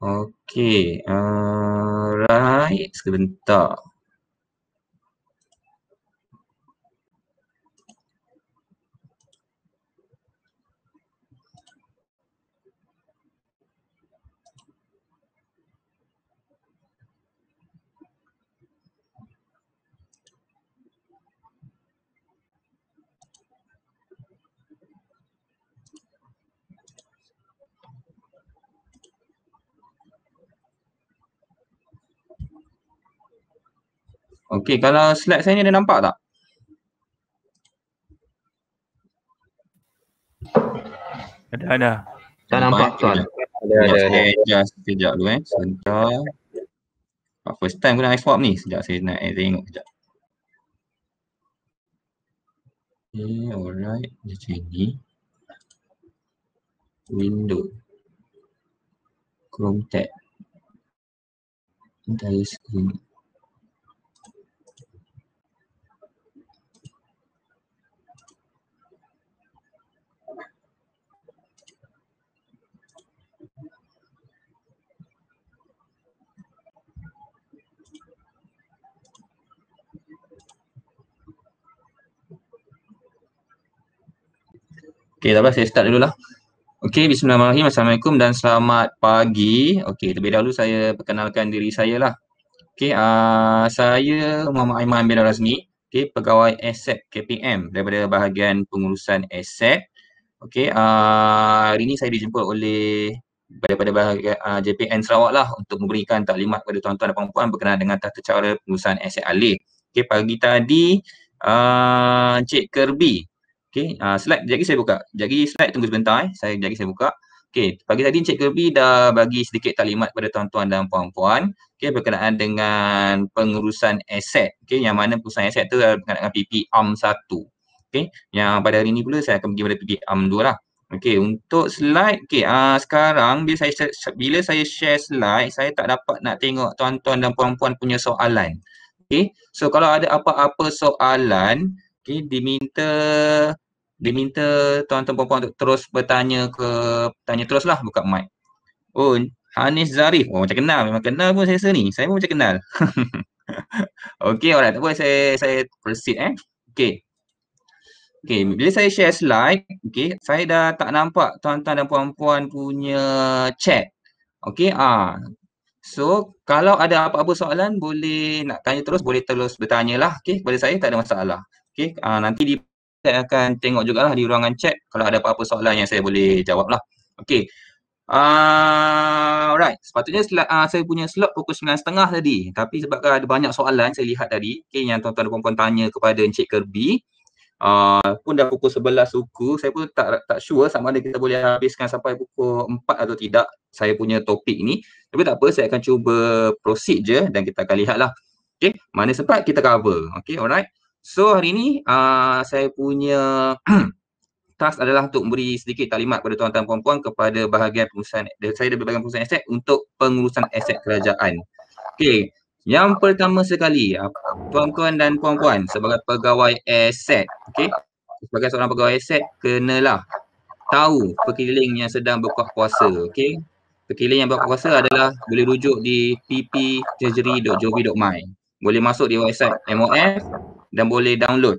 Okey. Alright. Sebentar. Okey, kalau slide saya ni ada nampak tak? Ada, ada. Tak nampak tuan. Ada, ada, ada. Saya adjust sekejap dulu eh. Sebentar. First time guna iSwap ni. sejak saya nak eh, tengok sekejap. Okay, alright. Macam ni. Window. Chrome tab. Entire screen. Okey, tak saya start dulu lah. Okey, bismillahirrahmanirrahim. Assalamualaikum dan selamat pagi. Okey, terlebih dahulu saya perkenalkan diri saya lah. Okey, uh, saya Muhammad Aiman bin Al-Razmi. Okey, pegawai aset KPM daripada bahagian pengurusan aset. Okey, uh, hari ini saya dijemput oleh daripada bahagian uh, ah, JPN Sarawak lah untuk memberikan taklimat kepada tuan-tuan dan puan-puan berkenaan dengan tata cara pengurusan aset alih. Okey, pagi tadi, uh, Encik Kirby Okay, uh, slide jadi saya buka. Jadi slide tunggu sebentar eh. Saya jadi saya buka. Okay, pagi tadi Encik Kirby dah bagi sedikit talimat kepada tuan-tuan dan puan-puan okay, berkenaan dengan pengurusan aset. Okay, yang mana pengurusan aset tu adalah berkenaan dengan PPAM 1. Okay, yang pada hari ini pula saya akan pergi pada PPAM 2 lah. Okay, untuk slide, okay, uh, sekarang bila saya, bila saya share slide, saya tak dapat nak tengok tuan-tuan dan puan-puan punya soalan. Okay, so kalau ada apa-apa soalan, Okay, diminta diminta tuan-tuan puan-puan untuk terus bertanya ke tanya teruslah buka mic. Oh, Hanis Zarif. Oh, macam kenal. Memang kenal pun saya rasa ni. Saya pun macam kenal. okay, alright. Tak apa. Saya, saya proceed eh. Okay. Okay, bila saya share slide, okay, saya dah tak nampak tuan-tuan dan puan-puan punya chat. Okay, ah. So, kalau ada apa-apa soalan, boleh nak tanya terus, boleh terus bertanyalah. Okay, kepada saya tak ada masalah. Okay, uh, ah, nanti di, saya akan tengok juga lah di ruangan chat kalau ada apa-apa soalan yang saya boleh jawablah. Okay. Uh, ah, alright, sepatutnya uh, saya punya slot pukul 9.30 tadi tapi sebabkan ada banyak soalan saya lihat tadi okay, yang tuan-tuan dan puan-puan tanya kepada Encik Kirby uh, pun dah pukul 11 suku, saya pun tak tak sure sama ada kita boleh habiskan sampai pukul 4 atau tidak saya punya topik ni tapi tak apa, saya akan cuba proceed je dan kita akan lihat lah okay, mana sempat kita cover, okay alright So hari ni uh, saya punya task adalah untuk memberi sedikit taklimat kepada tuan-tuan puan-puan kepada bahagian pengurusan saya dari bahagian pengurusan aset untuk pengurusan aset kerajaan. Okey, yang pertama sekali uh, tuan-tuan dan puan-puan sebagai pegawai aset, okey. Sebagai seorang pegawai aset kenalah tahu pekiling yang sedang berkuat kuasa, okey. Pekiling yang berkuat kuasa adalah boleh rujuk di pptreasury.gov.my. Boleh masuk di website MOF, dan boleh download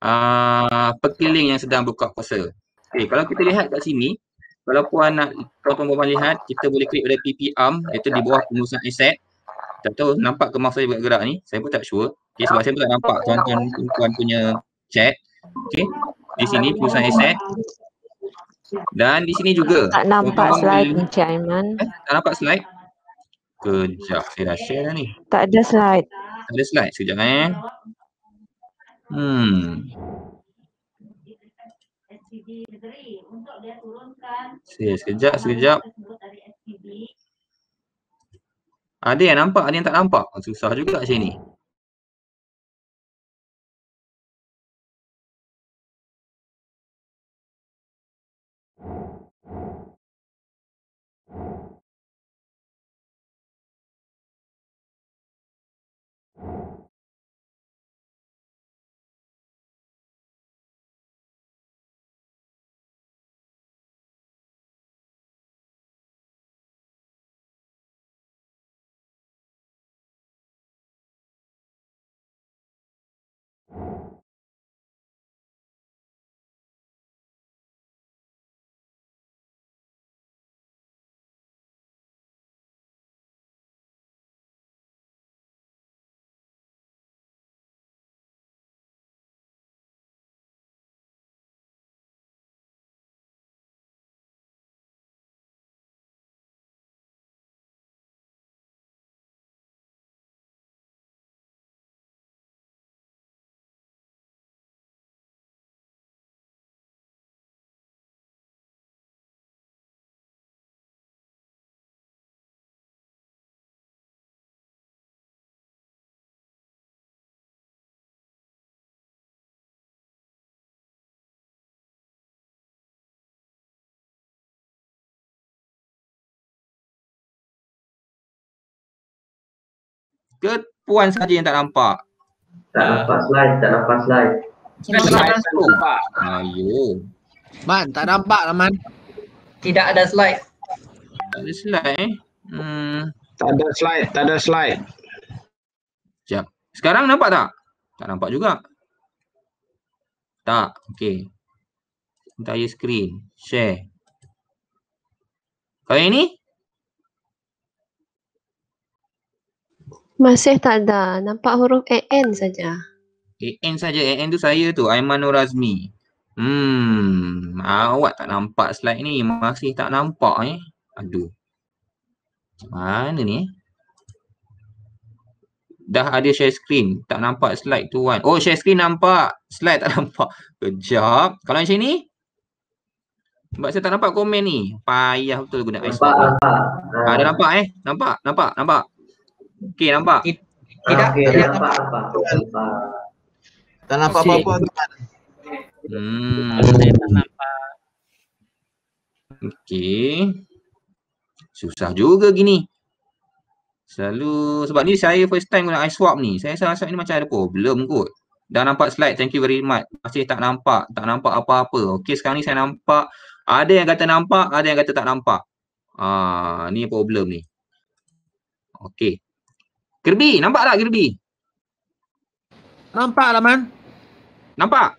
uh, perkeliling yang sedang buka kuasa. Okay, eh, kalau kita lihat kat sini, kalau puan nak tuan-tuan puan lihat, kita boleh klik pada PPM iaitu di bawah pengurusan aset. Tak tahu nampak ke saya bergerak ni, saya pun tak sure. Okay, sebab saya pun tak nampak tuan-tuan puan punya chat. Okay, di sini pengurusan aset. Dan di sini juga. Tak nampak slide ni Cik Aiman. Eh, tak nampak slide? Kejap, saya dah share dah ni. Tak ada slide. Tak ada slide, sekejap eh. Hmm. Sekejap, sekejap, sekejap. Ada yang nampak, ada yang tak nampak. Susah juga macam ni. ke puan saja yang tak nampak? Tak ah. nampak slide, tak nampak slide. Tak nampak slide. Ayo, yo. Man, tak nampak lah Man. Tidak ada slide. Tak ada slide eh. Hmm. Tak ada slide, tak ada slide. Sekejap. Sekarang nampak tak? Tak nampak juga. Tak, okey. Entire screen, share. Kalau yang ni, Masih tak ada. Nampak huruf AN saja. AN saja. AN tu saya tu. Aiman Nur Azmi. Hmm. Awak tak nampak slide ni. Masih tak nampak eh. Aduh. Mana ni? Eh? Dah ada share screen. Tak nampak slide tu kan. Oh share screen nampak. Slide tak nampak. Kejap. Kalau macam ni. Sebab saya tak nampak komen ni. Payah betul guna Facebook. Nampak, ada ah, nampak eh? Nampak? Nampak? Nampak? Okey nampak? Tidak, ah, tidak okay, nampak, nampak, apa-apa. Tak nampak apa-apa tuan. Hmm. Okey. Susah juga gini. Selalu sebab ni saya first time guna iSwap ni. Saya rasa ni macam ada problem kot. Dah nampak slide. Thank you very much. Masih tak nampak. Tak nampak apa-apa. Okey sekarang ni saya nampak. Ada yang kata nampak. Ada yang kata tak nampak. Ah, ni problem ni. Okey. Kirby, nampak tak Kirby? Nampak lah man. Nampak?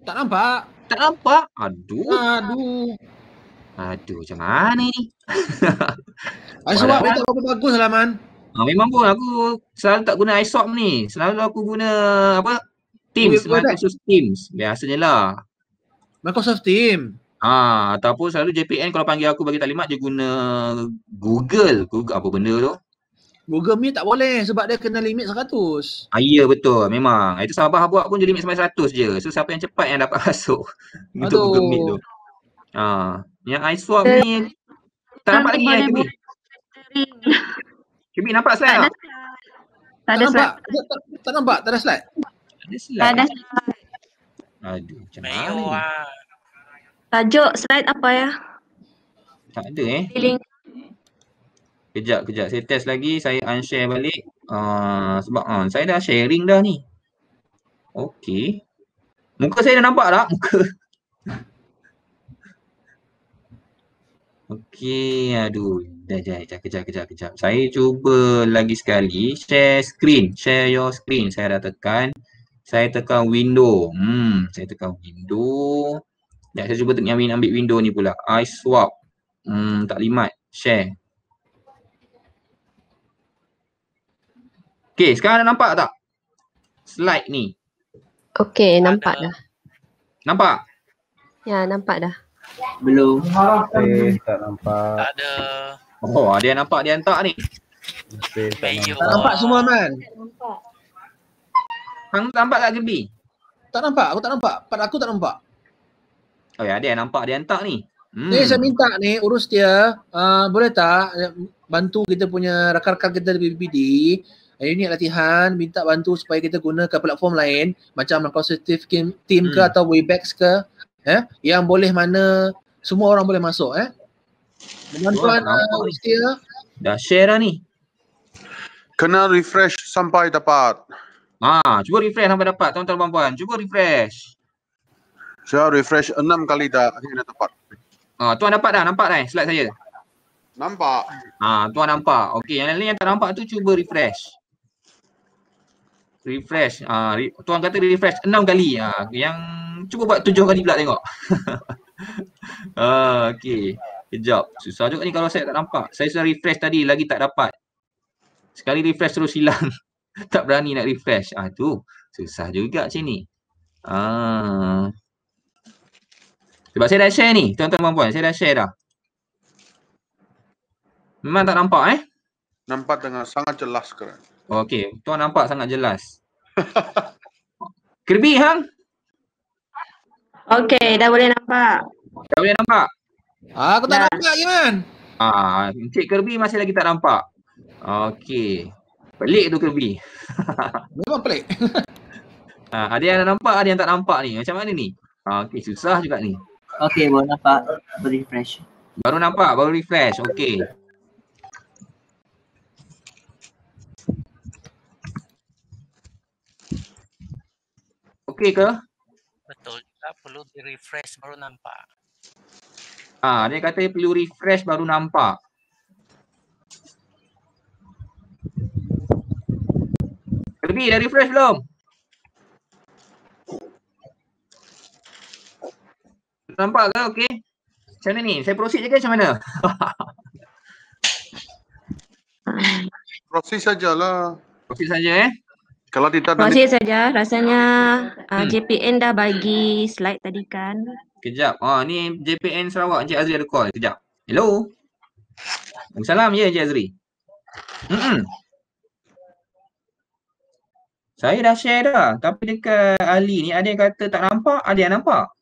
Tak nampak. Tak nampak? Aduh. Aduh. Aduh, macam mana ni? Aisok aku tak berapa bagus lah man. Ha, memang pun aku selalu tak guna Aisok ni. Selalu aku guna apa? Teams, Microsoft Teams. Biasanya lah. Microsoft Teams. Ah, ataupun selalu JPN kalau panggil aku bagi taklimat dia guna Google, Google apa benda tu? Google Meet tak boleh sebab dia kena limit 100. Ah, ya betul memang. Itu sama abang buat pun dia limit sampai 100 je. So siapa yang cepat yang dapat masuk Aduh. untuk Google Meet tu. Ha. Ah. Yang iSwap ni eh, tak nampak, lagi ya Kimi. Kimi nampak slide tak? Tak, tak ada slide. Tak, nampak? Tak ada slide? Tak ada slide. Aduh macam mana lah. Tajuk slide apa ya? Tak ada eh. Feeling. Kejap, kejap. Saya test lagi. Saya unshare balik. Uh, sebab uh, saya dah sharing dah ni. Okay. Muka saya dah nampak tak? Muka. Okay. Aduh. Dah, dah, dah. Kejap, kejap, kejap. Saya cuba lagi sekali. Share screen. Share your screen. Saya dah tekan. Saya tekan window. Hmm. Saya tekan window. Ya, saya cuba tengok ambil window ni pula. I swap. Hmm. Tak limat. Share. Okay, sekarang ada nampak tak? Slide ni. Okay, ada. nampak dah. Nampak? Ya, nampak dah. Belum. Okay, eh, tak nampak. Tak ada. Oh, ada yang nampak dia hantar ni. Okay, tak, tak nampak semua, Man. Tak nampak. Hang nampak kat Gerbi? Tak nampak, aku tak nampak. Pada aku tak nampak. Oh ya, ada yang nampak dia hantar ni. Hmm. Jadi saya minta ni, urus dia. Uh, boleh tak eh, bantu kita punya rakan-rakan kita di BBD Hari ini latihan minta bantu supaya kita gunakan platform lain macam Microsoft Team ke hmm. atau Webex ke eh yang boleh mana semua orang boleh masuk eh. Menonton ustia, oh, dah share dah ni. Kena refresh sampai dapat. Ha, cuba refresh sampai dapat tuan-tuan dan puan Cuba refresh. Saya refresh enam kali dah akhirnya dapat. Ha, tuan dapat dah nampak dah eh, slide saya. Nampak. Ha, tuan nampak. Okey, yang lain yang tak nampak tu cuba refresh refresh uh, re- tuan kata refresh enam kali uh, yang cuba buat tujuh kali pula tengok uh, okey kejap susah juga ni kalau saya tak nampak saya sudah refresh tadi lagi tak dapat sekali refresh terus hilang tak berani nak refresh ah tu susah juga sini ah uh. sebab saya dah share ni tuan-tuan puan saya dah share dah memang tak nampak eh nampak dengan sangat jelas sekarang. Okey, tuan nampak sangat jelas. Kirby hang? Okey, dah boleh nampak. Dah boleh nampak? Ah, aku tak dah. nampak Iman. Ah, Encik Kirby masih lagi tak nampak. Okey. Pelik tu Kirby. Memang pelik. ah, ada yang nampak, ada yang tak nampak ni. Macam mana ni? Ah, okey, susah juga ni. Okey, baru nampak. Baru refresh. Baru nampak, baru refresh. Okey. okey ke? Betul juga perlu di refresh baru nampak. Ah, dia kata dia perlu refresh baru nampak. Kerbi dah refresh belum? Nampak ke? Okey. Macam mana ni? Saya proceed je ke macam mana? proceed sajalah. Proceed saja eh. Kalau tidak Terima kasih saja. Rasanya hmm. uh, JPN dah bagi slide tadi kan. Kejap. Oh, ni JPN Sarawak Encik Azri ada call. Kejap. Hello. Assalamualaikum ya Encik Azri. Hmm. Saya dah share dah. Tapi dekat Ali ni ada yang kata tak nampak, ada yang nampak.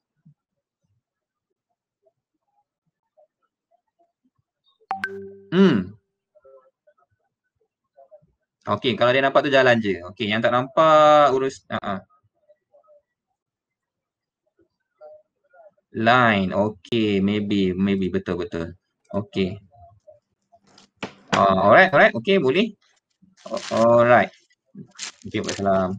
Hmm, Okey, kalau dia nampak tu jalan je. Okey, yang tak nampak urus uh -uh. line. Okey, maybe maybe betul betul. Okey. Uh, alright, alright. Okey, boleh. Alright. Okey, buat salam.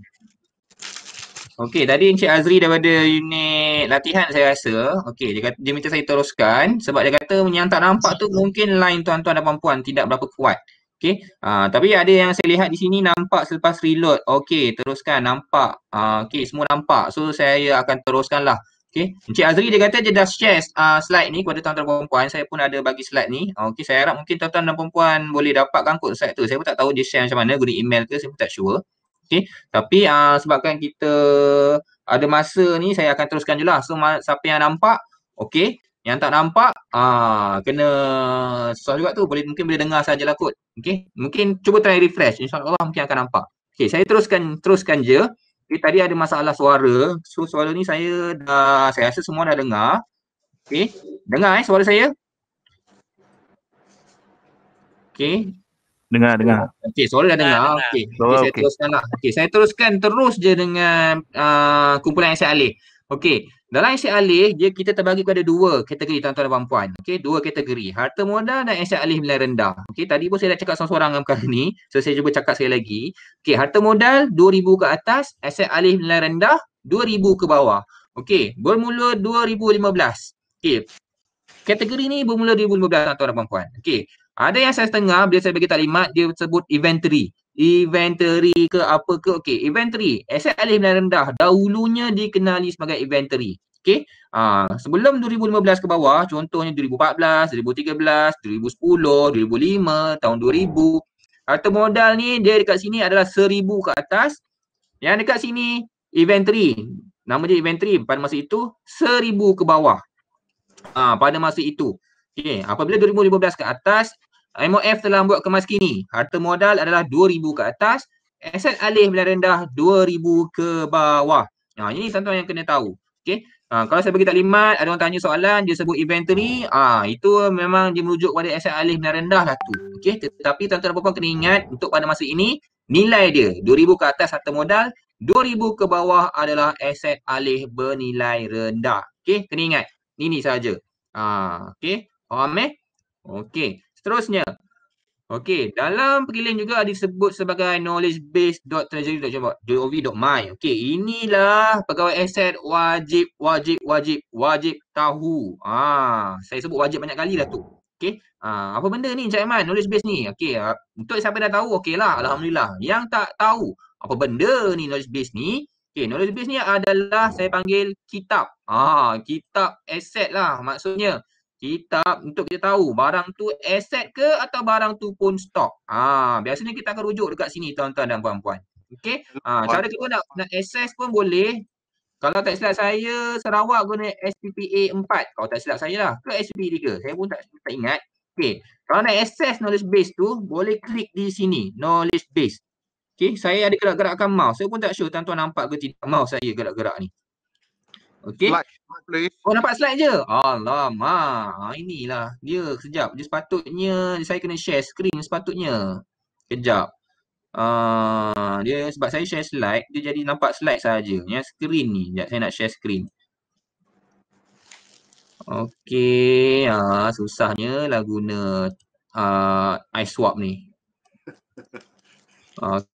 Okey, tadi Encik Azri daripada unit latihan saya rasa. Okey, dia, kata, dia minta saya teruskan sebab dia kata yang tak nampak tu mungkin line tuan-tuan dan puan-puan tidak berapa kuat. Okay. Uh, ah, tapi ada yang saya lihat di sini nampak selepas reload. Okay. Teruskan. Nampak. Uh, ah, okay. Semua nampak. So saya akan teruskanlah. Okay. Encik Azri dia kata dia dah share uh, slide ni kepada tuan-tuan dan puan Saya pun ada bagi slide ni. Okay. Saya harap mungkin tuan-tuan dan puan boleh dapat kod slide tu. Saya pun tak tahu dia share macam mana. Guna email ke. Saya pun tak sure. Okay. Tapi uh, sebabkan kita ada masa ni saya akan teruskan je lah. So siapa yang nampak. Okay. Yang tak nampak, ah kena susah juga tu. Boleh mungkin boleh dengar saja lah kot. Okey. Mungkin cuba try refresh. Insyaallah mungkin akan nampak. Okey, saya teruskan teruskan je. Okay, tadi ada masalah suara. So suara ni saya dah saya rasa semua dah dengar. Okey. Dengar eh suara saya? Okey. Dengar, dengar. Okey, suara dah dengar. Okey. Okay, saya okay. teruskanlah. Okey, saya teruskan terus je dengan uh, kumpulan yang saya alih. Okey. Dalam aset alih, dia kita terbagi kepada dua kategori tuan-tuan dan puan-puan. Okey, dua kategori. Harta modal dan aset alih nilai rendah. Okey, tadi pun saya dah cakap seorang-seorang dengan perkara ni. So, saya cuba cakap sekali lagi. Okey, harta modal 2000 ke atas, aset alih nilai rendah 2000 ke bawah. Okey, bermula 2015. Okey, kategori ni bermula 2015 tuan-tuan dan puan-puan. Okey, ada yang saya setengah, bila saya bagi taklimat, dia sebut inventory inventory ke apa ke okey inventory aset alih benda rendah dahulunya dikenali sebagai inventory okey ha, ah, sebelum 2015 ke bawah contohnya 2014 2013 2010 2005 tahun 2000 harta modal ni dia dekat sini adalah 1000 ke atas yang dekat sini inventory nama dia inventory pada masa itu 1000 ke bawah ha, pada masa itu okey apabila 2015 ke atas MOF telah buat kemas kini. Harta modal adalah 2000 ke atas, aset alih bila rendah 2000 ke bawah. Ha ini tuan yang kena tahu. Okay. Ha, kalau saya bagi taklimat, ada orang tanya soalan, dia sebut inventory, ah ha, itu memang dia merujuk pada aset alih benar rendah lah tu. Okey, tetapi tuan-tuan dan puan kena ingat untuk pada masa ini, nilai dia 2000 ke atas harta modal, 2000 ke bawah adalah aset alih bernilai rendah. Okay, kena ingat. Ini sahaja. saja. Ah, ha, okey. Faham eh? Okey. Seterusnya. Okey, dalam prelim juga disebut sebagai knowledge base. knowledgebase.treasury.gov.my. Okey, inilah pegawai aset wajib, wajib, wajib, wajib tahu. Ah, saya sebut wajib banyak kali lah tu. Okey, ah, apa benda ni Encik Aiman, knowledge base ni? Okey, ah, untuk siapa dah tahu, okey lah. Alhamdulillah. Yang tak tahu apa benda ni knowledge base ni, Okay, knowledge base ni adalah saya panggil kitab. Ah, kitab aset lah maksudnya. Kita untuk kita tahu barang tu aset ke atau barang tu pun stok. Ha, biasanya kita akan rujuk dekat sini tuan-tuan dan puan-puan. Ha, Okey. Ha, cara kita nak nak access pun boleh. Kalau tak silap saya Sarawak guna SPPA 4. Kalau tak silap saya lah ke SP3. Saya pun tak tak ingat. Okey. Kalau nak access knowledge base tu boleh klik di sini knowledge base. Okey, saya ada gerak-gerakkan mouse. Saya pun tak sure tuan-tuan nampak ke tidak mouse saya gerak-gerak ni. Okay. Slide, oh nampak slide je? Alamak. Ha, inilah dia sekejap. Dia sepatutnya saya kena share screen sepatutnya. Kejap. Uh, dia sebab saya share slide dia jadi nampak slide saja. Ya, screen ni. Sekejap saya nak share screen. Okay. Uh, ah, susahnya lah guna uh, iSwap ni. Okay.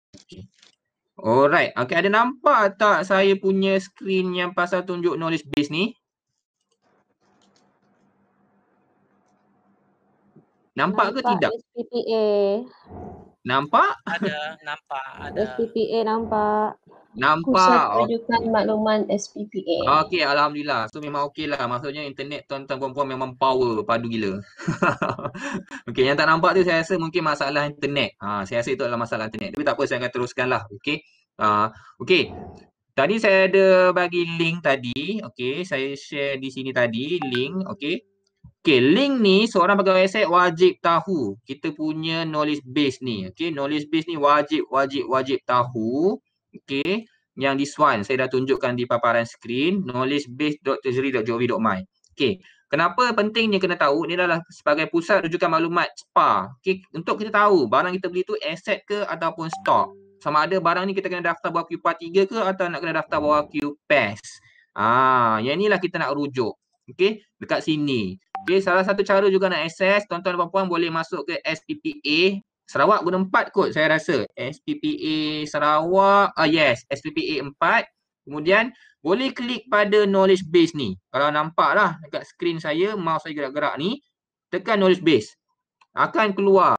Alright, oh, okay ada nampak tak saya punya screen yang pasal tunjuk knowledge base ni? Nampak, ke tidak? Nampak? Ada, nampak. Ada. SPPA nampak. Nampak. Pusat tunjukkan okay. makluman SPPA. Okey, Alhamdulillah. So memang okey lah. Maksudnya internet tuan-tuan puan-puan memang power, padu gila. okey, yang tak nampak tu saya rasa mungkin masalah internet. Ha, saya rasa itu adalah masalah internet. Tapi tak apa, saya akan teruskan lah. Okey. Uh, ha, okey. Tadi saya ada bagi link tadi. Okey, saya share di sini tadi link. Okey. Okay, link ni seorang pegawai SAT wajib tahu kita punya knowledge base ni. Okay, knowledge base ni wajib, wajib, wajib tahu. Okay, yang this one saya dah tunjukkan di paparan skrin. Knowledge base screen. knowledgebase.treasury.gov.my Okay, kenapa pentingnya kena tahu? Ni adalah sebagai pusat rujukan maklumat SPA. Okay, untuk kita tahu barang kita beli tu asset ke ataupun stock. Sama ada barang ni kita kena daftar bawah QPAR 3 ke atau nak kena daftar bawah QPAS. Ah, yang inilah kita nak rujuk. Okay, dekat sini. Okay, salah satu cara juga nak akses, tuan-tuan dan puan-puan boleh masuk ke SPPA Sarawak guna 4 kot saya rasa. SPPA Sarawak, ah yes, SPPA 4. Kemudian boleh klik pada knowledge base ni. Kalau nampak lah dekat skrin saya, mouse saya gerak-gerak ni. Tekan knowledge base. Akan keluar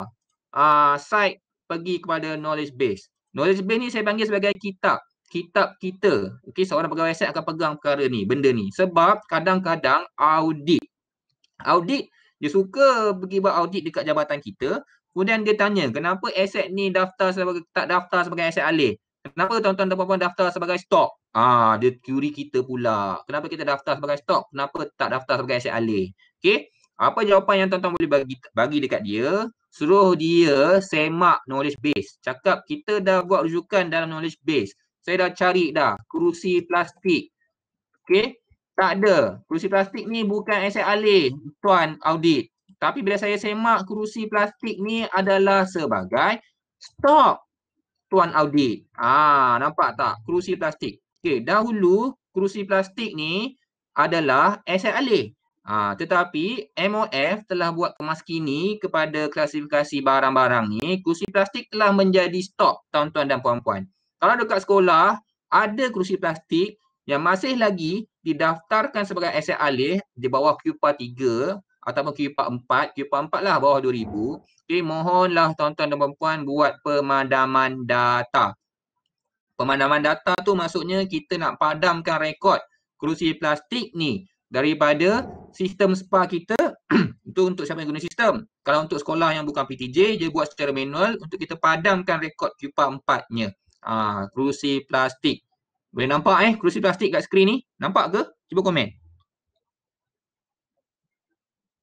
uh, site pergi kepada knowledge base. Knowledge base ni saya panggil sebagai kitab. Kitab kita. Okay, seorang pegawai set akan pegang perkara ni, benda ni. Sebab kadang-kadang audit audit dia suka pergi buat audit dekat jabatan kita kemudian dia tanya kenapa aset ni daftar sebagai tak daftar sebagai aset alih kenapa tuan-tuan dan puan-puan daftar sebagai stok ah dia curi kita pula kenapa kita daftar sebagai stok kenapa tak daftar sebagai aset alih okey apa jawapan yang tuan-tuan boleh bagi bagi dekat dia suruh dia semak knowledge base cakap kita dah buat rujukan dalam knowledge base saya dah cari dah kerusi plastik Okay? Tak ada. Kerusi plastik ni bukan aset alih tuan audit. Tapi bila saya semak kerusi plastik ni adalah sebagai stok tuan audit. Ah nampak tak kerusi plastik. Okey, dahulu kerusi plastik ni adalah aset alih. Ah tetapi MOF telah buat kemaskini kepada klasifikasi barang-barang ni, kerusi plastik telah menjadi stok tuan-tuan dan puan-puan. Kalau dekat sekolah ada kerusi plastik yang masih lagi didaftarkan sebagai aset alih di bawah QPA 3 ataupun QPA 4, QPA 4 lah bawah 2000. Okay, mohonlah tuan-tuan dan puan buat pemadaman data. Pemadaman data tu maksudnya kita nak padamkan rekod kerusi plastik ni daripada sistem spa kita itu untuk siapa yang guna sistem. Kalau untuk sekolah yang bukan PTJ, dia buat secara manual untuk kita padamkan rekod QPA 4-nya. Ha, ah, kerusi plastik. Boleh nampak eh kerusi plastik kat skrin ni? Nampak ke? Cuba komen.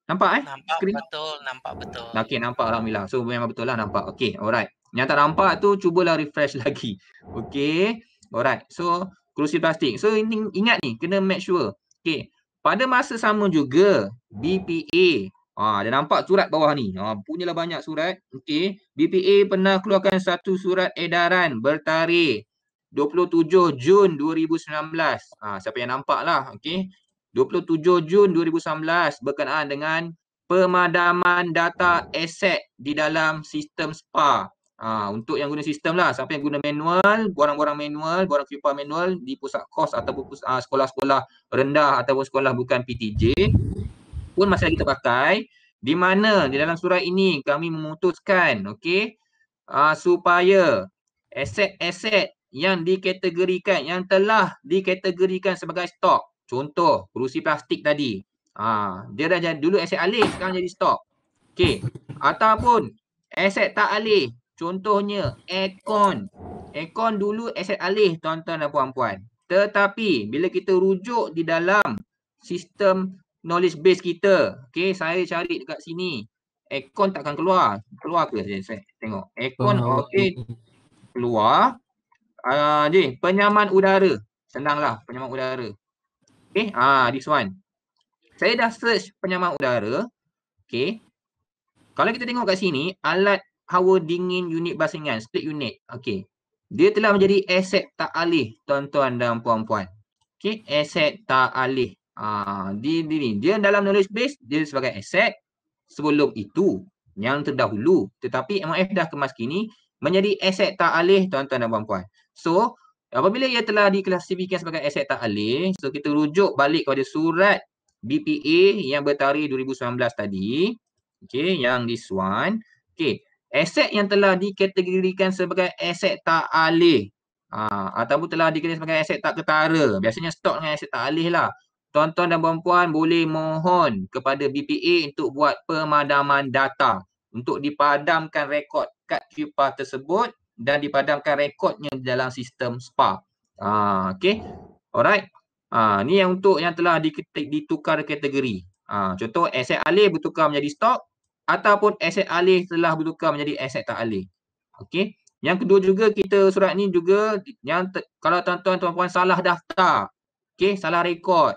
Nampak eh? Nampak skrin. betul, nampak betul. Okay, nampak Alhamdulillah. So memang betul lah nampak. Okay, alright. Yang tak nampak tu cubalah refresh lagi. Okay, alright. So kerusi plastik. So ingat ni, kena make sure. Okay, pada masa sama juga BPA. Ah, ada nampak surat bawah ni. Ha, punyalah banyak surat. Okay, BPA pernah keluarkan satu surat edaran bertarik 27 Jun 2019. Ha, siapa yang nampak lah. Okay. 27 Jun 2019 berkenaan dengan pemadaman data aset di dalam sistem SPA. Ha, untuk yang guna sistem lah. Siapa yang guna manual, borang-borang manual, borang kipas manual di pusat kos ataupun pusat, ah, sekolah-sekolah rendah ataupun sekolah bukan PTJ pun masih lagi terpakai. Di mana di dalam surat ini kami memutuskan okay, uh, supaya aset-aset yang dikategorikan, yang telah dikategorikan sebagai stok. Contoh, kerusi plastik tadi. Ha, dia dah jadi, dulu aset alih, sekarang jadi stok. Okey. Ataupun aset tak alih. Contohnya, aircon. Aircon dulu aset alih, tuan-tuan dan puan-puan. Tetapi, bila kita rujuk di dalam sistem knowledge base kita. Okey, saya cari dekat sini. Aircon takkan keluar. Keluar ke saya, tengok. Aircon, okey. Keluar uh, ah, J, penyaman udara. Senanglah penyaman udara. Okay, ah uh, this one. Saya dah search penyaman udara. Okay. Kalau kita tengok kat sini, alat hawa dingin unit basingan, split unit. Okay. Dia telah menjadi aset tak alih, tuan-tuan dan puan-puan. Okay, aset tak alih. Ah, di, di, di. Dia dalam knowledge base, dia sebagai aset sebelum itu, yang terdahulu. Tetapi MOF dah kemas kini, menjadi aset tak alih, tuan-tuan dan puan-puan. So apabila ia telah diklasifikasikan sebagai aset tak alih, so kita rujuk balik kepada surat BPA yang bertarikh 2019 tadi. Okay, yang this one. Okay, aset yang telah dikategorikan sebagai aset tak alih ha, ataupun telah dikategorikan sebagai aset tak ketara. Biasanya stok dengan aset tak alih lah. Tuan-tuan dan puan boleh mohon kepada BPA untuk buat pemadaman data untuk dipadamkan rekod kad QPA tersebut dan dipadamkan rekodnya dalam sistem SPA. Ha, okay. Alright. Ha, ni yang untuk yang telah diketik, ditukar kategori. Ha, contoh aset alih bertukar menjadi stok ataupun aset alih telah bertukar menjadi aset tak alih. Okay. Yang kedua juga kita surat ni juga yang te, kalau tuan-tuan tuan-puan salah daftar. Okay. Salah rekod.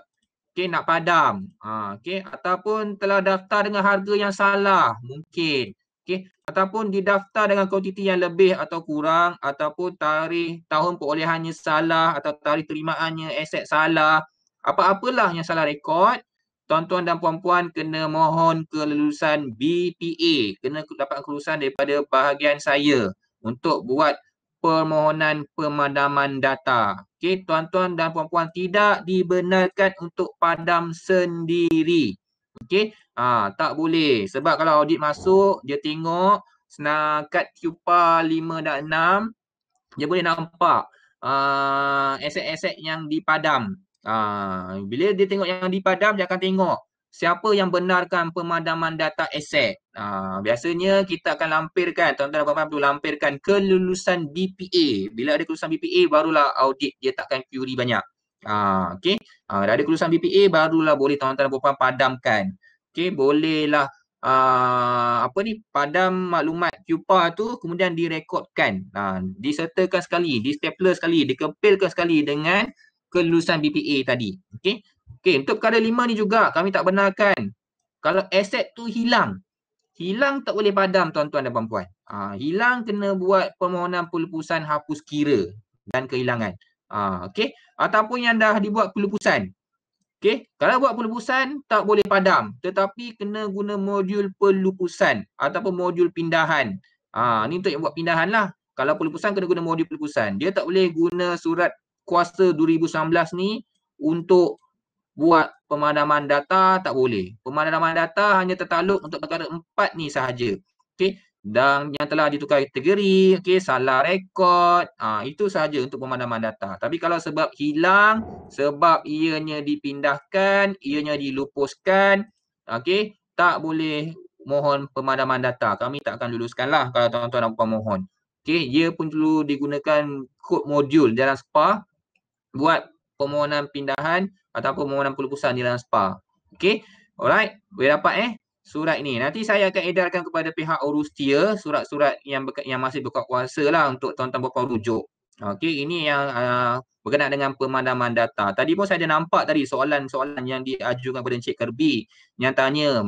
Okay, nak padam. Ha, okay. Ataupun telah daftar dengan harga yang salah. Mungkin okey ataupun didaftar dengan kuantiti yang lebih atau kurang ataupun tarikh tahun perolehannya salah atau tarikh terimaannya aset salah apa-apalah yang salah rekod tuan-tuan dan puan-puan kena mohon kelulusan BPA kena dapat kelulusan daripada bahagian saya untuk buat permohonan pemadaman data okey tuan-tuan dan puan-puan tidak dibenarkan untuk padam sendiri okey ha, tak boleh. Sebab kalau audit masuk, dia tengok senakat QPA 5 dan 6, dia boleh nampak uh, aset-aset yang dipadam. uh, ha, bila dia tengok yang dipadam, dia akan tengok siapa yang benarkan pemadaman data aset. uh, biasanya kita akan lampirkan, tuan-tuan dan puan-puan perlu lampirkan kelulusan BPA. Bila ada kelulusan BPA, barulah audit dia takkan query banyak. Ah uh, okey. Ah uh, ada kelulusan BPA barulah boleh tuan-tuan dan puan-puan padamkan okey bolehlah uh, apa ni padam maklumat pupa tu kemudian direkodkan uh, disertakan sekali di stapler sekali dikepilkan sekali dengan kelulusan BPA tadi okey okey untuk perkara lima ni juga kami tak benarkan kalau aset tu hilang hilang tak boleh padam tuan-tuan dan puan-puan uh, hilang kena buat permohonan pelupusan hapus kira dan kehilangan uh, okey ataupun yang dah dibuat pelupusan Okey, kalau buat pelupusan tak boleh padam tetapi kena guna modul pelupusan ataupun modul pindahan. Ah ha, ni untuk yang buat pindahan lah. Kalau pelupusan kena guna modul pelupusan. Dia tak boleh guna surat kuasa 2019 ni untuk buat pemadaman data tak boleh. Pemadaman data hanya tertakluk untuk perkara empat ni sahaja. Okay dan yang telah ditukar kategori, okey, salah rekod, ha, itu sahaja untuk pemadaman data. Tapi kalau sebab hilang, sebab ianya dipindahkan, ianya dilupuskan, okey, tak boleh mohon pemadaman data. Kami tak akan luluskanlah kalau tuan-tuan dan puan mohon. Okey, ia pun perlu digunakan kod modul dalam SPA buat permohonan pindahan ataupun permohonan pelupusan di dalam SPA. Okey, alright, boleh dapat eh? surat ini. Nanti saya akan edarkan kepada pihak Orustia surat-surat yang yang masih berkuasa lah untuk tuan-tuan berpau rujuk. Okey, ini yang uh, berkenaan dengan pemadaman data. Tadi pun saya ada nampak tadi soalan-soalan yang diajukan kepada Encik Kerbi yang tanya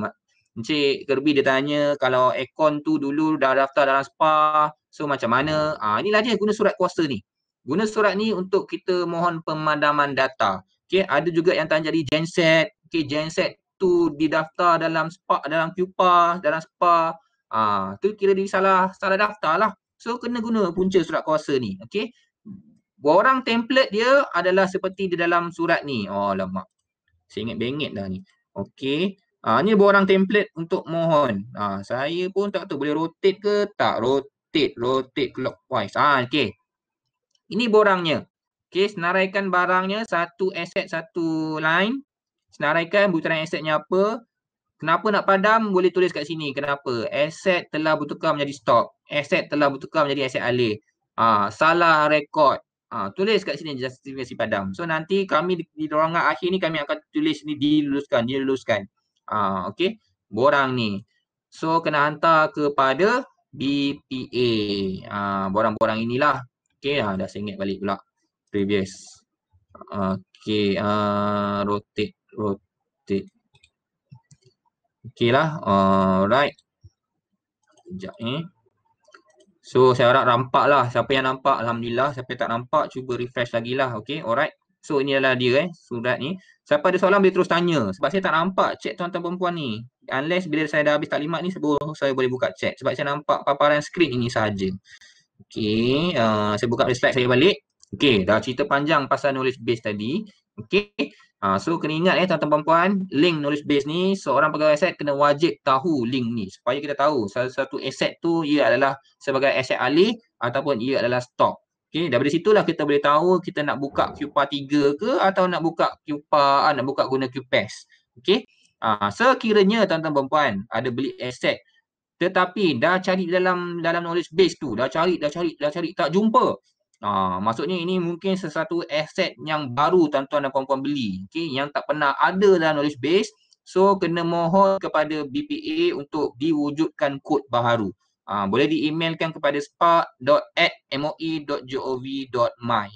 Encik Kerbi dia tanya kalau aircon tu dulu dah daftar dalam SPA so macam mana? Ah uh, inilah dia guna surat kuasa ni. Guna surat ni untuk kita mohon pemadaman data. Okey, ada juga yang tanya jadi genset. Okey, genset tu didaftar dalam spa dalam pupa dalam spa ah tu kira diri salah salah daftar lah so kena guna punca surat kuasa ni okey orang template dia adalah seperti di dalam surat ni oh lama saya ingat bengit dah ni okey ah ni orang template untuk mohon ah saya pun tak tahu boleh rotate ke tak rotate rotate clockwise ah okey ini borangnya. Okey, senaraikan barangnya satu aset satu line senaraikan butiran asetnya apa. Kenapa nak padam boleh tulis kat sini. Kenapa? Aset telah bertukar menjadi stok. Aset telah bertukar menjadi aset alih. Ha, salah rekod. Ha, tulis kat sini justifikasi padam. So nanti kami di, di ruangan akhir ni kami akan tulis ni diluluskan. Diluluskan. Ha, ah, okay. Borang ni. So kena hantar kepada BPA. Ha, borang-borang inilah. Okay. Ha, dah saya balik pula. Previous. Okay. Uh, rotate rotate. Okay lah. Alright. Sekejap ni. Eh. So saya harap rampak lah. Siapa yang nampak Alhamdulillah. Siapa yang tak nampak cuba refresh lagi lah. Okay alright. So ini adalah dia eh surat ni. Siapa ada soalan boleh terus tanya. Sebab saya tak nampak chat tuan-tuan perempuan ni. Unless bila saya dah habis taklimat ni sebelum saya boleh buka chat. Sebab saya nampak paparan skrin ini saja. Okay. Uh, saya buka slide saya balik. Okay. Dah cerita panjang pasal knowledge base tadi. Okay. Ha, so kena ingat eh tuan-tuan puan-puan, link knowledge base ni seorang pegawai aset kena wajib tahu link ni supaya kita tahu salah satu aset tu ia adalah sebagai aset alih ataupun ia adalah stock. Okey, daripada situlah kita boleh tahu kita nak buka QPA 3 ke atau nak buka QPA, ah, nak buka guna QPAS. Okey. Ha, sekiranya tuan-tuan puan-puan ada beli aset tetapi dah cari dalam dalam knowledge base tu, dah cari, dah cari, dah cari tak jumpa. Ha, maksudnya ini mungkin sesuatu aset yang baru tuan-tuan dan puan-puan beli okay, yang tak pernah ada dalam knowledge base so kena mohon kepada BPA untuk diwujudkan kod baharu ha, boleh di emailkan kepada spark.moe.gov.my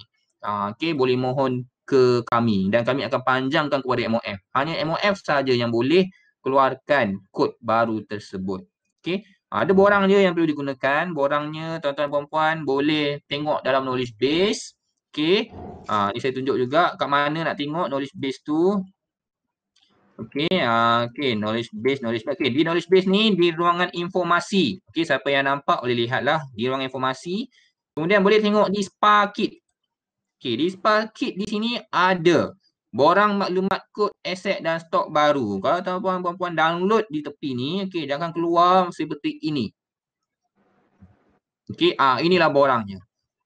ha, okay, boleh mohon ke kami dan kami akan panjangkan kepada MOF hanya MOF saja yang boleh keluarkan kod baru tersebut okay. Ada borang je yang perlu digunakan. Borangnya tuan-tuan puan boleh tengok dalam knowledge base. okay, Ha, ni saya tunjuk juga kat mana nak tengok knowledge base tu. Okay, Ha, okey. Knowledge base. Knowledge base. Okay. Di knowledge base ni di ruangan informasi. okay, Siapa yang nampak boleh lihatlah di ruangan informasi. Kemudian boleh tengok di spa kit. Okey. Di spa kit di sini ada borang maklumat kod aset dan stok baru. Kalau tuan-tuan puan-puan download di tepi ni, okey jangan keluar seperti ini. Okey, ah inilah borangnya.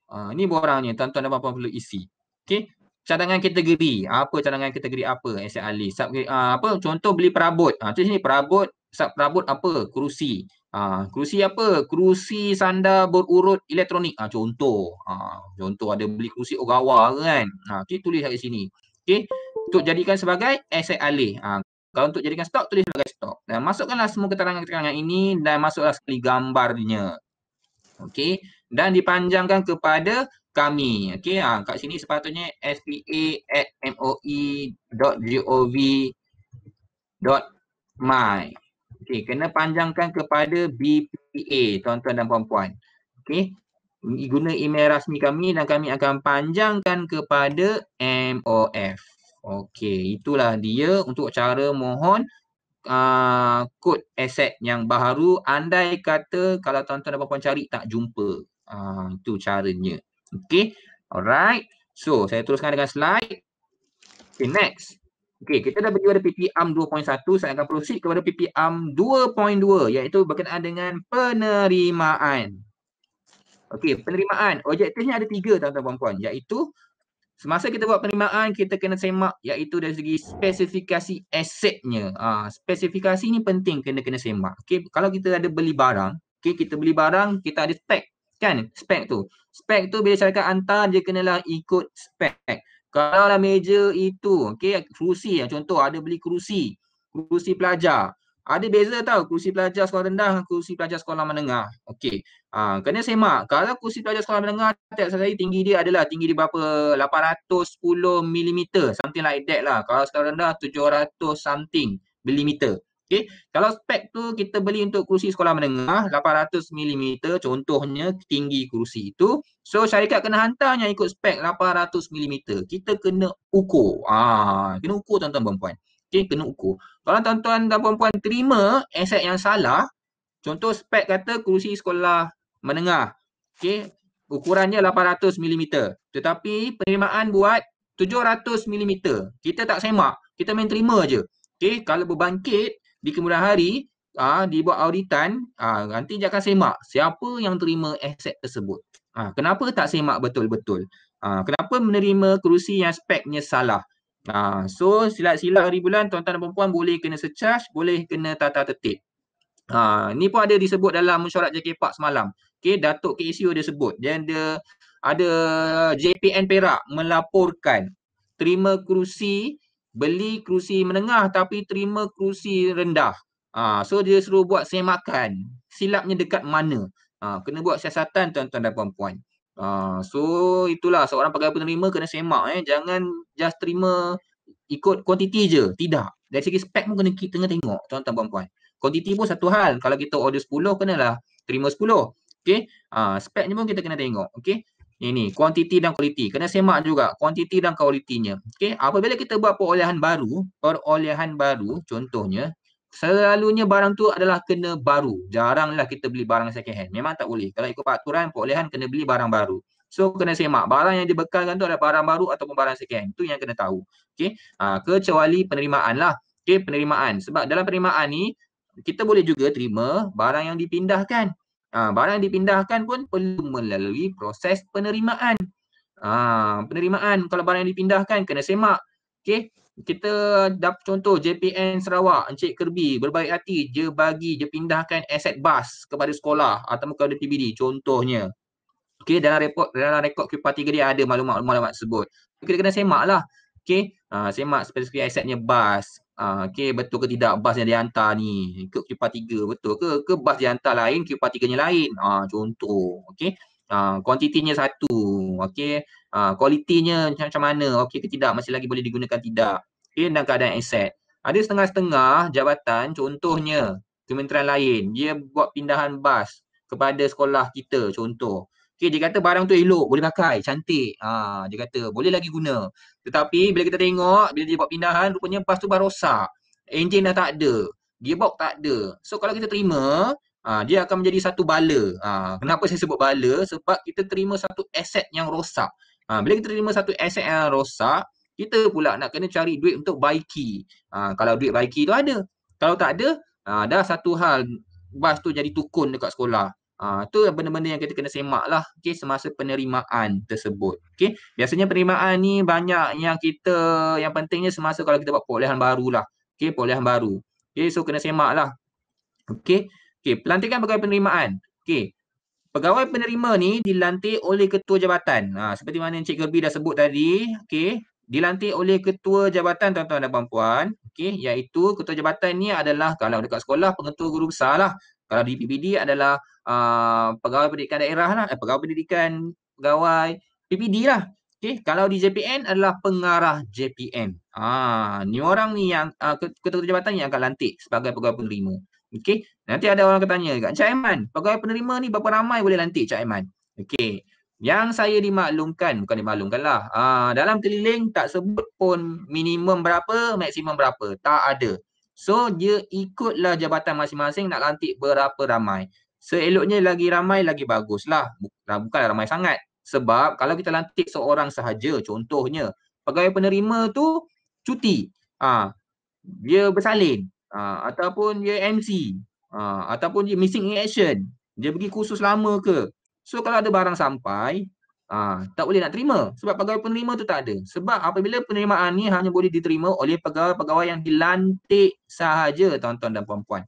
Ah ini borangnya tuan-tuan dan puan-puan perlu isi. Okey. Cadangan kategori. Apa cadangan kategori apa? Aset ahli. Sub ah, apa contoh beli perabot. Ah sini perabot, sub perabot apa? Kerusi. Ah kerusi apa? Kerusi sandar berurut elektronik. Ah contoh. Ah contoh ada beli kerusi Ogawa kan. Ah okay, tulis kat sini. Okay, untuk jadikan sebagai aset alih. Ha, kalau untuk jadikan stok, tulis sebagai stok. Dan masukkanlah semua keterangan-keterangan ini dan masuklah sekali gambarnya. Okay, dan dipanjangkan kepada kami. Okey, ha, kat sini sepatutnya spa.moe.gov.my. Okay, kena panjangkan kepada BPA, tuan-tuan dan puan-puan. Okey, guna email rasmi kami dan kami akan panjangkan kepada MOF. Okey, itulah dia untuk cara mohon uh, kod aset yang baru andai kata kalau tuan-tuan dan puan cari tak jumpa. Uh, itu caranya. Okey. Alright. So, saya teruskan dengan slide. Okay, next. Okay, kita dah beri pada PPAM 2.1. Saya akan proceed kepada PPAM 2.2 iaitu berkenaan dengan penerimaan. Okey, penerimaan. Objektifnya ada tiga tuan-tuan puan-puan iaitu semasa kita buat penerimaan kita kena semak iaitu dari segi spesifikasi asetnya. Ha, spesifikasi ni penting kena kena semak. Okey, kalau kita ada beli barang, okey kita beli barang kita ada spek kan Spek tu. spek tu bila syarikat hantar dia kenalah ikut spek. Kalau lah meja itu, okey kerusi ya contoh ada beli kerusi, kerusi pelajar. Ada beza tau kursi pelajar sekolah rendah dengan kursi pelajar sekolah menengah. Okey. Ha, kena semak. Kalau kursi pelajar sekolah menengah tak saya tinggi dia adalah tinggi dia berapa? 810 mm. Something like that lah. Kalau sekolah rendah 700 something mm. Okey. Kalau spek tu kita beli untuk kursi sekolah menengah 800 mm contohnya tinggi kursi itu. So syarikat kena hantar yang ikut spek 800 mm. Kita kena ukur. Ah, ha, kena ukur tuan-tuan dan puan-puan. Okay, kena ukur. Kalau tuan-tuan dan puan-puan terima aset yang salah, contoh spek kata kerusi sekolah menengah. Okey, ukurannya 800 mm. Tetapi penerimaan buat 700 mm. Kita tak semak. Kita main terima je. Okey, kalau berbangkit di kemudian hari, ah ha, dibuat auditan, ah nanti dia akan semak siapa yang terima aset tersebut. Ha, kenapa tak semak betul-betul? Ha, kenapa menerima kerusi yang speknya salah? Ha, so silap-silap hari bulan tuan-tuan dan perempuan boleh kena secharge, boleh kena tata tertib. Ha, ni pun ada disebut dalam mesyuarat JK Park semalam. Okay, Datuk KSU dia sebut. Dia ada, ada JPN Perak melaporkan terima kerusi, beli kerusi menengah tapi terima kerusi rendah. Ha, so dia suruh buat semakan. Silapnya dekat mana? Ha, kena buat siasatan tuan-tuan dan puan-puan. Uh, so itulah seorang pegawai penerima kena semak eh. Jangan just terima ikut kuantiti je. Tidak. Dari segi spek pun kena kita tengok tuan-tuan puan-puan. Kuantiti pun satu hal. Kalau kita order 10 lah terima 10. Okay, Uh, ha, spek ni pun kita kena tengok. Okay, Ini kuantiti dan kualiti. Kena semak juga kuantiti dan kualitinya. Okey. Apabila kita buat perolehan baru, perolehan baru contohnya Selalunya barang tu adalah kena baru. Jaranglah kita beli barang second hand. Memang tak boleh. Kalau ikut peraturan, perolehan kena beli barang baru. So kena semak. Barang yang dibekalkan tu adalah barang baru ataupun barang second hand. Itu yang kena tahu. Okay. Ha, kecuali penerimaan lah. Okay, penerimaan. Sebab dalam penerimaan ni, kita boleh juga terima barang yang dipindahkan. Ha, barang yang dipindahkan pun perlu melalui proses penerimaan. Ha, penerimaan. Kalau barang yang dipindahkan, kena semak. Okay kita dapat contoh JPN Sarawak, Encik Kerbi berbaik hati je bagi, je pindahkan aset bas kepada sekolah ah, atau kepada PBD contohnya. Okey dalam report dalam rekod kipar tiga dia ada maklumat-maklumat sebut. Kita kena semak lah. Okey, uh, semak spesifik asetnya bas. Uh, Okey betul ke tidak bas yang dihantar ni ikut kipar tiga betul ke? Ke bas dihantar lain, kipar tiganya lain. Uh, contoh. Okey, Uh, kuantitinya satu, okey. Uh, kualitinya macam, macam mana, okey ke tidak, masih lagi boleh digunakan tidak disiplin dan keadaan aset. Ada setengah-setengah jabatan contohnya kementerian lain dia buat pindahan bas kepada sekolah kita contoh. Okay, dia kata barang tu elok boleh pakai cantik. Ha, dia kata boleh lagi guna. Tetapi bila kita tengok bila dia buat pindahan rupanya bas tu baru rosak. Enjin dah tak ada. Gearbox tak ada. So kalau kita terima Ha, dia akan menjadi satu bala. Ha, kenapa saya sebut bala? Sebab kita terima satu aset yang rosak. Ha, bila kita terima satu aset yang rosak, kita pula nak kena cari duit untuk baiki. Ha, kalau duit baiki tu ada. Kalau tak ada, ha, dah satu hal bas tu jadi tukun dekat sekolah. Ha, tu benda-benda yang kita kena semak lah okay, semasa penerimaan tersebut. Okay. Biasanya penerimaan ni banyak yang kita, yang pentingnya semasa kalau kita buat perolehan baru lah. Okay, perolehan baru. Okay, so kena semak lah. Okay. Okay, pelantikan pegawai penerimaan. Okay. Pegawai penerima ni dilantik oleh ketua jabatan. Ha, seperti mana Encik Gerbi dah sebut tadi. Okay, dilantik oleh ketua jabatan tuan-tuan dan puan-puan okey iaitu ketua jabatan ni adalah kalau dekat sekolah pengetua guru besar lah kalau di PPD adalah uh, pegawai pendidikan daerah lah eh, pegawai pendidikan pegawai PPD lah okey kalau di JPN adalah pengarah JPN ha ah, ni orang ni yang uh, ketua jabatan yang akan lantik sebagai pegawai penerima okey nanti ada orang akan tanya dekat Cik Aiman pegawai penerima ni berapa ramai boleh lantik Cik Aiman okey yang saya dimaklumkan, bukan dimaklumkan lah. Uh, ah, dalam keliling tak sebut pun minimum berapa, maksimum berapa. Tak ada. So dia ikutlah jabatan masing-masing nak lantik berapa ramai. Seeloknya lagi ramai lagi bagus lah. Bukanlah ramai sangat. Sebab kalau kita lantik seorang sahaja contohnya pegawai penerima tu cuti. Uh, dia bersalin. Uh, ataupun dia MC. Uh, ataupun dia missing in action. Dia pergi kursus lama ke. So kalau ada barang sampai, aa, ha, tak boleh nak terima sebab pegawai penerima tu tak ada. Sebab apabila penerimaan ni hanya boleh diterima oleh pegawai-pegawai yang dilantik sahaja tuan-tuan dan puan-puan.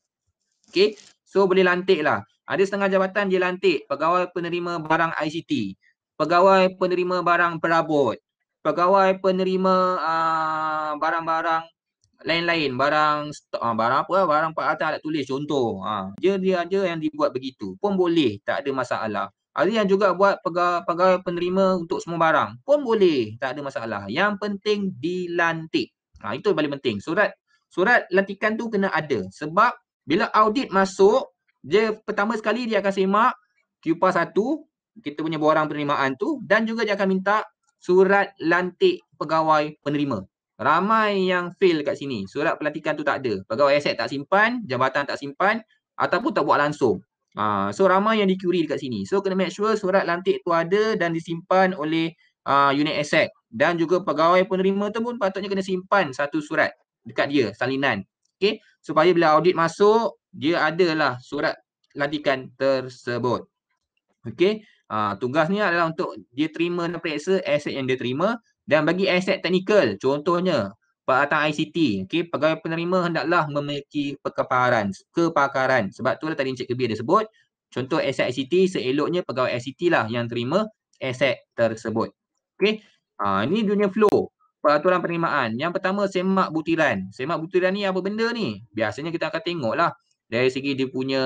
Okay, so boleh lantik lah. Ada setengah jabatan dia lantik pegawai penerima barang ICT, pegawai penerima barang perabot, pegawai penerima aa, ah, barang-barang lain-lain barang ah, barang apa lah? barang peralatan alat tulis contoh ha dia dia aja yang dibuat begitu pun boleh tak ada masalah ada yang juga buat pegawai, pegawai penerima untuk semua barang. Pun boleh. Tak ada masalah. Yang penting dilantik. Ha, itu paling penting. Surat surat lantikan tu kena ada. Sebab bila audit masuk, dia pertama sekali dia akan semak QPA 1, kita punya borang penerimaan tu dan juga dia akan minta surat lantik pegawai penerima. Ramai yang fail kat sini. Surat pelantikan tu tak ada. Pegawai aset tak simpan, jabatan tak simpan ataupun tak buat langsung. Ha, so ramai yang dicuri dekat sini. So kena make sure surat lantik tu ada dan disimpan oleh uh, unit aset dan juga pegawai penerima tu pun patutnya kena simpan satu surat dekat dia salinan. Okay. Supaya bila audit masuk dia adalah surat lantikan tersebut. Okay. Ha, tugas ni adalah untuk dia terima dan periksa aset yang dia terima dan bagi aset teknikal contohnya peralatan ICT. Okey, pegawai penerima hendaklah memiliki kekepaharan, kepakaran. Sebab tu lah tadi Encik Kebi ada sebut. Contoh aset ICT, seeloknya pegawai ICT lah yang terima aset tersebut. Okey, ha, ini dunia flow. Peraturan penerimaan. Yang pertama, semak butiran. Semak butiran ni apa benda ni? Biasanya kita akan tengok lah. Dari segi dia punya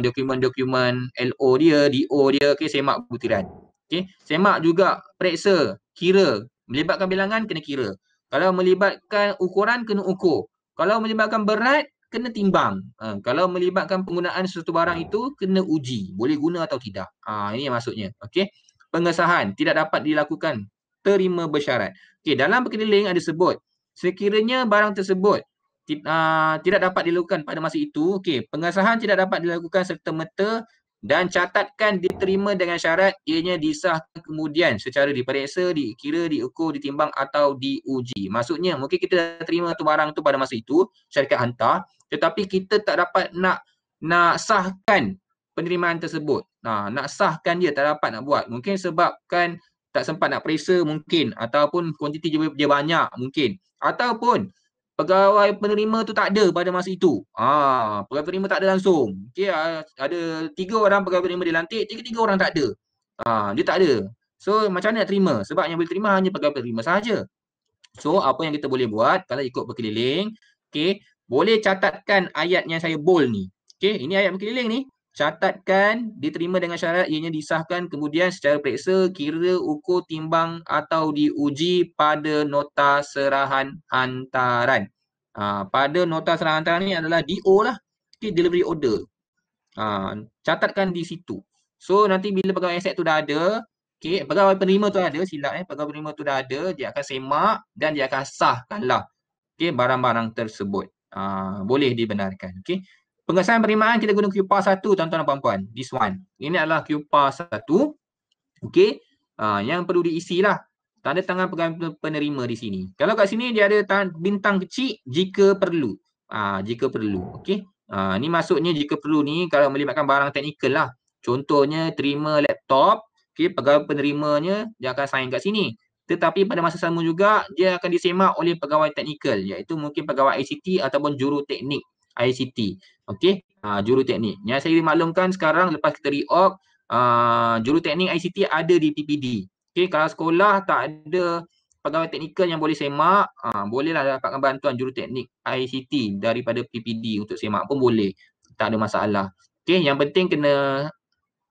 dokumen-dokumen LO dia, DO dia, okay, semak butiran. Okay. Semak juga periksa, kira. Melibatkan bilangan, kena kira. Kalau melibatkan ukuran, kena ukur. Kalau melibatkan berat, kena timbang. Ha, kalau melibatkan penggunaan sesuatu barang itu, kena uji. Boleh guna atau tidak. Ha, ini yang maksudnya. Okay. Pengesahan. Tidak dapat dilakukan. Terima bersyarat. Okay, dalam berkeliling ada sebut. Sekiranya barang tersebut ha, tidak dapat dilakukan pada masa itu, okay, pengesahan tidak dapat dilakukan serta-merta dan catatkan diterima dengan syarat ianya disahkan kemudian secara diperiksa, dikira, diukur, ditimbang atau diuji. Maksudnya mungkin kita terima tu barang tu pada masa itu syarikat hantar tetapi kita tak dapat nak nak sahkan penerimaan tersebut. Nah, ha, nak sahkan dia tak dapat nak buat. Mungkin sebabkan tak sempat nak periksa mungkin ataupun kuantiti dia, dia banyak mungkin ataupun pegawai penerima tu tak ada pada masa itu. Ah, pegawai penerima tak ada langsung. Okey, ha, ada tiga orang pegawai penerima dilantik, tiga-tiga orang tak ada. Ah, dia tak ada. So, macam mana nak terima? Sebab yang boleh terima hanya pegawai penerima saja. So, apa yang kita boleh buat kalau ikut berkeliling, okey, boleh catatkan ayat yang saya bold ni. Okey, ini ayat berkeliling ni catatkan diterima dengan syarat ianya disahkan kemudian secara periksa kira ukur timbang atau diuji pada nota serahan hantaran. Ha, pada nota serahan hantaran ni adalah DO lah. Okay, delivery order. Ha, catatkan di situ. So nanti bila pegawai aset tu dah ada, okay, pegawai penerima tu ada, sila, eh. Pegawai penerima tu dah ada, dia akan semak dan dia akan sahkanlah okay, barang-barang tersebut. Ha, boleh dibenarkan. Okay. Pengesahan penerimaan kita guna QPA 1 tuan-tuan dan puan-puan. This one. Ini adalah QPA 1. okay. Uh, ah, yang perlu diisi lah. Tanda tangan pegawai penerima di sini. Kalau kat sini dia ada bintang kecil jika perlu. Uh, jika perlu. okay. Uh, ah, ni maksudnya jika perlu ni kalau melibatkan barang teknikal lah. Contohnya terima laptop. Okey. Pegawai penerimanya dia akan sign kat sini. Tetapi pada masa sama juga dia akan disemak oleh pegawai teknikal iaitu mungkin pegawai ICT ataupun juru teknik ICT. Okey, uh, juru teknik. Yang saya maklumkan sekarang lepas kita reorg, uh, juru teknik ICT ada di PPD. Okey, kalau sekolah tak ada pegawai teknikal yang boleh semak, uh, bolehlah dapatkan bantuan juru teknik ICT daripada PPD untuk semak pun boleh. Tak ada masalah. Okey, yang penting kena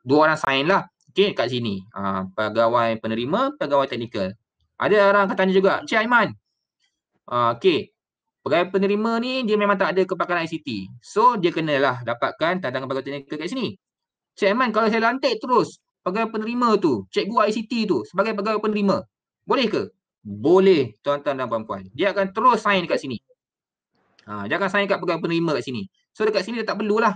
dua orang sign lah. Okey, kat sini. Uh, pegawai penerima, pegawai teknikal. Ada orang akan tanya juga, Encik Aiman. Uh, Okey, pegawai penerima ni dia memang tak ada kepakaran ICT. So dia kenalah dapatkan tadangan pegawai teknikal kat sini. Cik Aiman kalau saya lantik terus pegawai penerima tu, cikgu ICT tu sebagai pegawai penerima, boleh ke? Boleh tuan-tuan dan puan-puan. Dia akan terus sign dekat sini. Ha, dia akan sign dekat pegawai penerima kat sini. So dekat sini dia tak perlulah.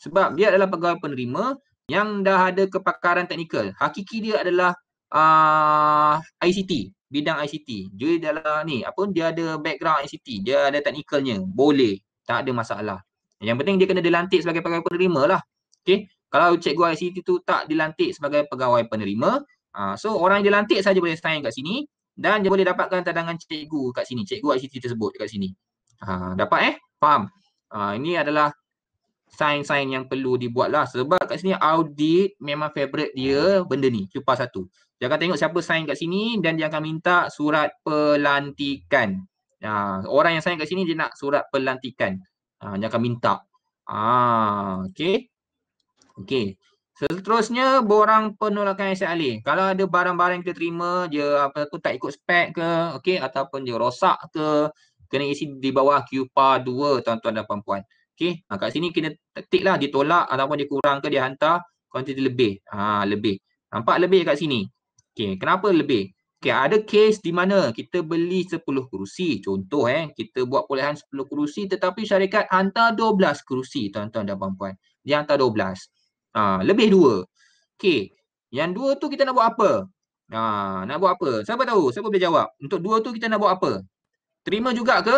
Sebab dia adalah pegawai penerima yang dah ada kepakaran teknikal. Hakiki dia adalah uh, ah, ICT bidang ICT. Jadi dalam ni apa dia ada background ICT, dia ada teknikalnya. Boleh, tak ada masalah. Yang penting dia kena dilantik sebagai pegawai penerima lah. okay? Kalau cikgu ICT tu tak dilantik sebagai pegawai penerima, uh, so orang yang dilantik saja boleh sign kat sini dan dia boleh dapatkan cadangan cikgu kat sini, cikgu ICT tersebut kat sini. Uh, dapat eh? Faham? Uh, ini adalah sign-sign yang perlu dibuat lah sebab kat sini audit memang favorite dia benda ni, cupa satu. Dia akan tengok siapa sign kat sini dan dia akan minta surat pelantikan. Ha, orang yang sign kat sini dia nak surat pelantikan. Ha, dia akan minta. Ha, okay. Okay. Seterusnya borang penolakan yang alih. Kalau ada barang-barang kita terima dia apa tu tak ikut spek ke okay, ataupun dia rosak ke kena isi di bawah QPA 2 tuan-tuan dan puan-puan. Okay. Ha, kat sini kena tik lah dia tolak ataupun dia kurang ke dia hantar kuantiti lebih. Ha, lebih. Nampak lebih kat sini. Okay, kenapa lebih? Okey, ada case di mana kita beli 10 kerusi. Contoh eh, kita buat perolehan 10 kerusi tetapi syarikat hantar 12 kerusi, tuan-tuan dan puan-puan. Dia hantar 12. ha, lebih 2. Okay, Yang 2 tu kita nak buat apa? Ha, nak buat apa? Siapa tahu? Siapa boleh jawab? Untuk 2 tu kita nak buat apa? Terima juga ke?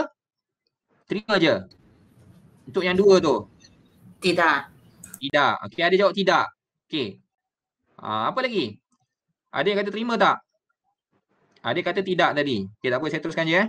Terima aje. Untuk yang 2 tu. Tidak. Tidak. Okay, ada jawab tidak. Okay. Ha, apa lagi? Ada yang kata terima tak? Ada kata tidak tadi. Okey, tak apa saya teruskan je eh.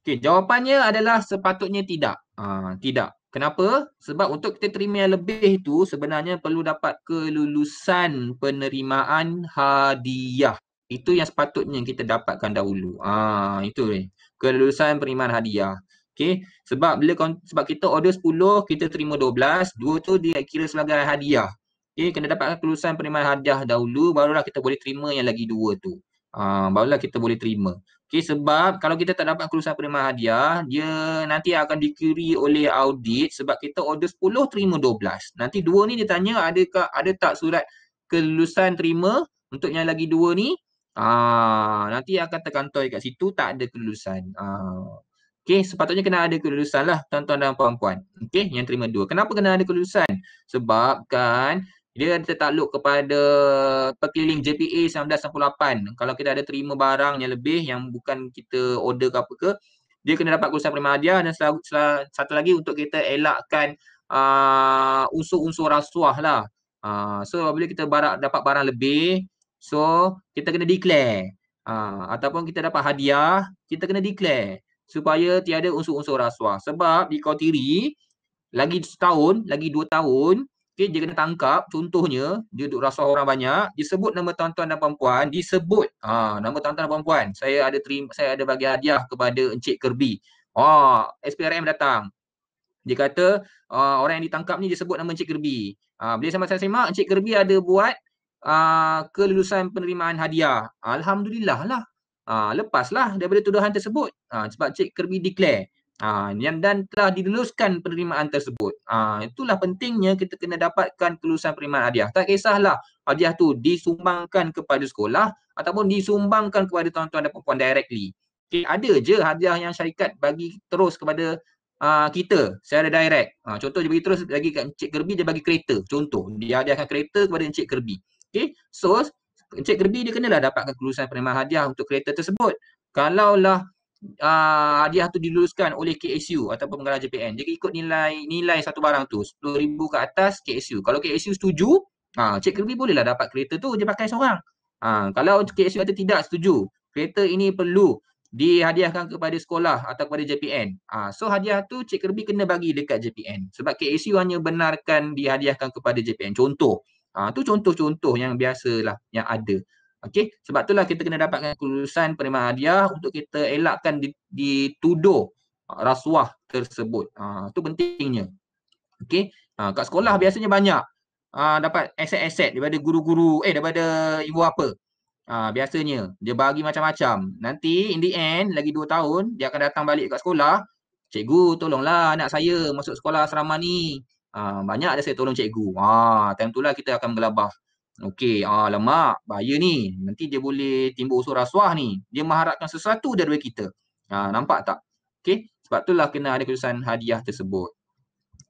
Okey, jawapannya adalah sepatutnya tidak. Ha, tidak. Kenapa? Sebab untuk kita terima yang lebih itu sebenarnya perlu dapat kelulusan penerimaan hadiah. Itu yang sepatutnya kita dapatkan dahulu. Ah, ha, itu eh. Kelulusan penerimaan hadiah. Okey, sebab bila sebab kita order 10, kita terima 12, dua tu dia kira sebagai hadiah. Okay, kena dapatkan kelulusan penerimaan hadiah dahulu barulah kita boleh terima yang lagi dua tu. Uh, barulah kita boleh terima. Okay, sebab kalau kita tak dapat kelulusan penerimaan hadiah, dia nanti akan dikiri oleh audit sebab kita order 10 terima 12. Nanti dua ni dia tanya adakah ada tak surat kelulusan terima untuk yang lagi dua ni. Ah, nanti akan terkantoi kat situ tak ada kelulusan. Ah, ha, okay, sepatutnya kena ada kelulusan lah tuan-tuan dan puan-puan. Okay, yang terima dua. Kenapa kena ada kelulusan? Sebab kan dia ada tertakluk kepada perkeliling JPA 1998 kalau kita ada terima barang yang lebih yang bukan kita order ke apa ke dia kena dapat kursus prima hadiah dan selalu, selalu, satu lagi untuk kita elakkan uh, unsur-unsur rasuah lah uh, so bila kita barang, dapat barang lebih so kita kena declare uh, ataupun kita dapat hadiah kita kena declare supaya tiada unsur-unsur rasuah sebab di kau tiri lagi setahun lagi dua tahun Okey, dia kena tangkap. Contohnya, dia duduk rasuah orang banyak. disebut nama tuan-tuan dan perempuan. Dia sebut ha, nama tuan-tuan dan perempuan. Saya ada terima, saya ada bagi hadiah kepada Encik Kerbi. Oh, ha, SPRM datang. Dia kata uh, orang yang ditangkap ni disebut nama Encik Kerbi. Ha, uh, bila saya simak, Encik Kerbi ada buat uh, kelulusan penerimaan hadiah. Alhamdulillah lah. Uh, lepaslah daripada tuduhan tersebut. Uh, sebab Encik Kerbi declare. Ha, yang dan telah diluluskan penerimaan tersebut. Uh, itulah pentingnya kita kena dapatkan kelulusan penerimaan hadiah. Tak kisahlah hadiah tu disumbangkan kepada sekolah ataupun disumbangkan kepada tuan-tuan dan puan-puan directly. Okay, ada je hadiah yang syarikat bagi terus kepada uh, kita secara direct. Uh, contoh dia bagi terus lagi kat Encik Kerbi dia bagi kereta. Contoh dia hadiahkan kereta kepada Encik Kerbi. Okay, so Encik Kerbi dia kenalah dapatkan kelulusan penerimaan hadiah untuk kereta tersebut. Kalaulah uh, hadiah tu diluluskan oleh KSU ataupun pengarah JPN. Jadi ikut nilai nilai satu barang tu 10,000 ke atas KSU. Kalau KSU setuju, ha uh, Cik Kirby bolehlah dapat kereta tu dia pakai seorang. Uh, kalau KSU kata tidak setuju, kereta ini perlu dihadiahkan kepada sekolah atau kepada JPN. Ha, ah, so hadiah tu Cik Kerbi kena bagi dekat JPN. Sebab KSU hanya benarkan dihadiahkan kepada JPN. Contoh. Ha, tu contoh-contoh yang biasalah yang ada. Okey, sebab itulah kita kena dapatkan kelulusan penerimaan hadiah untuk kita elakkan dituduh ah, rasuah tersebut. Ah, tu pentingnya. Okey, ah, kat sekolah biasanya banyak ah, dapat aset-aset daripada guru-guru, eh daripada ibu apa. Ah, biasanya dia bagi macam-macam. Nanti in the end lagi dua tahun dia akan datang balik kat sekolah. Cikgu tolonglah anak saya masuk sekolah asrama ni. Ah, banyak ada saya tolong cikgu. Ah, time itulah kita akan gelabah. Okey, ah, lemak, bahaya ni. Nanti dia boleh timbul usul rasuah ni. Dia mengharapkan sesuatu daripada kita. Ah, nampak tak? Okey, sebab itulah kena ada keputusan hadiah tersebut.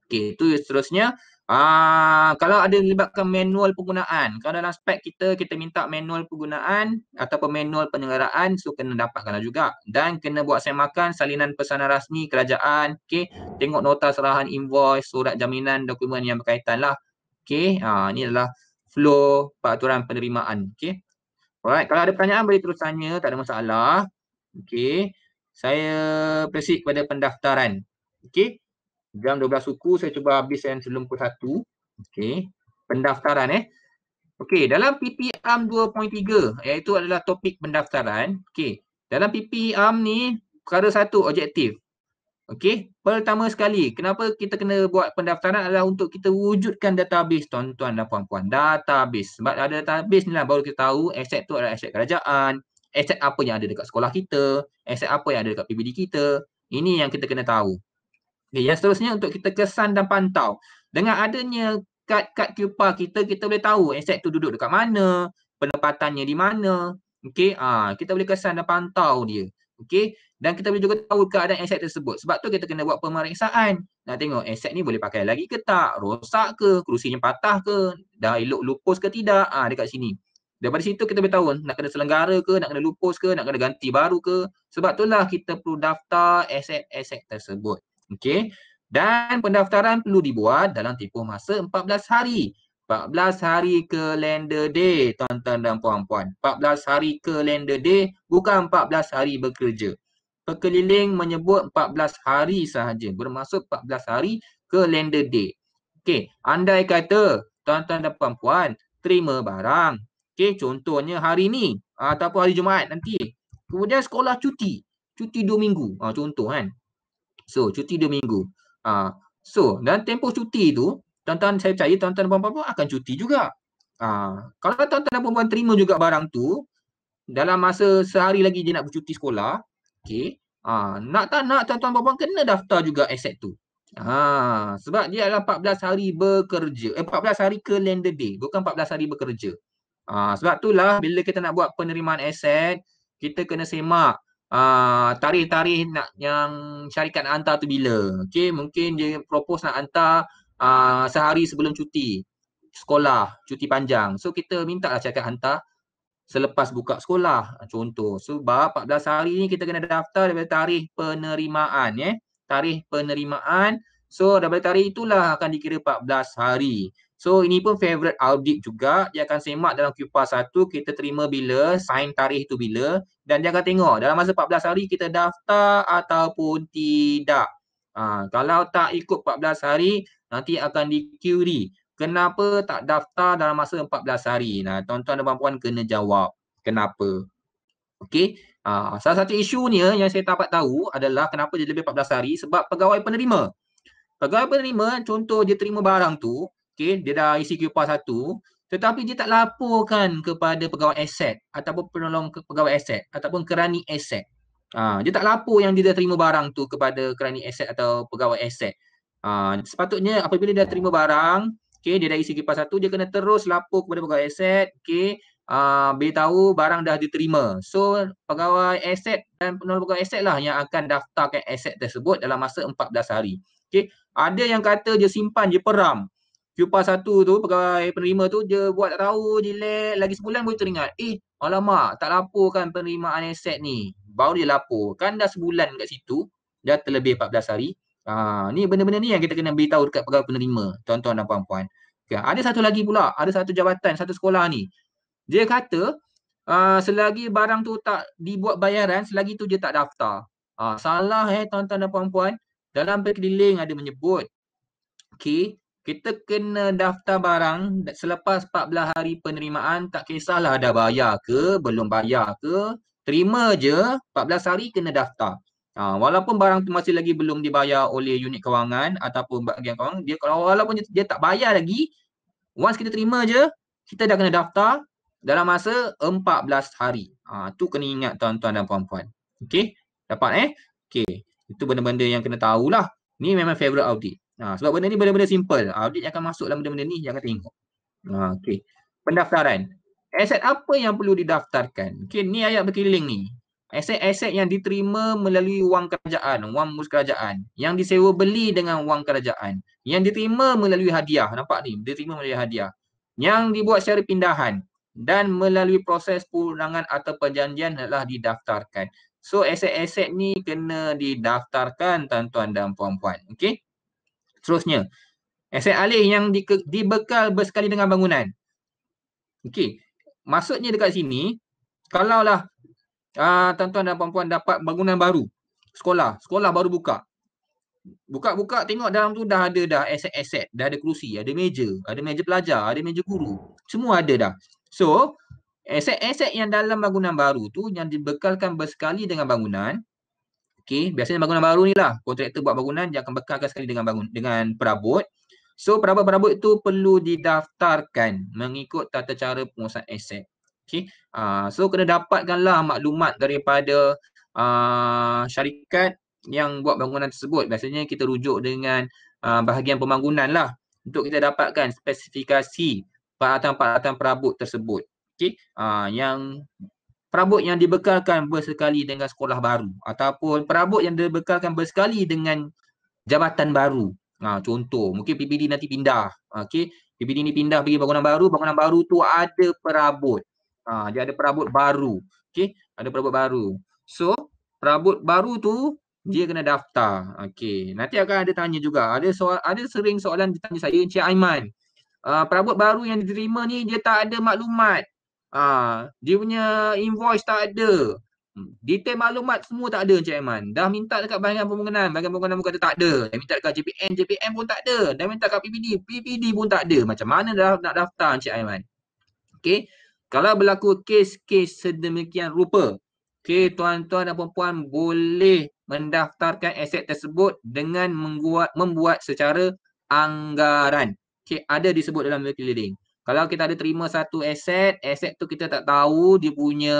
Okey, itu seterusnya. Ah, kalau ada melibatkan manual penggunaan, kalau dalam spek kita, kita minta manual penggunaan atau manual penyelenggaraan, so kena dapatkanlah juga. Dan kena buat semakan salinan pesanan rasmi kerajaan. Okey, tengok nota serahan invoice, surat jaminan, dokumen yang berkaitan lah. Okey, ah, ni adalah flow peraturan penerimaan. Okey. Alright, kalau ada pertanyaan boleh terus tanya, tak ada masalah. Okey. Saya proceed kepada pendaftaran. Okey. Jam 12 suku saya cuba habis yang sebelum pukul 1. Okey. Pendaftaran eh. Okey, dalam PPAM 2.3 iaitu adalah topik pendaftaran. Okey. Dalam PPM ni perkara satu objektif. Okey, pertama sekali kenapa kita kena buat pendaftaran adalah untuk kita wujudkan database tuan-tuan dan puan-puan. Database. Sebab ada database ni lah baru kita tahu aset tu adalah aset kerajaan, aset apa yang ada dekat sekolah kita, aset apa yang ada dekat PBD kita. Ini yang kita kena tahu. Okay, yang seterusnya untuk kita kesan dan pantau. Dengan adanya kad-kad QPA kita, kita boleh tahu aset tu duduk dekat mana, penempatannya di mana. Okey, ah kita boleh kesan dan pantau dia. Okey, dan kita boleh juga tahu keadaan aset tersebut. Sebab tu kita kena buat pemeriksaan. Nak tengok aset ni boleh pakai lagi ke tak? Rosak ke? Kerusinya patah ke? Dah elok lupus ke tidak? Ah ha, dekat sini. Daripada situ kita boleh tahu nak kena selenggara ke, nak kena lupus ke, nak kena ganti baru ke. Sebab tu lah kita perlu daftar aset-aset tersebut. Okay. Dan pendaftaran perlu dibuat dalam tempoh masa 14 hari. 14 hari ke kalender day tuan-tuan dan puan-puan. 14 hari ke kalender day bukan 14 hari bekerja berkeliling menyebut 14 hari sahaja bermaksud 14 hari ke lender day. Okey, andai kata tuan-tuan dan puan-puan terima barang. Okey, contohnya hari ni ataupun hari Jumaat nanti. Kemudian sekolah cuti. Cuti dua minggu. Ha, contoh kan. So, cuti dua minggu. Ha, so, dan tempoh cuti tu, tuan-tuan saya percaya tuan-tuan dan puan-puan akan cuti juga. Ha, kalau tuan-tuan dan puan-puan terima juga barang tu, dalam masa sehari lagi dia nak bercuti sekolah, Okay. Ha, nak tak nak tuan-tuan puan-puan kena daftar juga aset tu. Ha, sebab dia adalah 14 hari bekerja. Eh 14 hari calendar day. Bukan 14 hari bekerja. Ha, sebab itulah bila kita nak buat penerimaan aset, kita kena semak uh, tarikh-tarikh nak yang syarikat nak hantar tu bila. Okay, mungkin dia propose nak hantar uh, sehari sebelum cuti sekolah, cuti panjang. So kita minta lah syarikat hantar selepas buka sekolah ha, contoh sebab 14 hari ni kita kena daftar daripada tarikh penerimaan ya eh? tarikh penerimaan so daripada tarikh itulah akan dikira 14 hari so ini pun favorite audit juga dia akan semak dalam QPAS 1 kita terima bila sign tarikh tu bila dan dia akan tengok dalam masa 14 hari kita daftar ataupun tidak ha, kalau tak ikut 14 hari nanti akan di query kenapa tak daftar dalam masa 14 hari? Nah, tuan-tuan dan puan-puan kena jawab kenapa. Okey. Uh, salah satu isunya eh, yang saya dapat tahu adalah kenapa dia lebih 14 hari sebab pegawai penerima. Pegawai penerima contoh dia terima barang tu, okey, dia dah isi kupon satu, tetapi dia tak laporkan kepada pegawai aset ataupun penolong pegawai aset ataupun kerani aset. Ha, dia tak lapor yang dia dah terima barang tu kepada kerani aset atau pegawai aset. Ha, sepatutnya apabila dia terima barang, Okey, dia dah isi kipas satu, dia kena terus lapor kepada pegawai aset. Okey, uh, ah, tahu barang dah diterima. So, pegawai aset dan penolong pegawai aset lah yang akan daftarkan aset tersebut dalam masa 14 hari. Okey, ada yang kata dia simpan, dia peram. Kipas satu tu, pegawai penerima tu, dia buat tak tahu, jelek, lagi sebulan boleh teringat. Eh, alamak, tak laporkan penerimaan aset ni. Baru dia lapor. Kan dah sebulan kat situ, dah terlebih 14 hari. Ha, ni benda-benda ni yang kita kena beritahu dekat pegawai penerima, tuan-tuan dan puan-puan. Okay. Ada satu lagi pula, ada satu jawatan satu sekolah ni. Dia kata uh, selagi barang tu tak dibuat bayaran, selagi tu dia tak daftar. Uh, salah eh tuan-tuan dan puan-puan. Dalam berkeliling ada menyebut. Okay. Kita kena daftar barang selepas 14 hari penerimaan tak kisahlah ada bayar ke, belum bayar ke. Terima je 14 hari kena daftar. Ha, walaupun barang tu masih lagi belum dibayar oleh unit kewangan ataupun bahagian kewangan, dia kalau walaupun dia, dia tak bayar lagi, once kita terima je, kita dah kena daftar dalam masa 14 hari. Ha, tu kena ingat tuan-tuan dan puan-puan. okay? Dapat eh? Okay, Itu benda-benda yang kena tahulah. Ni memang favorite audit. Ha, sebab benda ni benda-benda simple. Audit yang akan masuk dalam benda-benda ni, yang akan tengok. Ha, Okey. Pendaftaran. Aset apa yang perlu didaftarkan? Okay, ni ayat berkeliling ni aset-aset yang diterima melalui wang kerajaan, wang mus kerajaan, yang disewa beli dengan wang kerajaan, yang diterima melalui hadiah, nampak ni, diterima melalui hadiah, yang dibuat secara pindahan dan melalui proses perundangan atau perjanjian telah didaftarkan. So aset-aset ni kena didaftarkan tuan-tuan dan puan-puan. Okey. terusnya, aset alih yang di, dibekal bersekali dengan bangunan. Okey. Maksudnya dekat sini, kalaulah Ah, tuan-tuan dan puan-puan dapat bangunan baru. Sekolah. Sekolah baru buka. Buka-buka tengok dalam tu dah ada dah aset-aset. Dah ada kerusi, ada meja, ada meja pelajar, ada meja guru. Semua ada dah. So, aset-aset yang dalam bangunan baru tu yang dibekalkan bersekali dengan bangunan. Okay, biasanya bangunan baru ni lah. Kontraktor buat bangunan dia akan bekalkan sekali dengan bangun dengan perabot. So, perabot-perabot tu perlu didaftarkan mengikut tata cara pengurusan aset. Okay. Uh, so kena dapatkanlah maklumat daripada uh, syarikat yang buat bangunan tersebut. Biasanya kita rujuk dengan uh, bahagian pembangunan lah untuk kita dapatkan spesifikasi peralatan-peralatan perabot tersebut. Okay. Uh, yang perabot yang dibekalkan bersekali dengan sekolah baru ataupun perabot yang dibekalkan bersekali dengan jabatan baru. Ha, contoh, mungkin PBD nanti pindah. Okay. PBD ni pindah pergi bangunan baru, bangunan baru tu ada perabot. Ha, dia ada perabot baru. okay? ada perabot baru. So, perabot baru tu dia kena daftar. okay? nanti akan ada tanya juga. Ada soal, ada sering soalan ditanya saya Encik Aiman. Uh, perabot baru yang diterima ni dia tak ada maklumat. Ha, dia punya invoice tak ada. Hmm, detail maklumat semua tak ada Encik Aiman. Dah minta dekat bahagian pembangunan. Bahagian pembangunan pun kata tak ada. Dah minta dekat JPN, JPN pun tak ada. Dah minta dekat PPD, PPD pun tak ada. Macam mana dah nak daftar Encik Aiman? Okay? Kalau berlaku kes-kes sedemikian rupa, okay, tuan-tuan dan puan-puan boleh mendaftarkan aset tersebut dengan membuat, membuat secara anggaran. Okay, ada disebut dalam milik keliling. Kalau kita ada terima satu aset, aset tu kita tak tahu dia punya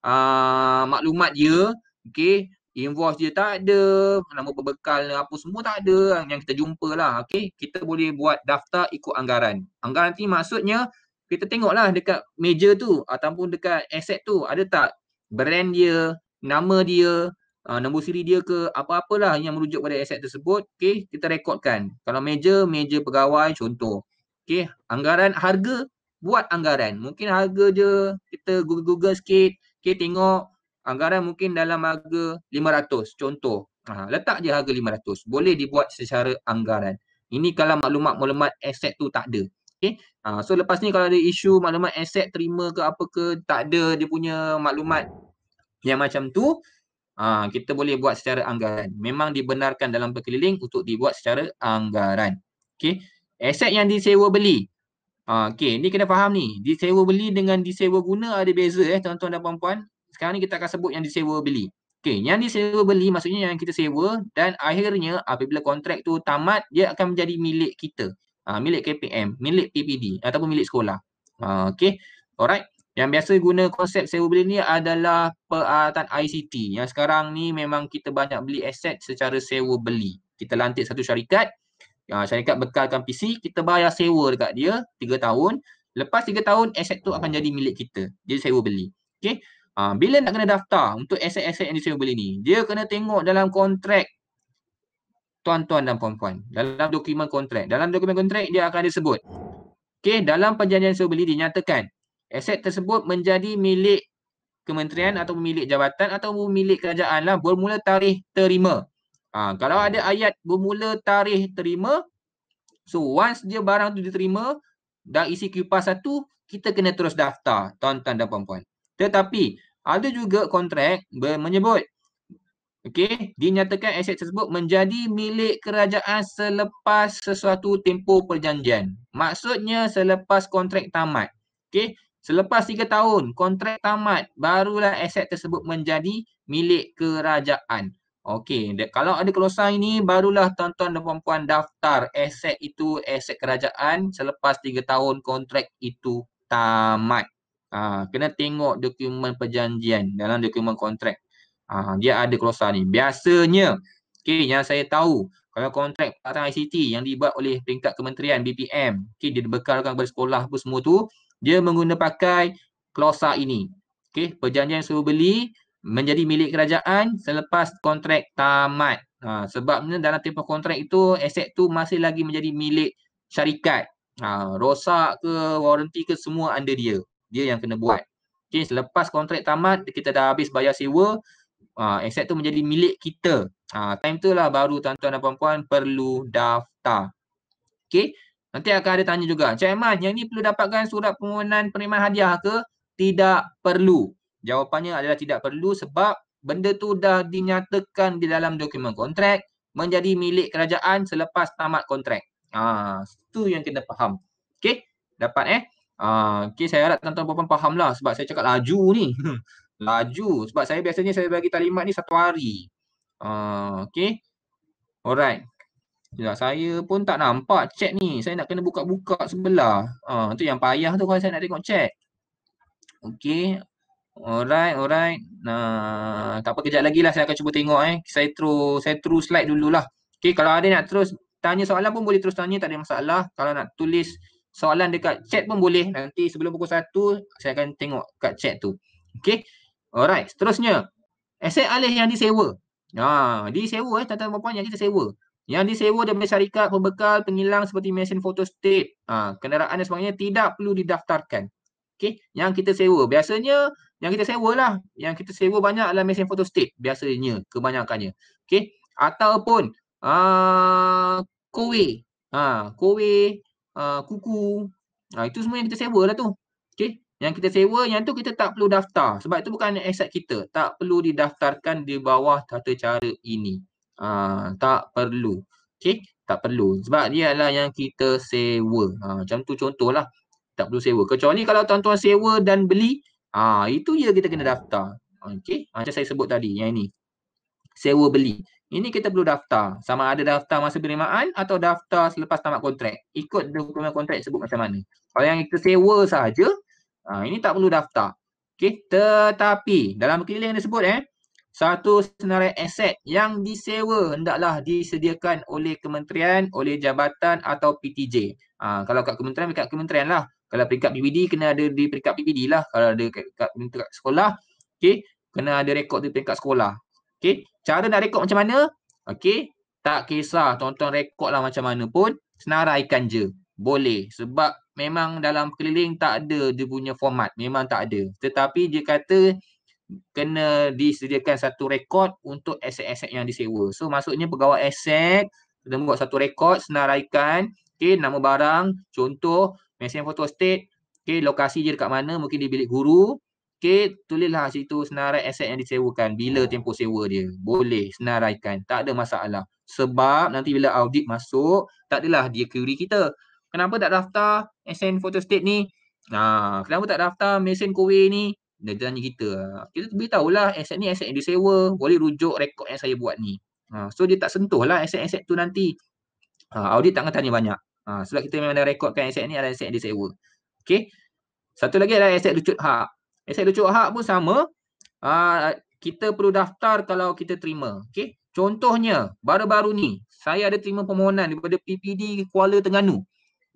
uh, maklumat dia, okay, invoice dia tak ada, nama berbekal apa semua tak ada yang kita jumpalah, lah. Okay, kita boleh buat daftar ikut anggaran. Anggaran ni maksudnya kita tengoklah dekat meja tu ataupun dekat aset tu ada tak brand dia, nama dia, uh, nombor siri dia ke apa-apalah yang merujuk pada aset tersebut. Okey, kita rekodkan. Kalau meja, meja pegawai contoh. Okey, anggaran harga buat anggaran. Mungkin harga je kita google-google sikit. Okey, tengok anggaran mungkin dalam harga 500 contoh. Ha, letak je harga 500. Boleh dibuat secara anggaran. Ini kalau maklumat-maklumat aset tu tak ada. Okay. Uh, ha, so lepas ni kalau ada isu maklumat aset terima ke apa ke tak ada dia punya maklumat yang macam tu uh, kita boleh buat secara anggaran. Memang dibenarkan dalam berkeliling untuk dibuat secara anggaran. Okay. Aset yang disewa beli. Uh, ha, okay. Ni kena faham ni. Disewa beli dengan disewa guna ada beza eh tuan-tuan dan puan-puan. Sekarang ni kita akan sebut yang disewa beli. Okay, yang disewa beli maksudnya yang kita sewa dan akhirnya apabila kontrak tu tamat dia akan menjadi milik kita uh, milik KPM, milik PPD ataupun milik sekolah. Uh, ah, okay, alright. Yang biasa guna konsep sewa beli ni adalah peralatan ICT yang sekarang ni memang kita banyak beli aset secara sewa beli. Kita lantik satu syarikat, uh, syarikat bekalkan PC, kita bayar sewa dekat dia 3 tahun. Lepas 3 tahun aset tu akan jadi milik kita. Dia sewa beli. Okay. Uh, bila nak kena daftar untuk aset-aset yang dia sewa beli ni, dia kena tengok dalam kontrak tuan-tuan dan puan-puan dalam dokumen kontrak. Dalam dokumen kontrak dia akan disebut. Okey, dalam perjanjian sewa beli dinyatakan aset tersebut menjadi milik kementerian atau milik jabatan atau milik kerajaan lah bermula tarikh terima. Ha, kalau ada ayat bermula tarikh terima, so once dia barang tu diterima dan isi kipas satu, kita kena terus daftar tuan-tuan dan puan-puan. Tetapi ada juga kontrak menyebut Okey, dinyatakan aset tersebut menjadi milik kerajaan selepas sesuatu tempoh perjanjian. Maksudnya selepas kontrak tamat. Okey, selepas tiga tahun kontrak tamat barulah aset tersebut menjadi milik kerajaan. Okey, kalau ada klausa ini barulah tuan-tuan dan puan-puan daftar aset itu aset kerajaan selepas tiga tahun kontrak itu tamat. Ha, kena tengok dokumen perjanjian dalam dokumen kontrak. Ha, dia ada klausa ni. Biasanya, okay, yang saya tahu, kalau kontrak pelatihan ICT yang dibuat oleh peringkat kementerian BPM, okay, dia dibekalkan kepada sekolah apa semua tu, dia menggunakan pakai klausa ini. Okay, perjanjian suruh beli menjadi milik kerajaan selepas kontrak tamat. Ha, sebabnya dalam tempoh kontrak itu, aset tu masih lagi menjadi milik syarikat. Ha, rosak ke, warranty ke, semua under dia. Dia yang kena buat. Okay, selepas kontrak tamat, kita dah habis bayar sewa, uh, aset tu menjadi milik kita. Uh, time tu lah baru tuan-tuan dan puan-puan perlu daftar. Okay. Nanti akan ada tanya juga. Encik Ahmad, yang ni perlu dapatkan surat pengumuman penerimaan hadiah ke? Tidak perlu. Jawapannya adalah tidak perlu sebab benda tu dah dinyatakan di dalam dokumen kontrak menjadi milik kerajaan selepas tamat kontrak. Ah, uh, tu yang kita faham. Okay. Dapat eh. Uh, ah, okay, saya harap tuan-tuan dan puan-puan faham lah sebab saya cakap laju ni. laju sebab saya biasanya saya bagi talimat ni satu hari. Uh, ah, okay. Alright. Sekejap, saya pun tak nampak chat ni. Saya nak kena buka-buka sebelah. Uh, tu yang payah tu kalau saya nak tengok chat. Okay. Alright, alright. Nah, tak apa kejap lagi lah saya akan cuba tengok eh. Saya terus, saya terus slide dululah. Okay, kalau ada nak terus tanya soalan pun boleh terus tanya. Tak ada masalah. Kalau nak tulis soalan dekat chat pun boleh. Nanti sebelum pukul 1 saya akan tengok kat chat tu. Okay. Alright, seterusnya. Aset alih yang disewa. Ha, disewa eh, tuan-tuan puan-puan yang kita sewa. Yang disewa daripada syarikat pembekal penghilang seperti mesin photostate, ha, kenderaan dan sebagainya tidak perlu didaftarkan. Okey, yang kita sewa. Biasanya yang kita sewa lah. Yang kita sewa banyak adalah mesin photostate biasanya kebanyakannya. Okey, ataupun a ha, uh, kowe. Ha, kowe, uh, kuku. Ha, itu semua yang kita sewa lah tu. Okey, yang kita sewa yang tu kita tak perlu daftar sebab itu bukan aset kita. Tak perlu didaftarkan di bawah tata cara ini. Uh, tak perlu. Okay? Tak perlu. Sebab dia adalah yang kita sewa. Uh, macam tu contohlah. Tak perlu sewa. Kecuali kalau tuan-tuan sewa dan beli, ah itu ya kita kena daftar. Okay? Uh, macam saya sebut tadi yang ini. Sewa beli. Ini kita perlu daftar. Sama ada daftar masa penerimaan atau daftar selepas tamat kontrak. Ikut dokumen kontrak sebut macam mana. Kalau yang kita sewa saja. Ha, ini tak perlu daftar. Okey, tetapi dalam keliling yang disebut eh, satu senarai aset yang disewa hendaklah disediakan oleh kementerian, oleh jabatan atau PTJ. Ha, kalau kat kementerian, dekat kementerian lah. Kalau peringkat PPD, kena ada di peringkat PPD lah. Kalau ada kat, kat, kat sekolah, okay, kena ada rekod di peringkat sekolah. Okay. Cara nak rekod macam mana? Okay. Tak kisah, tonton rekod lah macam mana pun. Senaraikan je. Boleh. Sebab memang dalam keliling tak ada dia punya format memang tak ada tetapi dia kata kena disediakan satu rekod untuk aset-aset yang disewa so maksudnya pegawai aset kena buat satu rekod senaraikan okay nama barang contoh mesin fotostat, okay lokasi dia dekat mana mungkin di bilik guru okay tulislah situ senarai aset yang disewakan bila tempoh sewa dia boleh senaraikan tak ada masalah sebab nanti bila audit masuk tak adalah dia query kita kenapa tak daftar SN Photostate ni? Ha, kenapa tak daftar mesin kuih ni? Dia tanya kita. Kita beritahu lah aset ni aset yang sewa. Boleh rujuk rekod yang saya buat ni. Ha, so dia tak sentuh lah aset-aset tu nanti. Ha, audit tak tanya banyak. Ha, sebab kita memang dah rekodkan aset ni adalah aset yang sewa. Okay. Satu lagi adalah aset lucut hak. Aset lucut hak pun sama. Ha, kita perlu daftar kalau kita terima. Okay. Contohnya, baru-baru ni saya ada terima permohonan daripada PPD Kuala Tengganu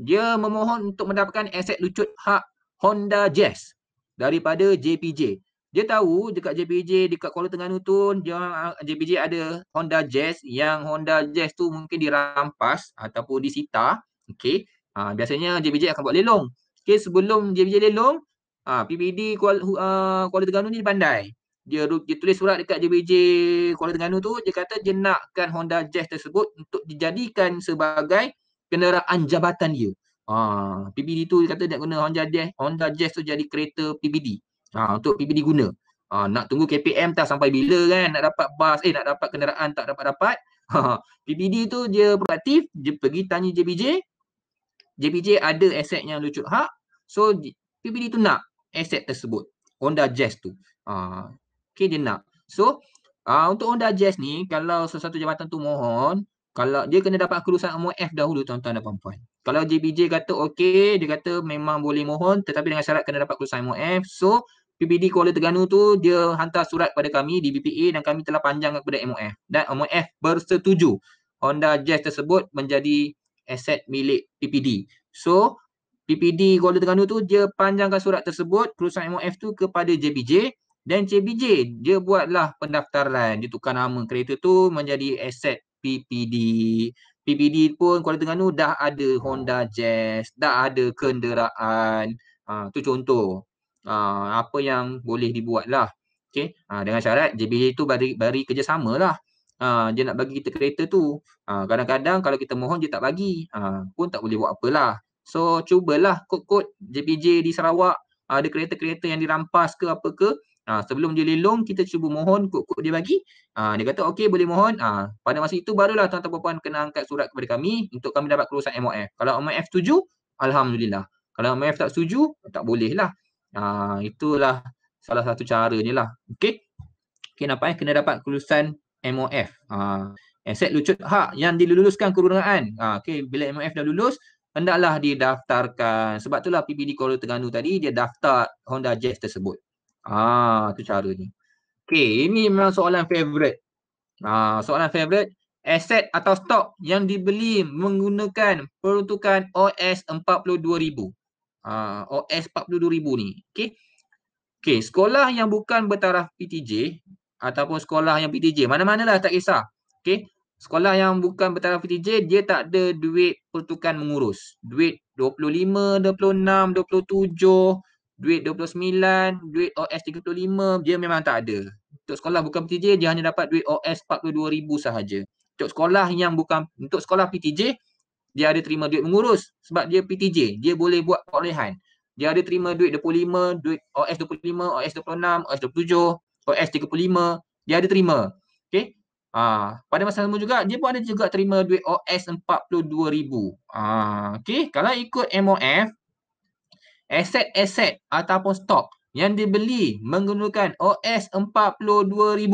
dia memohon untuk mendapatkan aset lucut hak Honda Jazz daripada JPJ. Dia tahu dekat JPJ dekat Kuala Terengganu tu dia JPJ ada Honda Jazz yang Honda Jazz tu mungkin dirampas ataupun disita. Okey. Ha, biasanya JPJ akan buat lelong. Okey sebelum JPJ lelong, ha, PPD Kuala, uh, Kuala Terengganu ni pandai. Dia, dia tulis surat dekat JPJ Kuala Terengganu tu dia kata dia nakkan Honda Jazz tersebut untuk dijadikan sebagai kenderaan jabatan dia. Ha, PBD tu dia kata nak guna Honda Jazz, Honda Jazz tu jadi kereta PBD. Ha, untuk PBD guna. Ha, nak tunggu KPM tak sampai bila kan nak dapat bas, eh nak dapat kenderaan tak dapat-dapat. Ha, PBD tu dia proaktif, dia pergi tanya JBJ. JBJ ada aset yang lucu, hak. So PBD tu nak aset tersebut. Honda Jazz tu. Ha, okay dia nak. So Uh, untuk Honda Jazz ni, kalau sesuatu jabatan tu mohon, kalau dia kena dapat kerusan MOF dahulu tuan-tuan dan puan-puan. Kalau JBJ kata okey, dia kata memang boleh mohon tetapi dengan syarat kena dapat kerusan MOF. So PPD Kuala Terengganu tu dia hantar surat kepada kami di BPA dan kami telah panjangkan kepada MOF dan MOF bersetuju Honda Jazz tersebut menjadi aset milik PPD. So PPD Kuala Terengganu tu dia panjangkan surat tersebut kerusan MOF tu kepada JBJ dan JBJ dia buatlah pendaftaran dia tukar nama kereta tu menjadi aset PPD PPD pun Kuala Terengganu dah ada Honda Jazz, dah ada kenderaan. Ha, tu contoh. Ha, apa yang boleh dibuat lah. Okay. Ha, dengan syarat JBJ tu bari, bari kerjasama lah. Ha, dia nak bagi kita kereta tu. Ha, kadang-kadang kalau kita mohon dia tak bagi. Ha, pun tak boleh buat apalah. So cubalah kod-kod JBJ di Sarawak. ada kereta-kereta yang dirampas ke apa ke ha, sebelum dia lelong kita cuba mohon kod-kod dia bagi. ha, dia kata okey boleh mohon. ha, pada masa itu barulah tuan-tuan puan kena angkat surat kepada kami untuk kami dapat keluasan MOF. Kalau MOF setuju, alhamdulillah. Kalau MOF tak setuju, tak boleh lah. ha, itulah salah satu caranya lah. Okey. Okey nampak eh kena dapat keluasan MOF. Ah ha, aset lucut hak yang diluluskan kerunaan. Ah ha, okey bila MOF dah lulus, hendaklah didaftarkan. Sebab itulah PPD Kuala Terengganu tadi dia daftar Honda Jazz tersebut. Ah, tu ni. Okay, ini memang soalan favorite. Ah, soalan favorite. Aset atau stok yang dibeli menggunakan peruntukan OS 42,000. Ah, OS 42,000 ni. Okay. Okay, sekolah yang bukan bertaraf PTJ ataupun sekolah yang PTJ. Mana-manalah tak kisah. Okay. Sekolah yang bukan bertaraf PTJ, dia tak ada duit peruntukan mengurus. Duit 25, 26, 27, duit 29, duit OS 35 dia memang tak ada. Untuk sekolah bukan PTJ dia hanya dapat duit OS 42,000 sahaja. Untuk sekolah yang bukan untuk sekolah PTJ dia ada terima duit mengurus sebab dia PTJ, dia boleh buat perolehan. Dia ada terima duit 25, duit OS 25, OS 26, OS 27, OS 35, dia ada terima. okay, Ha, pada masa sama juga dia pun ada juga terima duit OS 42,000. Ha, okay, kalau ikut MOF aset-aset ataupun stok yang dibeli menggunakan OS 42000.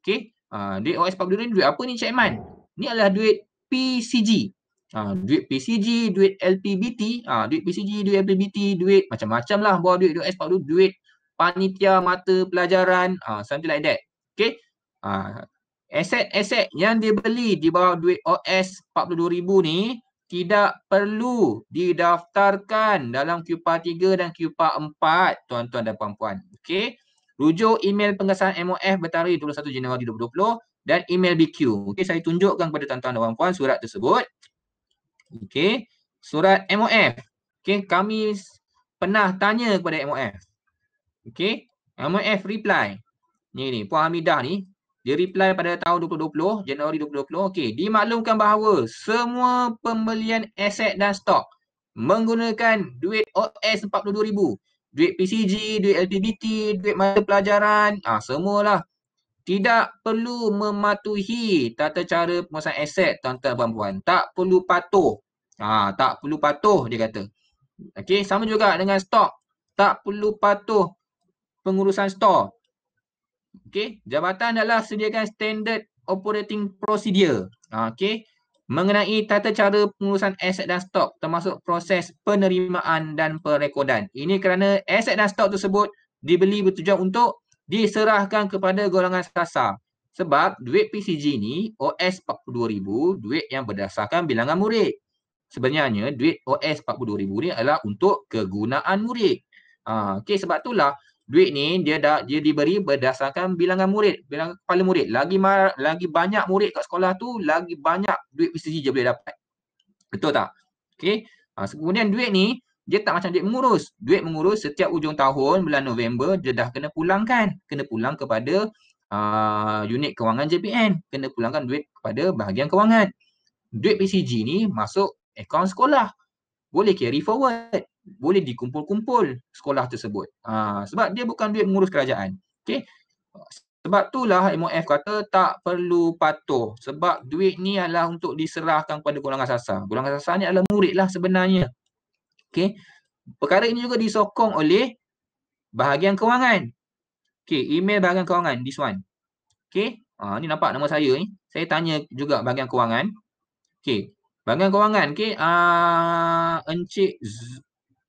Okey. Uh, duit OS 42000 ni duit apa ni Cik Iman? Ni adalah duit PCG. Ha, duit PCG, duit LPBT, ha, duit PCG, duit LPBT, duit macam-macam lah bawa duit OS42, duit panitia mata pelajaran, ha, something like that. Okay. Ha, aset-aset yang dibeli di bawah duit OS42,000 ni tidak perlu didaftarkan dalam QPA 3 dan QPA 4 tuan-tuan dan puan-puan. Okey. Rujuk email pengesahan MOF bertarikh 21 Januari 2020 dan email BQ. Okey, saya tunjukkan kepada tuan-tuan dan puan-puan surat tersebut. Okey, surat MOF. Okey, kami pernah tanya kepada MOF. Okey, MOF reply. Ni ni, Puan Hamidah ni dia reply pada tahun 2020, Januari 2020. Okey, dimaklumkan bahawa semua pembelian aset dan stok menggunakan duit OS 42000, duit PCG, duit LPBT, duit mata pelajaran, ah semualah. Tidak perlu mematuhi tata cara pengurusan aset tuan-tuan dan puan-puan. Tak perlu patuh. Ah ha, tak perlu patuh dia kata. Okey, sama juga dengan stok. Tak perlu patuh pengurusan stok. Okey, jabatan adalah sediakan standard operating procedure. Ha, okey, mengenai tata cara pengurusan aset dan stok termasuk proses penerimaan dan perekodan. Ini kerana aset dan stok tersebut dibeli bertujuan untuk diserahkan kepada golongan sasar. Sebab duit PCG ni OS 42000 duit yang berdasarkan bilangan murid. Sebenarnya duit OS 42000 ni adalah untuk kegunaan murid. Ha, okay, sebab itulah duit ni dia dah dia diberi berdasarkan bilangan murid, bilangan kepala murid. Lagi lagi banyak murid kat sekolah tu, lagi banyak duit PCG je boleh dapat. Betul tak? Okey. Ha, kemudian duit ni dia tak macam duit mengurus. Duit mengurus setiap ujung tahun bulan November dia dah kena pulangkan, kena pulang kepada uh, unit kewangan JPN, kena pulangkan duit kepada bahagian kewangan. Duit PCG ni masuk akaun sekolah. Boleh carry forward boleh dikumpul-kumpul sekolah tersebut. Ha, sebab dia bukan duit mengurus kerajaan. Okay? Sebab itulah MOF kata tak perlu patuh. Sebab duit ni adalah untuk diserahkan kepada golongan sasar. Golongan sasar ni adalah murid lah sebenarnya. Okay? Perkara ini juga disokong oleh bahagian kewangan. Okay, email bahagian kewangan, this one. Okay, ha, ni nampak nama saya ni. Saya tanya juga bahagian kewangan. Okay, bahagian kewangan, okay. Uh, Encik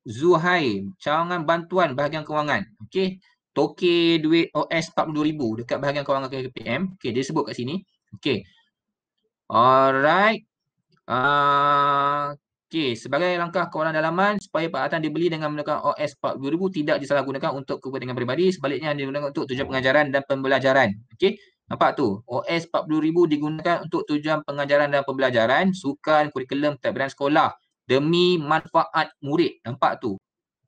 Zuhai, cawangan bantuan bahagian kewangan. Okey. Toke duit OS 42000 dekat bahagian kewangan KPM. Okey, dia sebut kat sini. Okey. Alright. Uh, ah, okay, sebagai langkah kewangan dalaman supaya peralatan dibeli dengan menggunakan OS 42000 tidak disalahgunakan untuk kepentingan peribadi sebaliknya digunakan untuk tujuan pengajaran dan pembelajaran. Okey, nampak tu? OS 42000 digunakan untuk tujuan pengajaran dan pembelajaran, sukan, kurikulum, tadbiran sekolah demi manfaat murid. Nampak tu?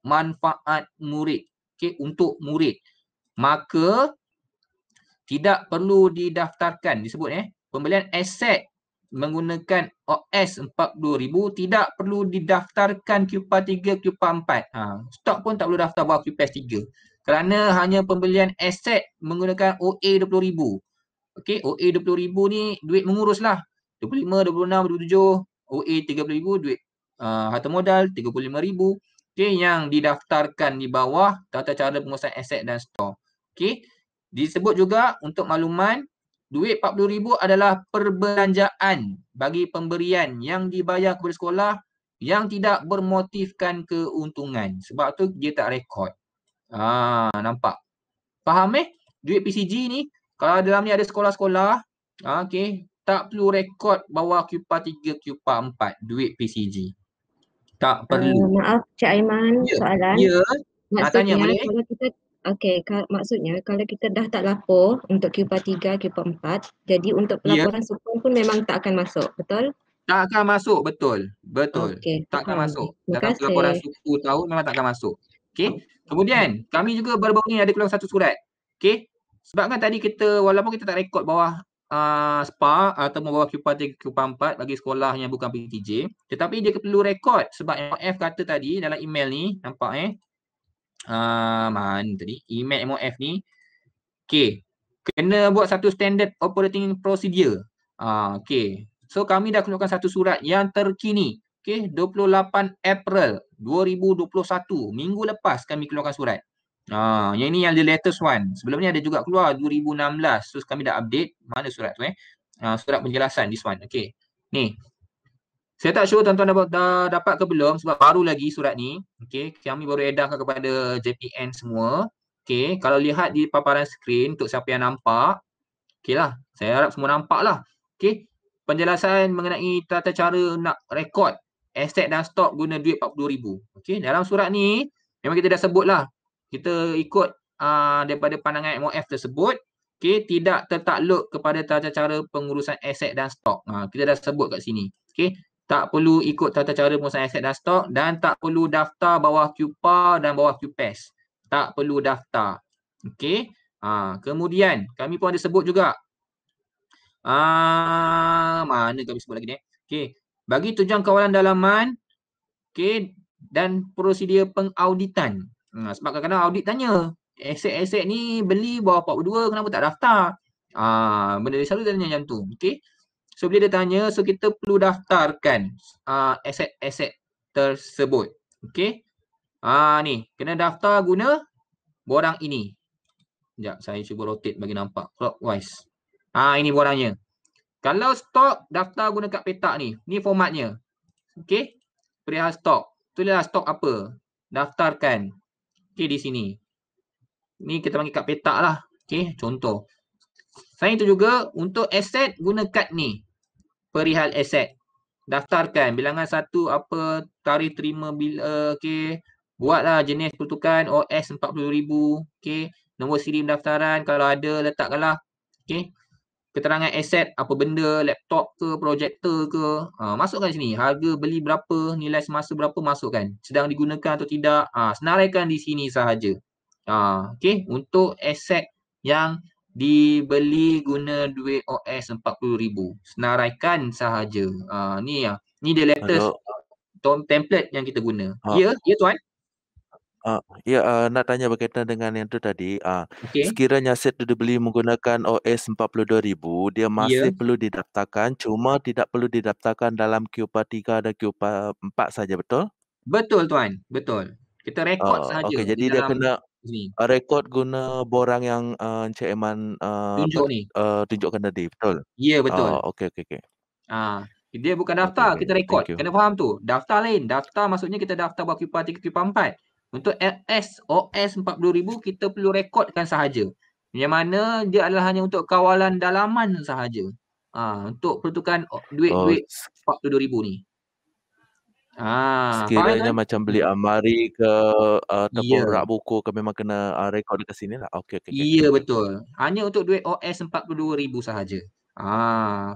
Manfaat murid. Okey, untuk murid. Maka tidak perlu didaftarkan disebut eh pembelian aset menggunakan OS 40000 tidak perlu didaftarkan QPA 3 QPA 4. Ha, stok pun tak perlu daftar bawah QPS 3. Kerana hanya pembelian aset menggunakan OA 20000. Okey, OA 20000 ni duit menguruslah. 25, 26, 27, OA 30000 duit Ah, harta modal RM35,000 okay, yang didaftarkan di bawah tata cara pengurusan aset dan store. Okay. Disebut juga untuk makluman duit RM40,000 adalah perbelanjaan bagi pemberian yang dibayar kepada sekolah yang tidak bermotifkan keuntungan. Sebab tu dia tak rekod. Ah, nampak? Faham eh? Duit PCG ni kalau dalam ni ada sekolah-sekolah ah, okay, tak perlu rekod bawah QPA 3, QPA 4 duit PCG tak ah, perlu. Uh, maaf Cik Aiman yeah. soalan. Ya. Yeah. Nak tanya boleh? Kalau kita okay, ka, maksudnya kalau kita dah tak lapor untuk Q3, Q4, jadi untuk ya. pelaporan yeah. sukun pun memang tak akan masuk, betul? Tak akan masuk, betul. Betul. Okay. Tak akan okay. masuk. Dalam pelaporan suku tahun memang tak akan masuk. Okay. Kemudian kami juga baru-baru ni ada keluar satu surat. Okay. Sebab kan tadi kita walaupun kita tak rekod bawah uh, SPA atau membawa Q4 ke Q4 bagi sekolah yang bukan PTJ tetapi dia perlu rekod sebab MOF kata tadi dalam email ni nampak eh uh, mana tadi email MOF ni okay kena buat satu standard operating procedure uh, okay so kami dah keluarkan satu surat yang terkini okay 28 April 2021 minggu lepas kami keluarkan surat Ah, yang ini yang the latest one. Sebelum ni ada juga keluar 2016. So kami dah update mana surat tu eh. Ah, surat penjelasan this one. Okay. Ni. Saya tak sure tuan-tuan dah, dah dapat ke belum sebab baru lagi surat ni. Okay. Kami baru edarkan kepada JPN semua. Okay. Kalau lihat di paparan skrin untuk siapa yang nampak. Okay lah. Saya harap semua nampak lah. Okay. Penjelasan mengenai tata cara nak rekod asset dan stock guna duit RM42,000. Okay. Dalam surat ni memang kita dah sebut lah kita ikut uh, daripada pandangan MOF tersebut okey tidak tertakluk kepada tata cara pengurusan aset dan stok uh, kita dah sebut kat sini okey tak perlu ikut tata cara pengurusan aset dan stok dan tak perlu daftar bawah QPA dan bawah QPES tak perlu daftar okey uh, kemudian kami pun ada sebut juga uh, mana kami sebut lagi ni okey bagi tujuan kawalan dalaman okey dan prosedur pengauditan Ha, sebab kadang-kadang audit tanya, aset-aset ni beli bawah 42 kenapa tak daftar? Ha, benda dia selalu tanya macam tu. Okay. So bila dia tanya, so kita perlu daftarkan uh, ha, aset-aset tersebut. Okay. Ha, ni, kena daftar guna borang ini. Sekejap, saya cuba rotate bagi nampak clockwise. Ha, ini borangnya. Kalau stok, daftar guna kat petak ni. Ni formatnya. Okay. Perihal stok. Tulislah stok apa. Daftarkan. Okey di sini. Ni kita panggil kad petak lah. Okey contoh. Selain itu juga untuk aset guna kad ni. Perihal aset. Daftarkan bilangan satu apa tarif terima bila. Eh, okey. Buatlah jenis pertukan OS RM40,000. Okey. Nombor siri pendaftaran kalau ada letakkanlah. Okey keterangan aset apa benda laptop ke projektor ke ha, masukkan sini harga beli berapa nilai semasa berapa masukkan sedang digunakan atau tidak ha, senaraikan di sini sahaja ha, okay. untuk aset yang dibeli guna duit OS RM40,000 senaraikan sahaja ha, ni ya ni the latest Aduh. template yang kita guna ha. ya ya tuan Uh, ya, uh, nak tanya berkaitan dengan yang tu tadi. Uh, ah, okay. Sekiranya set tu dibeli menggunakan OS 42000, dia masih yeah. perlu didaftarkan. Cuma tidak perlu didaftarkan dalam QPA 3 dan QPA 4 saja, betul? Betul, Tuan. Betul. Kita rekod uh, saja. Okey, jadi dia dalam kena ini. rekod guna borang yang uh, Encik Eman uh, Tunjuk ni. Uh, tunjukkan tadi, betul? Ya, yeah, betul. Uh, okey, okey, okey. Uh. Dia bukan daftar, okay, kita rekod. Kena faham tu. Daftar lain. Daftar maksudnya kita daftar buat QPA 3 ke QPA 4. Untuk LS OS 40,000 kita perlu rekodkan sahaja. Yang mana dia adalah hanya untuk kawalan dalaman sahaja. Ha, untuk peruntukan duit-duit oh. RM42,000 ni. Ha, Sekiranya kan? macam beli hmm. amari ke eh, ataupun yeah. rak buku ke memang kena uh, rekod dekat sini lah. Okay, okay, ya yeah, okay. betul. Hanya untuk duit OS RM42,000 sahaja. Ha,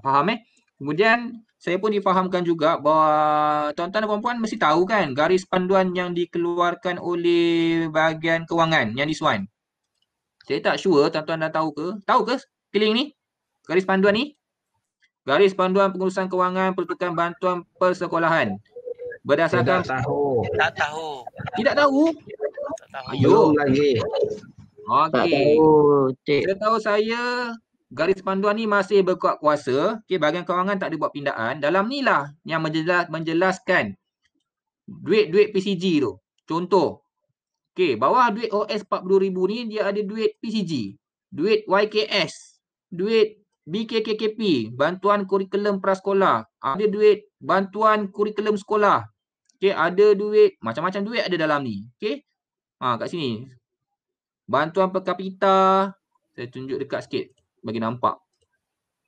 faham eh? Kemudian saya pun difahamkan juga bahawa tuan-tuan dan puan-puan mesti tahu kan garis panduan yang dikeluarkan oleh bahagian kewangan yang disuan. Saya tak sure tuan-tuan dah tahu ke? Tahu ke Keling ni? Garis panduan ni? Garis panduan pengurusan kewangan perlukan bantuan persekolahan. Berdasarkan tak tahu. Tak tahu. Tidak tahu. Tak tahu. Ayuh lagi. Okey. Tak tahu. Cik. Saya tahu saya garis panduan ni masih berkuat kuasa. Okay, bahagian kewangan tak ada buat pindaan. Dalam ni lah yang menjelaskan duit-duit PCG tu. Contoh. Okay, bawah duit OS RM40,000 ni dia ada duit PCG. Duit YKS. Duit BKKKP. Bantuan kurikulum prasekolah. Ada duit bantuan kurikulum sekolah. Okay, ada duit. Macam-macam duit ada dalam ni. Okay. Ha, kat sini. Bantuan per kapita. Saya tunjuk dekat sikit bagi nampak.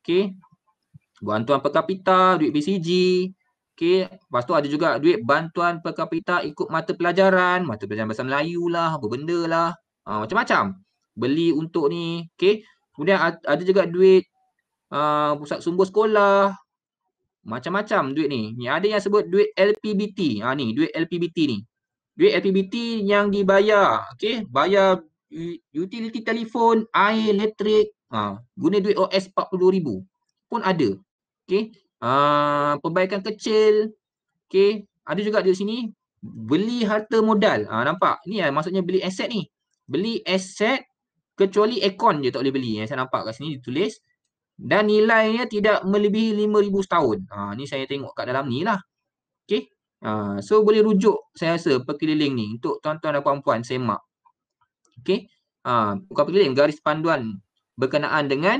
Okey. Bantuan per kapita, duit BCG. Okey, lepas tu ada juga duit bantuan per kapita ikut mata pelajaran, mata pelajaran bahasa Melayu lah, apa benda lah. Ah, macam-macam. Beli untuk ni, okey. Kemudian ada juga duit uh, pusat sumber sekolah. Macam-macam duit ni. Ni ada yang sebut duit LPBT. Ha ah, ni, duit LPBT ni. Duit LPBT yang dibayar, okey, bayar utility telefon, air, elektrik, Ha, guna duit OS 40000 pun ada. okay? Ha, perbaikan kecil. okay? Ada juga di sini. Beli harta modal. Ha, nampak? Ni lah, maksudnya beli aset ni. Beli aset kecuali aircon je tak boleh beli. Yang eh, saya nampak kat sini ditulis. Dan nilainya tidak melebihi 5000 setahun. Ha, ni saya tengok kat dalam ni lah. okay? Ha, so boleh rujuk saya rasa perkeliling ni untuk tuan-tuan dan puan-puan semak. Okey. Ha, bukan perkeliling, garis panduan berkenaan dengan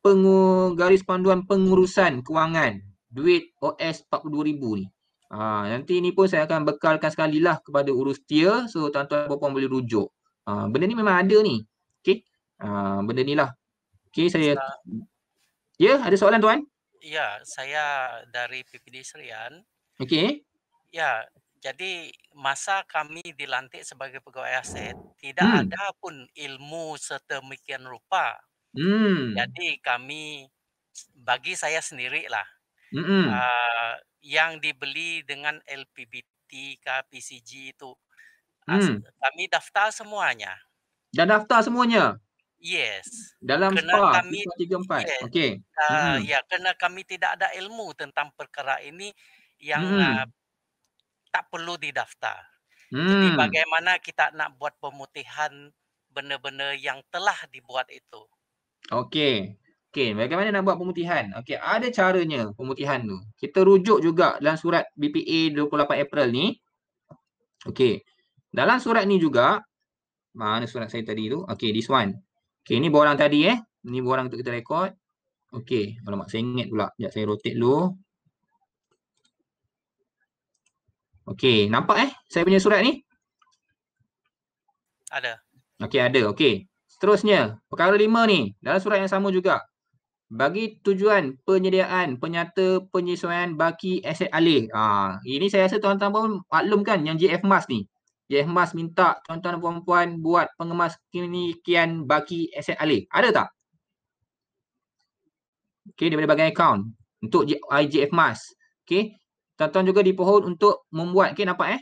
pengur, garis panduan pengurusan kewangan duit OS 42000 ni. Ha, nanti ni pun saya akan bekalkan sekali lah kepada urus tier so tuan-tuan puan boleh rujuk. Ha, benda ni memang ada ni. Okey. Ha, benda ni lah. Okey saya. Ya yeah, ada soalan tuan? Ya saya dari PPD Serian. Okey. Ya jadi masa kami dilantik sebagai pegawai aset tidak hmm. ada pun ilmu setemikian rupa. Hmm. Jadi kami bagi saya sendirilah hmm. uh, yang dibeli dengan LPBT KPCG itu hmm. kami daftar semuanya. Dan daftar semuanya. Yes. Dalam kena SPA kami, 34. Yes. Okey. Uh, hmm. ya kerana kami tidak ada ilmu tentang perkara ini yang hmm. uh, tak perlu didaftar. Hmm. Jadi bagaimana kita nak buat pemutihan benda-benda yang telah dibuat itu? Okey. Okey, bagaimana nak buat pemutihan? Okey, ada caranya pemutihan tu. Kita rujuk juga dalam surat BPA 28 April ni. Okey. Dalam surat ni juga mana surat saya tadi tu? Okey, this one. Okey, ni borang tadi eh. Ni borang untuk kita rekod. Okey, kalau mak saya ingat pula. Sekejap saya rotate dulu. Okey, nampak eh saya punya surat ni? Ada. Okey, ada. Okey. Seterusnya, perkara lima ni dalam surat yang sama juga. Bagi tujuan penyediaan penyata penyesuaian baki aset alih. Ha, ini saya rasa tuan-tuan pun maklum yang JF Mas ni. JF Mas minta tuan-tuan dan puan-puan buat pengemas kemilikan baki aset alih. Ada tak? Okey, daripada bagian account untuk JF Mas. Okey, Tuan-tuan juga pohon untuk membuat. Okey nampak eh?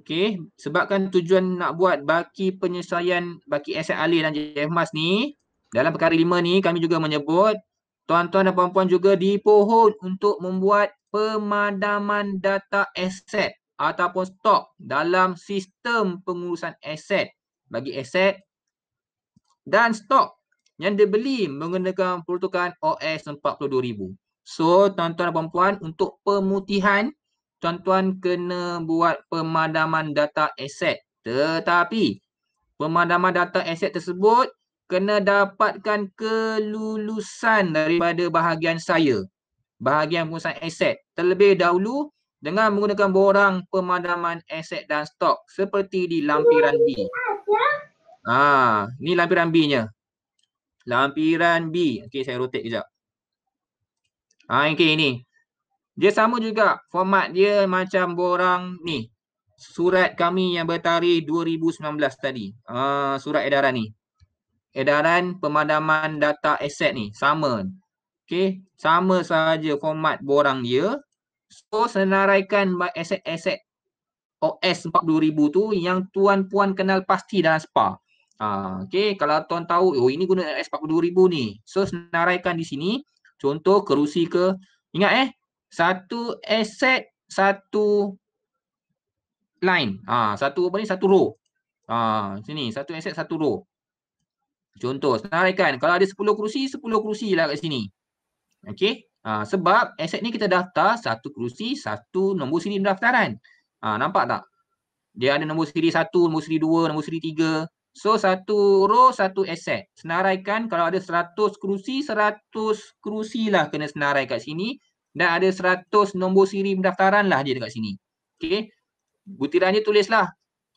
Okey sebabkan tujuan nak buat baki penyesuaian baki aset alih dan JF Mas ni dalam perkara lima ni kami juga menyebut tuan-tuan dan puan-puan juga di pohon untuk membuat pemadaman data aset ataupun stok dalam sistem pengurusan aset bagi aset dan stok yang dibeli menggunakan peruntukan OS 42000. So tuan-tuan dan puan-puan untuk pemutihan tuan-tuan kena buat pemadaman data aset. Tetapi pemadaman data aset tersebut kena dapatkan kelulusan daripada bahagian saya. Bahagian pengurusan aset terlebih dahulu dengan menggunakan borang pemadaman aset dan stok seperti di lampiran B. Ah, ni lampiran B-nya. Lampiran B. Okey, saya rotate kejap. Ha, okay, ini. Dia sama juga format dia macam borang ni. Surat kami yang bertarikh 2019 tadi. Ha, surat edaran ni. Edaran pemadaman data aset ni. Sama. Okay. Sama sahaja format borang dia. So, senaraikan aset-aset OS 42000 tu yang tuan-puan kenal pasti dalam SPA. Ha, okay. Kalau tuan tahu, oh ini guna OS 42000 ni. So, senaraikan di sini. Contoh kerusi ke. Ingat eh. Satu aset, satu line. Ha, satu apa ni? Satu row. Ha, sini. Satu aset, satu row. Contoh. Senaraikan. Kalau ada sepuluh kerusi, sepuluh kerusi lah kat sini. Okay. Ha, sebab aset ni kita daftar satu kerusi, satu nombor siri pendaftaran. Ha, nampak tak? Dia ada nombor siri satu, nombor siri dua, nombor siri tiga. So satu row satu aset. Senaraikan kalau ada 100 kerusi, 100 kerusi lah kena senarai kat sini dan ada 100 nombor siri pendaftaran lah dia dekat sini. Okay. Butiran dia tulislah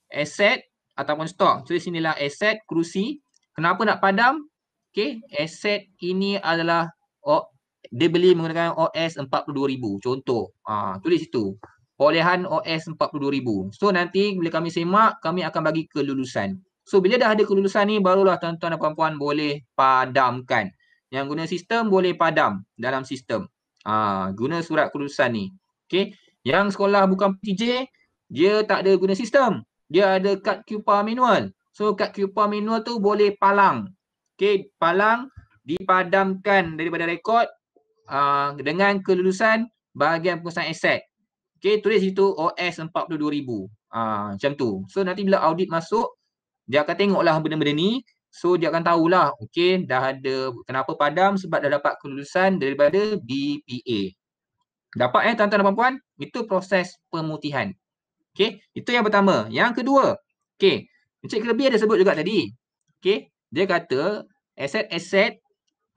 aset ataupun stok. tulis inilah sinilah aset kerusi. Kenapa nak padam? Okay. Aset ini adalah oh, dia beli menggunakan OS 42,000 contoh. Ha, tulis itu Perolehan OS 42,000. So nanti bila kami semak, kami akan bagi kelulusan. So bila dah ada kelulusan ni barulah tuan-tuan dan puan-puan boleh padamkan. Yang guna sistem boleh padam dalam sistem. Ha, guna surat kelulusan ni. Okay. Yang sekolah bukan PTJ, dia tak ada guna sistem. Dia ada kad QPA manual. So kad QPA manual tu boleh palang. Okay. Palang dipadamkan daripada rekod uh, dengan kelulusan bahagian pengurusan aset. Okay. Tulis situ OS 42,000. Uh, macam tu. So nanti bila audit masuk, dia akan tengoklah benda-benda ni so dia akan tahulah okey dah ada kenapa padam sebab dah dapat kelulusan daripada BPA dapat eh tuan-tuan dan puan-puan itu proses pemutihan okey itu yang pertama yang kedua okey Encik Kelebi ada sebut juga tadi okey dia kata aset-aset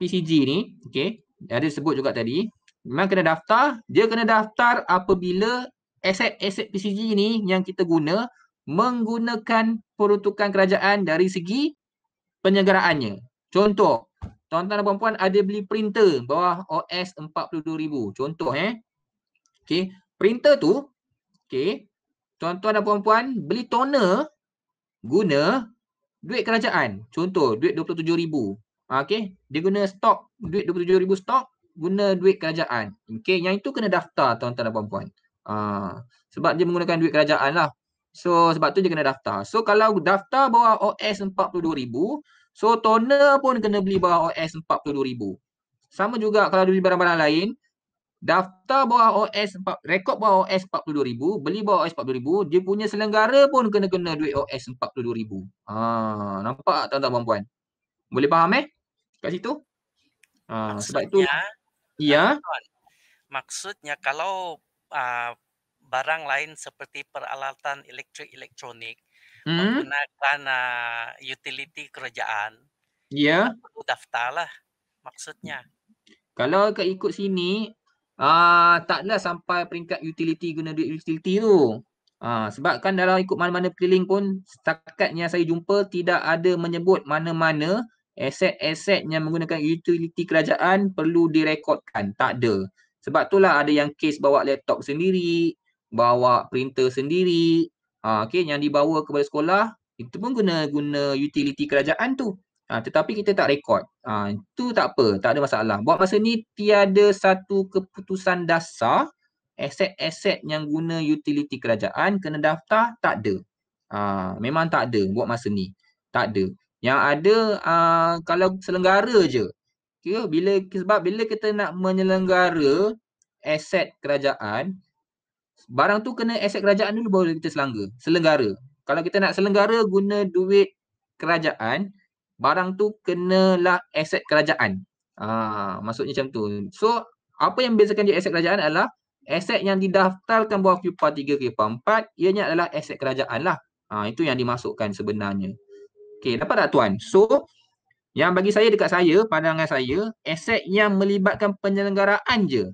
PCG ni okey ada sebut juga tadi memang kena daftar dia kena daftar apabila aset-aset PCG ni yang kita guna menggunakan peruntukan kerajaan dari segi penyegaraannya. Contoh, tuan-tuan dan puan-puan ada beli printer bawah OS 42000. Contoh eh. Okey, printer tu okey, tuan-tuan dan puan-puan beli toner guna duit kerajaan. Contoh duit 27000. Ah, okey, dia guna stok duit 27000 stok guna duit kerajaan. Okey, yang itu kena daftar tuan-tuan dan puan-puan. Ah, sebab dia menggunakan duit kerajaan lah. So sebab tu dia kena daftar. So kalau daftar bawah OS 42,000, so toner pun kena beli bawah OS 42,000. Sama juga kalau beli barang-barang lain, daftar bawah OS 4, rekod bawah OS 42,000, beli bawah OS 42,000, dia punya selenggara pun kena kena duit OS 42,000. Ha, nampak tak tuan-tuan puan-puan? Boleh faham eh? Kat situ? Ha, sebab tu. Ya. Maksudnya kalau uh, barang lain seperti peralatan elektrik elektronik hmm? menggunakan uh, utility kerajaan ya yeah. Kan perlu daftarlah maksudnya kalau kat ikut sini uh, taklah sampai peringkat utility guna duit utility tu Ha, ah, sebab kan dalam ikut mana-mana keliling pun setakat yang saya jumpa tidak ada menyebut mana-mana aset-aset yang menggunakan utiliti kerajaan perlu direkodkan. Tak ada. Sebab itulah ada yang kes bawa laptop sendiri, bawa printer sendiri ha, okay, yang dibawa kepada sekolah itu pun guna guna utiliti kerajaan tu ha, tetapi kita tak rekod ha, itu tak apa tak ada masalah buat masa ni tiada satu keputusan dasar aset-aset yang guna utiliti kerajaan kena daftar tak ada ha, memang tak ada buat masa ni tak ada yang ada uh, kalau selenggara je okay, bila sebab bila kita nak menyelenggara aset kerajaan barang tu kena aset kerajaan dulu baru kita selangga, selenggara. Kalau kita nak selenggara guna duit kerajaan, barang tu kenalah aset kerajaan. Ah, maksudnya macam tu. So, apa yang membezakan dia aset kerajaan adalah aset yang didaftarkan bawah kupa 3 kupa 4 ianya adalah aset kerajaan lah. Ha, itu yang dimasukkan sebenarnya. Okay, dapat tak tuan? So, yang bagi saya dekat saya, pandangan saya, aset yang melibatkan penyelenggaraan je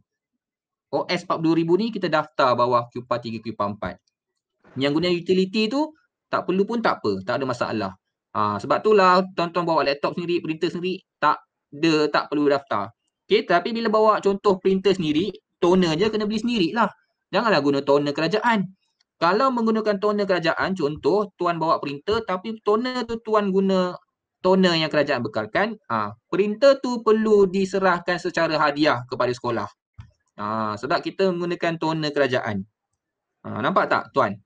OS 42000 ni kita daftar bawah QPA 3 QPA 4. Yang guna utility tu tak perlu pun tak apa, tak ada masalah. Ha, sebab itulah tuan-tuan bawa laptop sendiri, printer sendiri tak ada tak perlu daftar. Okey, tapi bila bawa contoh printer sendiri, toner je kena beli sendiri lah Janganlah guna toner kerajaan. Kalau menggunakan toner kerajaan, contoh tuan bawa printer tapi toner tu tuan guna toner yang kerajaan bekalkan, ha, printer tu perlu diserahkan secara hadiah kepada sekolah. Ha, sebab kita menggunakan toner kerajaan. Ha, nampak tak tuan?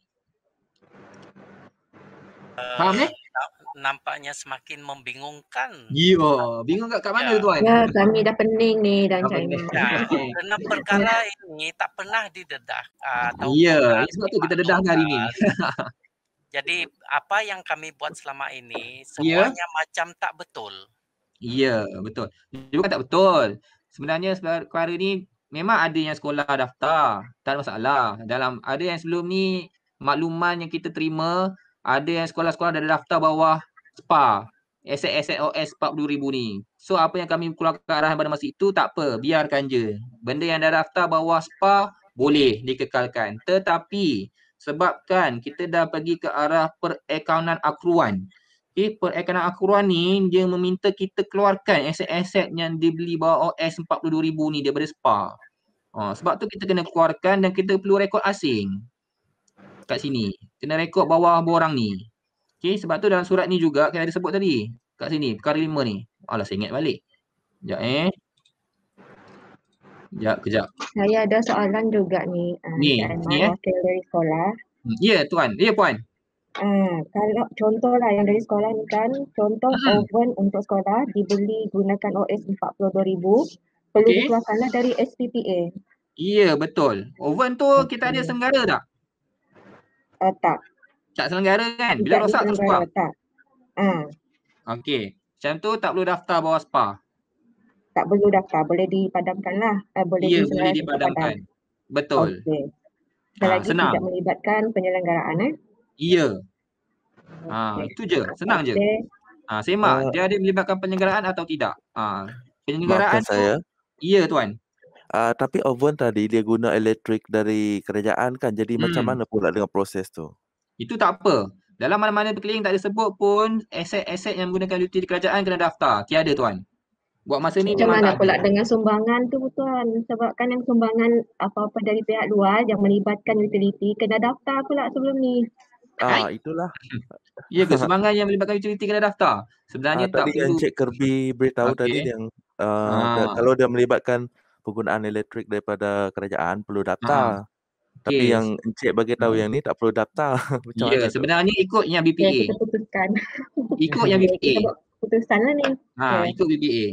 Uh, Faham ya, eh? Nampaknya semakin membingungkan. Ya, yeah, bingung kat, kat mana yeah. tuan? Ya, yeah, kami dah pening ni dan China. Ya, eh. kerana perkara ini tak pernah didedah. Uh, ya, yeah, sebab tu kita dedah hari ini. Jadi apa yang kami buat selama ini ya. semuanya yeah. macam tak betul. Ya, yeah, betul. Dia bukan tak betul. Sebenarnya sebab perkara ni memang ada yang sekolah daftar tak ada masalah dalam ada yang sebelum ni makluman yang kita terima ada yang sekolah-sekolah dah daftar bawah SPA 40 ribu ni so apa yang kami keluarkan arahan pada masa itu tak apa biarkan je benda yang dah daftar bawah SPA boleh dikekalkan tetapi sebabkan kita dah pergi ke arah perakaunan akruan Okay, eh, perakanan akuran ni dia meminta kita keluarkan aset-aset yang dibeli bawah OS 42,000 ni daripada SPA. Ha, sebab tu kita kena keluarkan dan kita perlu rekod asing kat sini. Kena rekod bawah borang ni. Okay, sebab tu dalam surat ni juga kita ada sebut tadi kat sini perkara lima ni. Alah saya ingat balik. Sekejap eh. Sekejap, kejap. Saya ada soalan juga ni. Eh, ni, uh, ni eh. Dari sekolah. Hmm, ya, tuan. Ya, puan. Ah, kalau contoh lah yang dari sekolah ni kan, contoh uh-huh. oven untuk sekolah dibeli gunakan OS RM42,000 perlu okay. dikeluarkanlah dari SPPA. Iya yeah, betul. Oven tu kita okay. ada senggara tak? Uh, tak. Tak senggara kan? Bila tak rosak senggara, tak Tak. Uh. Okey. Macam tu tak perlu daftar bawah spa? Tak perlu daftar. Boleh dipadamkan lah. Eh, boleh yeah, boleh dipadamkan. Dipadam. Betul. Okey. ha, senang. tidak melibatkan penyelenggaraan eh. Ia. Ha, ah, okay. itu je, senang je. Ha, semak, uh, dia ada melibatkan penyelenggaraan atau tidak? Ha, penyelenggaraan tu, saya. Ia tuan. Uh, tapi oven tadi dia guna elektrik dari kerajaan kan jadi hmm. macam mana pula dengan proses tu? Itu tak apa. Dalam mana-mana berkeliling tak disebut pun aset-aset yang menggunakan utiliti di kerajaan kena daftar. Tiada tuan. Buat masa ni macam mana pula ada. dengan sumbangan tu tuan? kan yang sumbangan apa-apa dari pihak luar yang melibatkan utiliti kena daftar pula sebelum ni. Ah, right? itulah. Ya ke sumbangan yang melibatkan utiliti kena daftar? Sebenarnya ah, tak perlu. Encik Kerbi beritahu okay. tadi yang uh, ah. ah. kalau dia melibatkan penggunaan elektrik daripada kerajaan perlu daftar. Ah. Okay. Tapi yang Encik bagi tahu hmm. yang ni tak perlu daftar. Macam ya, sebenarnya ikut yang BPA. Ya, kita putuskan. Ikut yang BPA. Kita buat putusan lah ni. Ha, ikut BPA.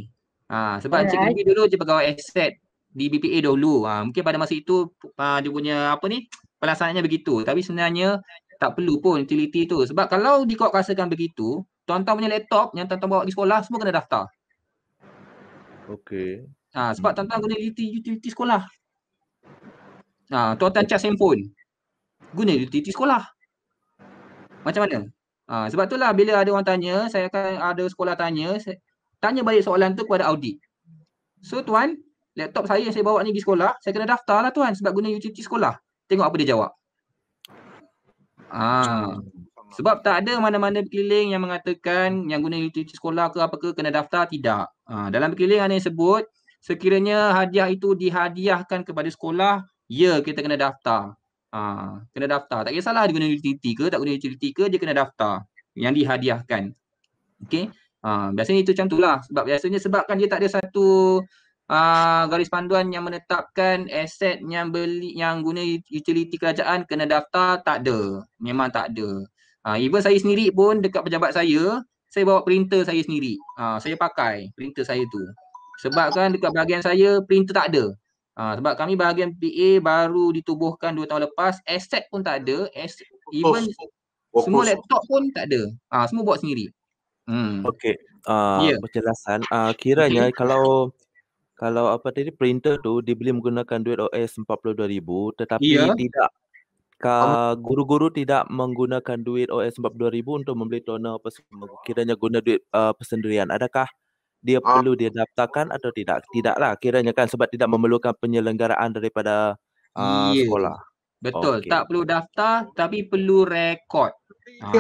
Ha, ah, sebab Alright. Ya. Encik Kerbi dulu je pegawai asset di BPA dulu. Ha, ah, mungkin pada masa itu ha, dia punya apa ni pelaksanaannya begitu. Tapi sebenarnya tak perlu pun utility tu. Sebab kalau dikuat rasakan begitu, tuan-tuan punya laptop yang tuan-tuan bawa di sekolah semua kena daftar. Okey. Ha, sebab tuan-tuan guna utility, utility sekolah. Ha, tuan-tuan charge handphone. Guna utility sekolah. Macam mana? Ha, sebab lah bila ada orang tanya, saya akan ada sekolah tanya, saya, tanya balik soalan tu kepada audit. So tuan, laptop saya yang saya bawa ni pergi sekolah, saya kena daftar lah tuan sebab guna utiliti sekolah. Tengok apa dia jawab. Ah. Sebab tak ada mana-mana berkeliling yang mengatakan yang guna utiliti sekolah ke apa ke kena daftar, tidak. Ha, dalam berkeliling ada yang sebut, sekiranya hadiah itu dihadiahkan kepada sekolah, ya kita kena daftar. Ha, kena daftar. Tak kisahlah dia guna utiliti ke, tak guna utiliti ke, dia kena daftar yang dihadiahkan. Okay. Ha, ah, biasanya itu macam itulah. Sebab biasanya sebabkan dia tak ada satu uh, garis panduan yang menetapkan aset yang beli yang guna utiliti kerajaan kena daftar tak ada. Memang tak ada. Uh, even saya sendiri pun dekat pejabat saya, saya bawa printer saya sendiri. Uh, saya pakai printer saya tu. Sebab kan dekat bahagian saya printer tak ada. Uh, sebab kami bahagian PA baru ditubuhkan dua tahun lepas, aset pun tak ada. As, even Fokus. semua laptop pun tak ada. Uh, semua buat sendiri. Hmm. Okay. Uh, yeah. Penjelasan. Uh, kiranya kalau kalau apa tadi printer tu dibeli menggunakan duit OS 42000 tetapi ya. tidak ka, guru-guru tidak menggunakan duit OS 42000 untuk membeli toner apa semua kiranya guna duit uh, persendirian adakah dia ah. perlu daftarkan atau tidak tidaklah kiranya kan sebab tidak memerlukan penyelenggaraan daripada uh, ya. sekolah betul okay. tak perlu daftar tapi perlu rekod Ah,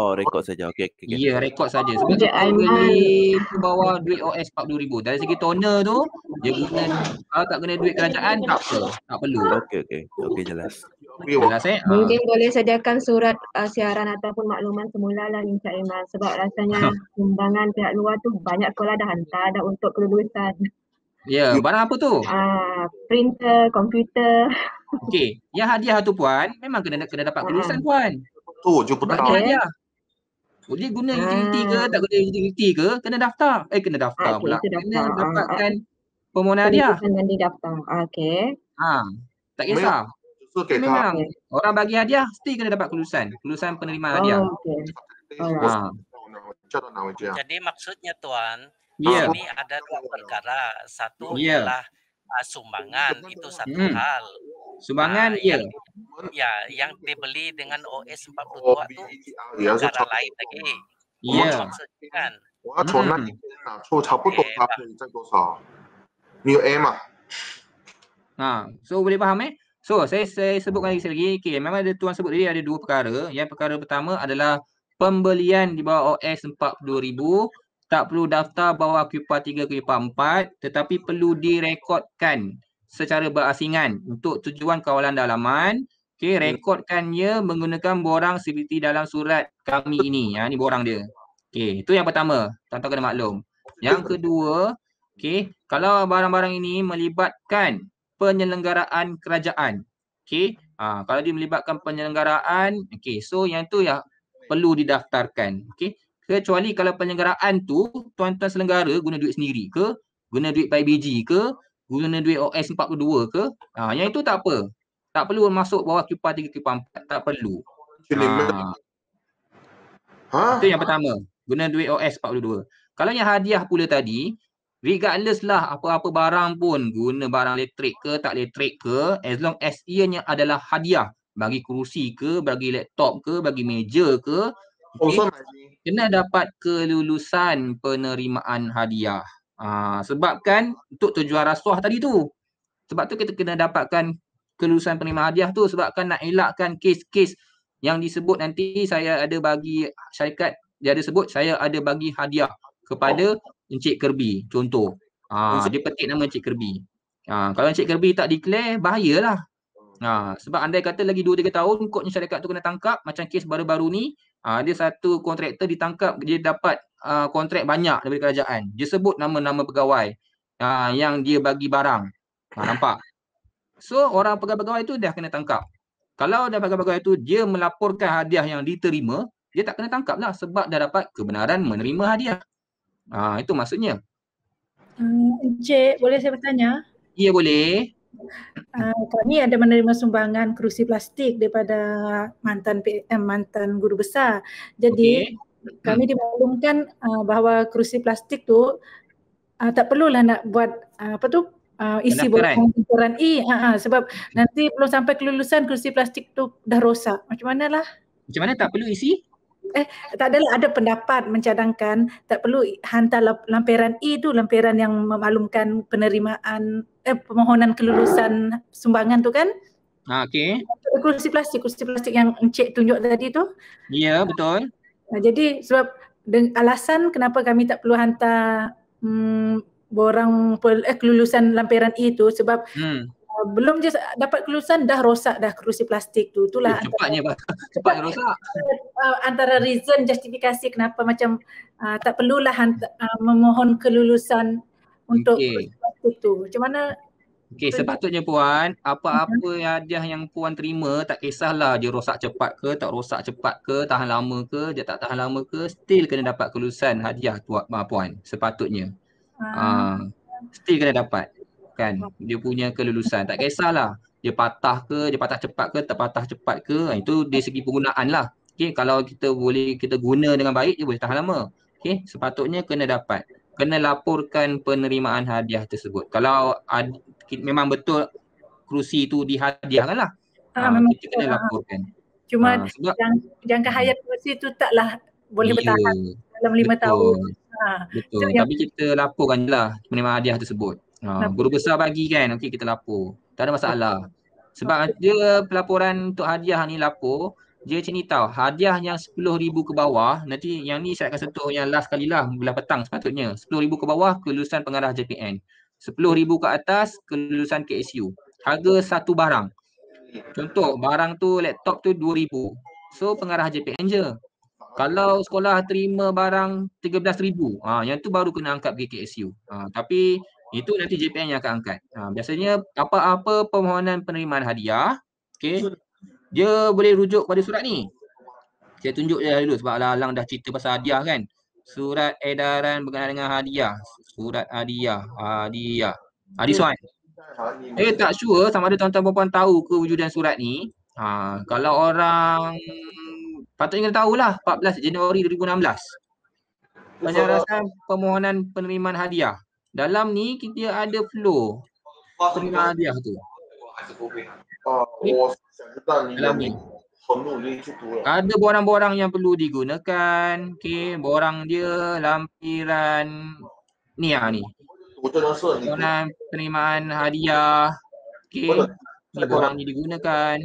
oh, rekod saja. Okey, okey. Okay. Ya, rekod saja. Sebab dia beli bawa duit OS 42000. Dari segi toner tu, dia guna kalau tak guna duit kerajaan tak apa. Tak perlu. Okey, okey. Okey, jelas. jelas eh? Ah. Mungkin uh. boleh sediakan surat uh, siaran ataupun makluman semula lah ni Cik Iman sebab rasanya sumbangan pihak luar tu banyak sekolah dah hantar dah untuk kelulusan. Ya, yeah, barang apa tu? Uh, printer, komputer. Okey, yang hadiah tu puan memang kena kena dapat kelulusan puan tu je pun tak ada. Dia guna hmm. utility ke tak guna utility ke kena daftar. Eh kena ah, daftar okay, pula. Kena daftar. dapatkan ha. permohonan dia. Dengan dia daftar. Okey. Ha. Tak kisah. Okay, memang kak. orang bagi hadiah mesti kena dapat kelulusan. Kelulusan penerima oh, hadiah. Okay. Oh, ha. Jadi maksudnya tuan, yeah. ini ada dua perkara. Satu yeah. adalah ah, sumbangan itu satu hmm. hal. Sumbangan ya. Ya, yang dibeli dengan OS 42 tu ya, so cara lain lagi. Ya. Wah, cuma nak nak cuma cuma tu tak boleh jadi berapa? New M ah. Ha, so boleh faham eh? So saya saya sebutkan lagi sekali. Okey, memang ada tuan sebut tadi ada dua perkara. Yang perkara pertama adalah pembelian di bawah OS 42000 tak perlu daftar bawah QPA 3 ke QPA 4 tetapi perlu direkodkan secara berasingan untuk tujuan kawalan dalaman okey hmm. rekodkannya menggunakan borang seperti dalam surat kami ini ya ni borang dia okey itu yang pertama tuan-tuan kena maklum yang kedua okey kalau barang-barang ini melibatkan penyelenggaraan kerajaan okey ha, kalau dia melibatkan penyelenggaraan okey so yang tu ya perlu didaftarkan okey kecuali kalau penyelenggaraan tu tuan-tuan selenggara guna duit sendiri ke guna duit PIBG ke guna duit OS 42 ke? Ha, yang itu tak apa. Tak perlu masuk bawah QPA 3, QPA 4. Tak perlu. Ha. Ha? Itu yang pertama. Guna duit OS 42. Kalau yang hadiah pula tadi, regardless lah apa-apa barang pun guna barang elektrik ke tak elektrik ke as long as ianya adalah hadiah bagi kerusi ke, bagi laptop ke, bagi meja ke okay. oh, kena dapat kelulusan penerimaan hadiah Ha, sebabkan untuk tujuan rasuah tadi tu. Sebab tu kita kena dapatkan kelulusan penerima hadiah tu sebabkan nak elakkan kes-kes yang disebut nanti saya ada bagi syarikat dia ada sebut saya ada bagi hadiah kepada Encik Kerbi contoh. Ha, dia petik nama Encik Kerbi. Ha, kalau Encik Kerbi tak declare bahayalah. Ha, sebab andai kata lagi 2-3 tahun kodnya syarikat tu kena tangkap macam kes baru-baru ni ada ha, satu kontraktor ditangkap dia dapat uh, kontrak banyak daripada kerajaan. Dia sebut nama-nama pegawai uh, yang dia bagi barang. Ha, nampak? So orang pegawai-pegawai itu dah kena tangkap. Kalau dah pegawai-pegawai itu dia melaporkan hadiah yang diterima, dia tak kena tangkap lah sebab dah dapat kebenaran menerima hadiah. Ha, itu maksudnya. Hmm, Encik, boleh saya bertanya? Ya boleh. Ah, kami ada menerima sumbangan kerusi plastik daripada mantan PM eh, mantan guru besar. Jadi okay. kami hmm. dimaklumkan uh, bahawa kerusi plastik tu uh, tak perlulah nak buat uh, apa tu uh, isi buat I uh, e. sebab nanti belum sampai kelulusan kerusi plastik tu dah rosak. Macam manalah? Macam mana tak perlu isi? Eh, tak ada ada pendapat mencadangkan tak perlu hantar lamperan E tu lamperan yang memaklumkan penerimaan eh, permohonan kelulusan sumbangan tu kan? Ha okey. Kerusi plastik, kerusi plastik yang encik tunjuk tadi tu. Ya, yeah, betul. Nah, jadi sebab alasan kenapa kami tak perlu hantar hmm, borang eh kelulusan lampiran E tu sebab hmm. uh, belum je dapat kelulusan dah rosak dah kerusi plastik tu. Itulah eh, cepatnya antara, cepat rosak. Uh, antara reason justifikasi kenapa macam uh, tak perlulah hantar, uh, memohon kelulusan untuk okay tu tu. Macam mana Okey, sepatutnya puan, apa-apa yang mhm. hadiah yang puan terima tak kisahlah dia rosak cepat ke, tak rosak cepat ke, tahan lama ke, dia tak tahan lama ke, still kena dapat kelulusan hadiah tuan ah, puan sepatutnya. Ah, uh, still kena dapat. Kan? Dia punya kelulusan. Tak kisahlah dia patah ke, dia patah cepat ke, tak patah cepat ke. Ah, itu di segi penggunaan lah. Okey, kalau kita boleh kita guna dengan baik, dia boleh tahan lama. Okey, sepatutnya kena dapat kena laporkan penerimaan hadiah tersebut. Kalau ad, memang betul kerusi itu dihadiahkanlah. Ha, ha, kita kena ha. laporkan. Cuma ha, sebab jangka, jangka hayat kerusi itu taklah boleh iya, bertahan dalam lima betul. tahun. Ha. Betul. Jadi Tapi yang... kita laporkan lah penerimaan hadiah tersebut. Ha, guru besar bagi kan, okey kita lapor. Tak ada masalah. Sebab ada pelaporan untuk hadiah ni lapor, dia macam ni tau hadiah yang 10000 ke bawah nanti yang ni saya akan sentuh yang last kali lah bulan petang sepatutnya 10000 ke bawah kelulusan pengarah JPN 10000 ke atas kelulusan KSU harga satu barang contoh barang tu laptop tu 2000 so pengarah JPN je kalau sekolah terima barang 13000 ha, yang tu baru kena angkat pergi KSU ha, tapi itu nanti JPN yang akan angkat ha, biasanya apa-apa permohonan penerimaan hadiah okay dia boleh rujuk pada surat ni. Saya tunjuk je dulu sebab Alang dah cerita pasal hadiah kan. Surat edaran berkenaan dengan hadiah. Surat hadiah. Hadiah. Hadis ah, one. Eh tak sure sama ada tuan-tuan puan tahu ke wujudan surat ni. Ha, kalau orang patutnya kena tahulah 14 Januari 2016. Penyarasan permohonan penerimaan hadiah. Dalam ni kita ada flow penerimaan hadiah tu. Oh, ada borang-borang yang perlu digunakan okay, borang dia lampiran ni ah ni Kemudian penerimaan hadiah okay, ni borang ni digunakan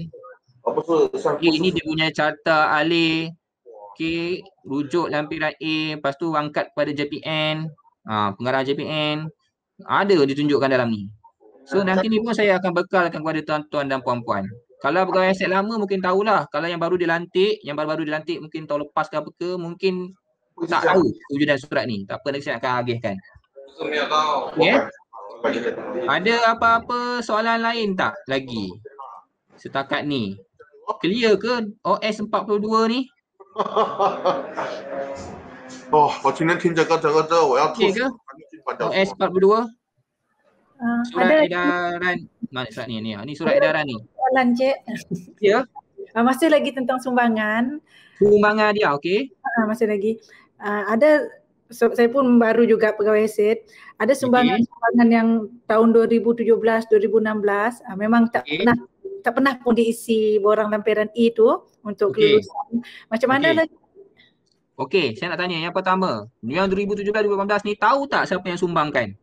okay, ini dia punya carta alih okay, rujuk lampiran A lepas tu angkat kepada JPN ha, pengarah JPN ada ditunjukkan dalam ni so nanti ni pun saya akan bekalkan kepada tuan-tuan dan puan-puan kalau pegawai aset lama mungkin tahulah. Kalau yang baru dilantik, yang baru-baru dilantik mungkin tahu lepas ke apa ke, mungkin Pusat. tak tahu dan surat ni. Tak apa lagi saya akan agihkan. Okay. Ya? Ada apa-apa soalan lain tak lagi? Setakat ni. Clear ke OS 42 ni? Oh, aku ni tin jaga jaga tu. Okay ke? OS 42. Uh, surat edaran. Mana surat ni? Ni, Ini surat edaran ni soalan cik. Ya. Yeah. Uh, masih lagi tentang sumbangan. Sumbangan dia okey. Uh, masih lagi. Uh, ada so, saya pun baru juga pegawai set. Ada sumbangan-sumbangan okay. yang tahun 2017 2016 uh, memang tak okay. pernah tak pernah pun diisi borang lampiran E tu untuk okay. kelulusan. Macam mana okay. lagi? Okey, saya nak tanya yang pertama. Yang 2017 2018 ni tahu tak siapa yang sumbangkan?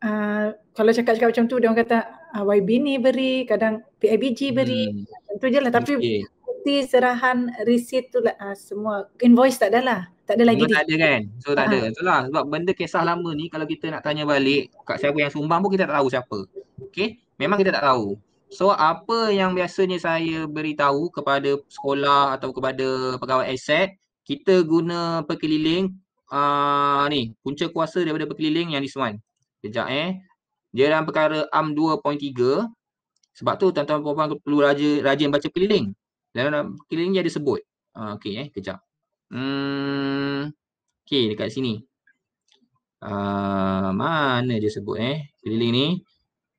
Uh, kalau cakap-cakap macam tu dia orang kata uh, ah, YB ni beri, kadang PIBG beri. Hmm. Tentu je lah. Tapi okay. bukti serahan receipt tu lah uh, semua. Invoice tak ada lah. Tak ada lagi. Tak ada kan? So tak ada. uh ah. So lah. Sebab benda kisah lama ni kalau kita nak tanya balik kat siapa yang sumbang pun kita tak tahu siapa. Okay? Memang kita tak tahu. So apa yang biasanya saya beritahu kepada sekolah atau kepada pegawai aset, kita guna perkeliling uh, ni, punca kuasa daripada perkeliling yang this one. Sekejap eh. Dia dalam perkara am 2.3 sebab tu tuan-tuan puan-puan perlu rajin, rajin baca keliling. Dalam piling dia ada sebut. Uh, ah, okay eh, kejap. Hmm, okay dekat sini. Uh, mana dia sebut eh, piling ni.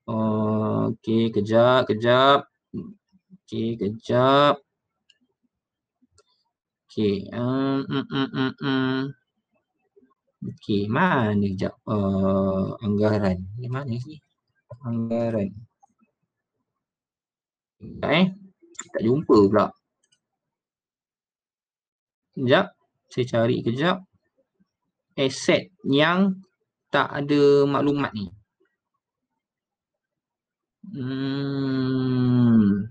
Uh, oh, okay, kejap, kejap. Okay, kejap. Okay, um, mm, mm, mm, mm. Okey, mana je uh, anggaran? Di mana ni? Anggaran. Sekejap eh. Tak jumpa pula. Sekejap. Saya cari kejap. Aset yang tak ada maklumat ni. Hmm.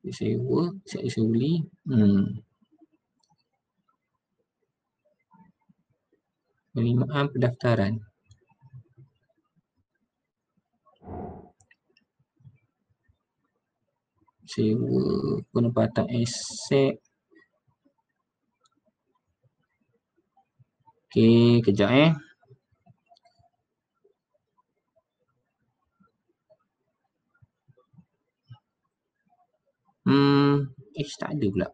Saya sewa, saya beli. Hmm. penerimaan pendaftaran. Sewa penempatan aset. Okey, kejap eh. Hmm, eh tak ada pula.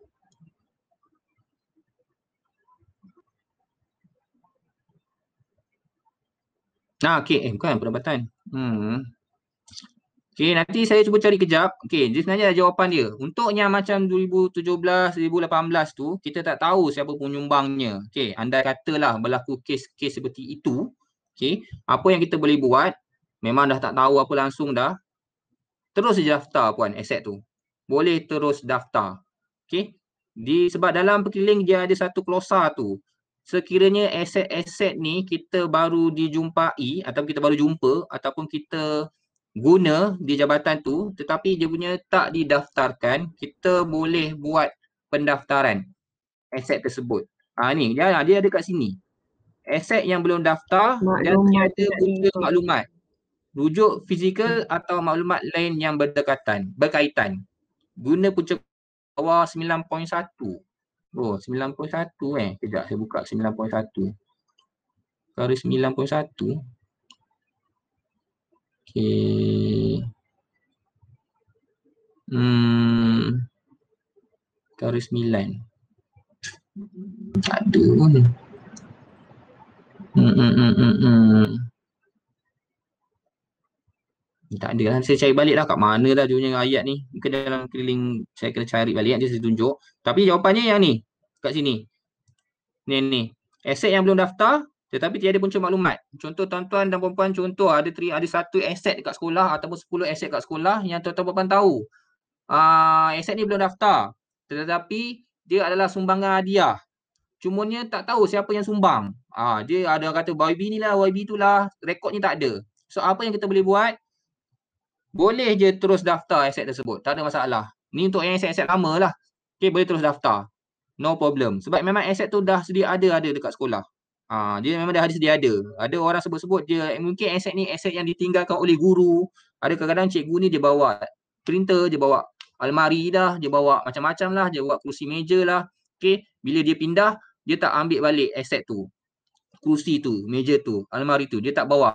Ah, okay. Eh, bukan perdebatan. Hmm. Okay, nanti saya cuba cari kejap. Okay, jadi sebenarnya ada jawapan dia. Untuk yang macam 2017, 2018 tu, kita tak tahu siapa penyumbangnya. Okay, andai katalah berlaku kes-kes seperti itu. Okay, apa yang kita boleh buat, memang dah tak tahu apa langsung dah. Terus je daftar puan aset tu. Boleh terus daftar. Okay, di, sebab dalam perkeliling dia ada satu klosa tu sekiranya aset-aset ni kita baru dijumpai ataupun kita baru jumpa ataupun kita guna di jabatan tu tetapi dia punya tak didaftarkan kita boleh buat pendaftaran aset tersebut ha ni dia, ha, dia ada kat sini aset yang belum daftar dan tiada guna maklumat rujuk fizikal atau maklumat lain yang berdekatan berkaitan guna punca awal Oh 9.1 eh. Kejap saya buka 9.1. Kalau 9.1. Okay. Hmm. Kalau 9. Tak ada pun. Hmm, hmm, hmm, hmm, hmm. Tak ada lah. Saya cari balik lah kat mana lah dia punya ayat ni. Mungkin dalam keliling saya kena cari balik. Nanti saya tunjuk. Tapi jawapannya yang ni kat sini. Ni ni. Aset yang belum daftar tetapi tiada punca maklumat. Contoh tuan-tuan dan puan-puan contoh ada tri, ada satu aset dekat sekolah ataupun 10 aset dekat sekolah yang tuan-tuan puan-puan tahu. Uh, ah, aset ni belum daftar. Tetapi dia adalah sumbangan hadiah. Cumanya tak tahu siapa yang sumbang. uh, dia ada kata YB ni lah, YB tu lah. Rekodnya tak ada. So apa yang kita boleh buat? Boleh je terus daftar aset tersebut. Tak ada masalah. Ni untuk yang aset-aset lama lah. Okay, boleh terus daftar. No problem. Sebab memang aset tu dah sedia ada-ada dekat sekolah. Ha, dia memang dah ada sedia ada. Ada orang sebut-sebut dia eh, mungkin aset ni aset yang ditinggalkan oleh guru. Ada kadang-kadang cikgu ni dia bawa printer, dia bawa almari dah, dia bawa macam-macam lah, dia bawa kursi meja lah. Okay. Bila dia pindah, dia tak ambil balik aset tu. Kursi tu, meja tu, almari tu. Dia tak bawa,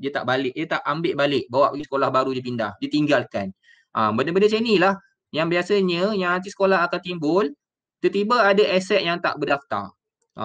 dia tak balik, dia tak ambil balik. Bawa pergi sekolah baru dia pindah, dia tinggalkan. Ha, benda-benda macam inilah yang biasanya yang nanti sekolah akan timbul tiba-tiba ada aset yang tak berdaftar. Ha,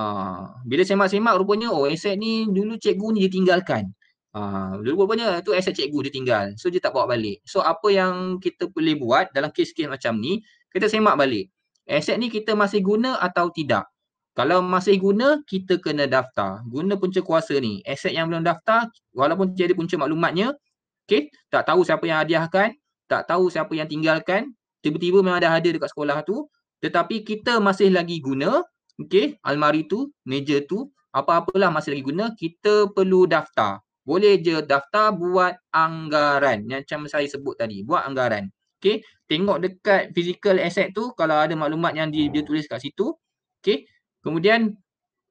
bila semak-semak rupanya oh aset ni dulu cikgu ni ditinggalkan. Ha, dulu rupanya tu aset cikgu ditinggal. So dia tak bawa balik. So apa yang kita boleh buat dalam kes-kes macam ni, kita semak balik. Aset ni kita masih guna atau tidak? Kalau masih guna, kita kena daftar. Guna punca kuasa ni. Aset yang belum daftar, walaupun jadi punca maklumatnya, okay, tak tahu siapa yang hadiahkan, tak tahu siapa yang tinggalkan, tiba-tiba memang dah ada dekat sekolah tu, tetapi kita masih lagi guna okey almari tu meja tu apa-apalah masih lagi guna kita perlu daftar boleh je daftar buat anggaran yang macam saya sebut tadi buat anggaran okey tengok dekat physical asset tu kalau ada maklumat yang dia, dia tulis kat situ okey kemudian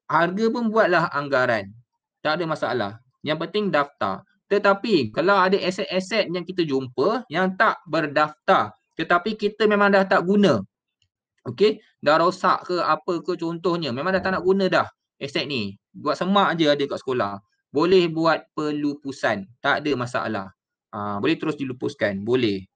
harga pun buatlah anggaran tak ada masalah yang penting daftar tetapi kalau ada aset-aset yang kita jumpa yang tak berdaftar tetapi kita memang dah tak guna Okay, dah rosak ke apa ke contohnya. Memang dah tak nak guna dah aset ni. Buat semak je ada kat sekolah. Boleh buat pelupusan. Tak ada masalah. Ha, boleh terus dilupuskan. Boleh.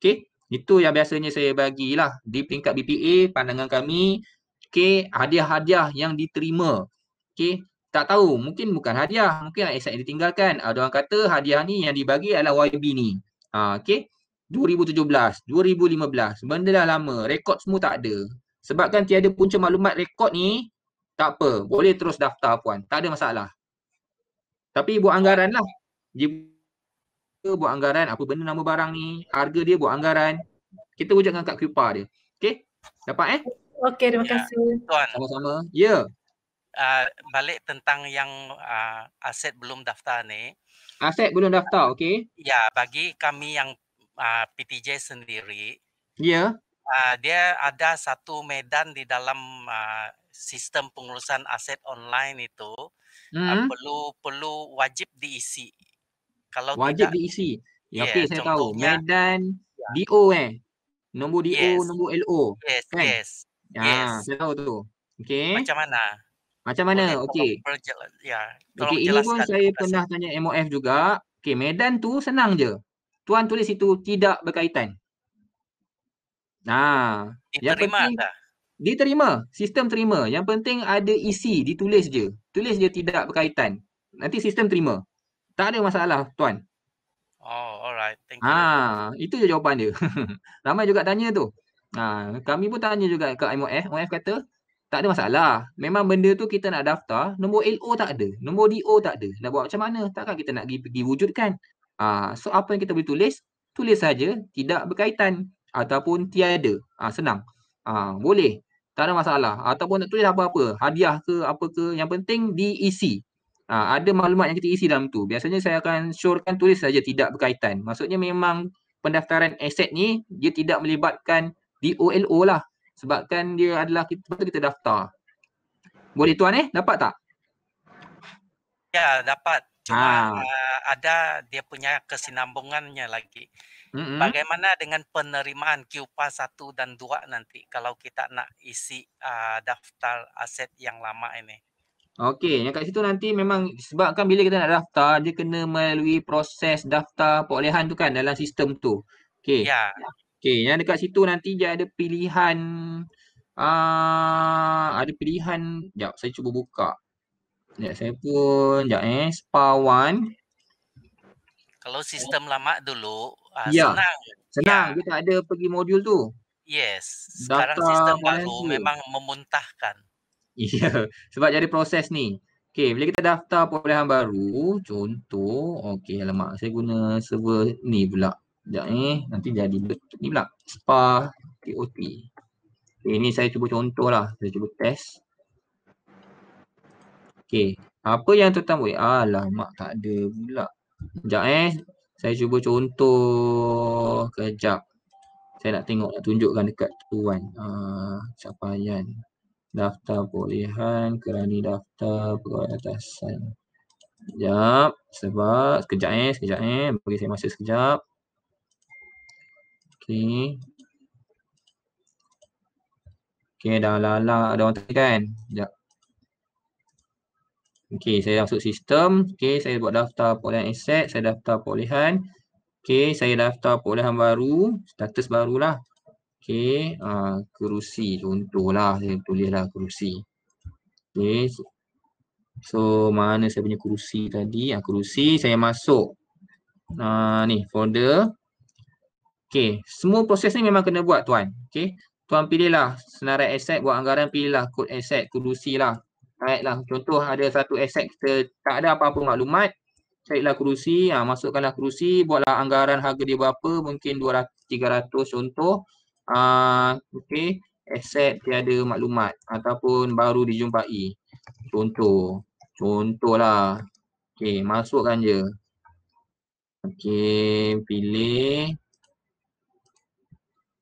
Okay, itu yang biasanya saya bagilah di peringkat BPA pandangan kami. Okay, hadiah-hadiah yang diterima. Okay, tak tahu. Mungkin bukan hadiah. Mungkin aset yang ditinggalkan. Ada ah, orang kata hadiah ni yang dibagi adalah YB ni. Ha, Okey. 2017, 2015. Benda dah lama. Rekod semua tak ada. kan tiada punca maklumat rekod ni, tak apa. Boleh terus daftar puan. Tak ada masalah. Tapi buat anggaran lah. Dia buat anggaran. Apa benda nama barang ni. Harga dia buat anggaran. Kita wujudkan kat QPA dia. Okay? Dapat eh? Okay, terima ya. kasih. tuan. Sama-sama. Ya. Yeah. Uh, balik tentang yang uh, aset belum daftar ni. Aset belum daftar, okay? Ya, bagi kami yang uh, ah, PTJ sendiri. Yeah. Uh, dia ada satu medan di dalam uh, sistem pengurusan aset online itu mm. uh, perlu perlu wajib diisi. Kalau wajib tidak, diisi. Ya, yeah, okay, saya tahu. Medan yeah. DO eh. Nombor DO, yes. nombor LO. Yes, kan? yes. Ya, yes. saya tahu tu. Okey. Macam mana? Macam mana? Okey. Ya, okey, ini pun saya pernah tanya MOF juga. Okey, medan tu senang je tuan tulis itu tidak berkaitan. Nah, diterima yang penting tak? diterima, sistem terima. Yang penting ada isi ditulis je. Tulis je tidak berkaitan. Nanti sistem terima. Tak ada masalah tuan. Oh, alright. Thank ha, you. Ah, itu je jawapan dia. Ramai juga tanya tu. Ha, kami pun tanya juga ke MOF. MOF kata, tak ada masalah. Memang benda tu kita nak daftar, nombor LO tak ada, nombor DO tak ada. Nak buat macam mana? Takkan kita nak pergi, pergi wujudkan? Ha, so apa yang kita boleh tulis, tulis saja tidak berkaitan ataupun tiada. Ha, senang. Ha, boleh. Tak ada masalah. Ataupun nak tulis apa-apa. Hadiah ke apa ke. Yang penting diisi. Ha, ada maklumat yang kita isi dalam tu. Biasanya saya akan syorkan tulis saja tidak berkaitan. Maksudnya memang pendaftaran aset ni dia tidak melibatkan DOLO lah. Sebabkan dia adalah kita, kita daftar. Boleh tuan eh? Dapat tak? Ya dapat cuma ha. uh, ada dia punya kesinambungannya lagi. Mm-hmm. Bagaimana dengan penerimaan QPA 1 dan 2 nanti kalau kita nak isi uh, daftar aset yang lama ini? Okey, yang kat situ nanti memang sebabkan bila kita nak daftar, dia kena melalui proses daftar perolehan tu kan dalam sistem tu. Okey. Ya. Yeah. Okey, yang dekat situ nanti dia ada pilihan uh, ada pilihan. Jap, saya cuba buka. Sekejap saya pun. Sekejap eh. Spa 1. Kalau sistem lama dulu, ah, ya. senang. Senang. Ya. Dia tak ada pergi modul tu. Yes. Sekarang Data sistem baru tu. memang memuntahkan. Ya. Yeah. Sebab jadi proses ni. Okay. Bila kita daftar perolehan baru, contoh. Okay. Alamak. Saya guna server ni pula. Sekejap eh. Nanti jadi ni pula. Spa TOT. Okay, ini saya cuba contoh lah. Saya cuba test. Okey. Apa yang tuan-tuan buat? Alamak tak ada pula. Sekejap eh. Saya cuba contoh. Kejap. Saya nak tengok nak tunjukkan dekat tuan. Uh, capaian. Daftar perolehan kerani daftar peratasan. Sekejap. Sebab. Sekejap eh. Sekejap eh. Bagi saya masa sekejap. Okey. Okey dah lala. Ada orang tekan. Sekejap. Okey, saya masuk sistem. Okey, saya buat daftar perolehan aset. Saya daftar perolehan. Okey, saya daftar perolehan baru. Status barulah. Okey, uh, kerusi contohlah. Saya tulislah kerusi. Okey. So, mana saya punya kerusi tadi? Uh, kerusi, saya masuk. Uh, ni, folder. Okey, semua proses ni memang kena buat tuan. Okey, tuan pilihlah senarai aset. Buat anggaran, pilihlah kod aset. Kerusi lah. Baiklah, contoh ada satu aset kita tak ada apa-apa maklumat Carilah kerusi, ha, masukkanlah kerusi, buatlah anggaran harga dia berapa Mungkin 200, 300 contoh ha, okay aset tiada maklumat ataupun baru dijumpai Contoh, contohlah okay masukkan je okay pilih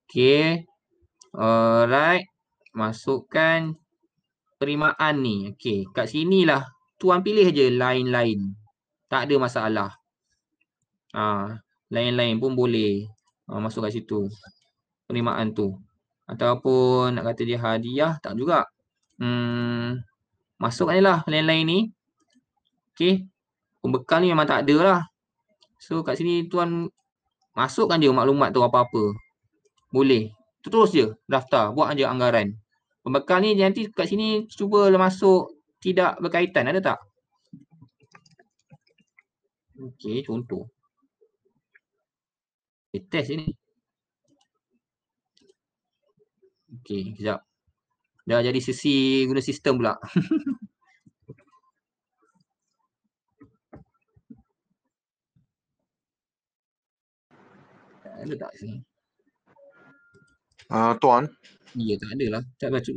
okay alright Masukkan Perimaan ni. Okey. Kat sini lah. Tuan pilih je lain-lain. Tak ada masalah. Ha, lain-lain pun boleh ha, masuk kat situ. Perimaan tu. Ataupun nak kata dia hadiah. Tak juga. Hmm, masuk je lah lain-lain ni. Okey. Pembekal ni memang tak ada lah. So kat sini tuan masukkan je maklumat tu apa-apa. Boleh. Terus je daftar. Buat aja anggaran. Pembekal ni nanti kat sini cuba lah masuk tidak berkaitan ada tak? Okey, contoh. Okay, test ini. Okey, kejap. Dah jadi sisi guna sistem pula. ada tak sini? uh, tuan. Ya, tak ada lah.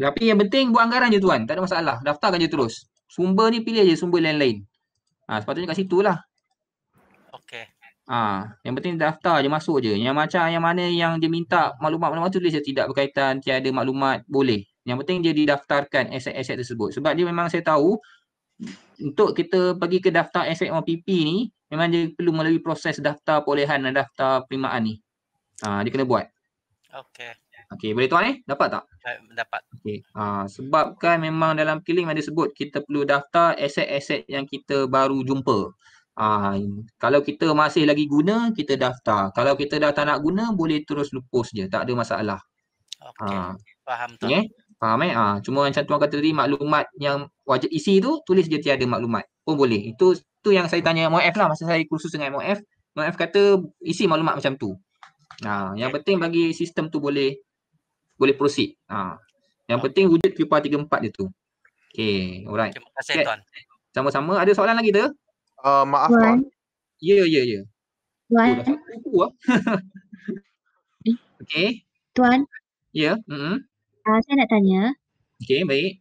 Tapi yang penting buat anggaran je tuan. Tak ada masalah. Daftarkan je terus. Sumber ni pilih je sumber lain-lain. Ha, sepatutnya kat situ lah. Okay. Ha, ah, yang penting daftar je, masuk je. Yang macam yang mana yang dia minta maklumat-maklumat tu dia tidak berkaitan, tiada maklumat, boleh. Yang penting dia didaftarkan aset-aset tersebut. Sebab dia memang saya tahu untuk kita pergi ke daftar aset MOPP ni memang dia perlu melalui proses daftar polehan dan daftar perimaan ni. Ha, dia kena buat. Okay. Okey, boleh tuan eh? Dapat tak? Dapat. Okey. Ha, sebab kan memang dalam killing ada sebut kita perlu daftar aset-aset yang kita baru jumpa. Ha, kalau kita masih lagi guna, kita daftar. Kalau kita dah tak nak guna, boleh terus lupus je. Tak ada masalah. Okey. Ha. Faham tak? Okay. Eh? Faham eh? Ha. Cuma yang satu kata tadi, maklumat yang wajib isi tu, tulis je tiada maklumat. Pun boleh. Itu tu yang saya tanya MOF lah. Masa saya kursus dengan MOF. MOF kata isi maklumat macam tu. Nah, ha, yang penting bagi sistem tu boleh boleh proceed. Ha. Yang oh. penting wujud pipa 3 4 dia tu. Okay, alright. Terima kasih okay. tuan. Sama-sama. Ada soalan lagi tu? Uh, maaf tuan. Ya, ya, ya. Tuan. Oh, dah ah. okay. Tuan. Ya. Yeah. Mm-hmm. Uh, saya nak tanya. Okay, baik.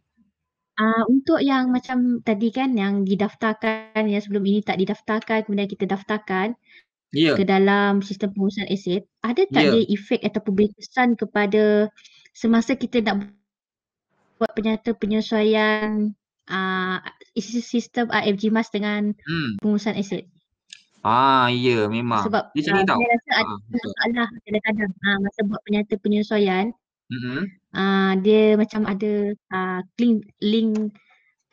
Uh, untuk yang macam tadi kan yang didaftarkan yang sebelum ini tak didaftarkan kemudian kita daftarkan yeah. ke dalam sistem pengurusan aset ada tak yeah. dia efek atau berkesan kepada semasa kita nak buat penyata penyesuaian uh, sistem AFG Mas dengan hmm. pengurusan aset Ah ya yeah, memang. Sebab dia cakap uh, tahu. Dia rasa ah, masalah kadang-kadang uh, masa buat penyata penyesuaian. Mm-hmm. Uh, dia macam ada uh, link link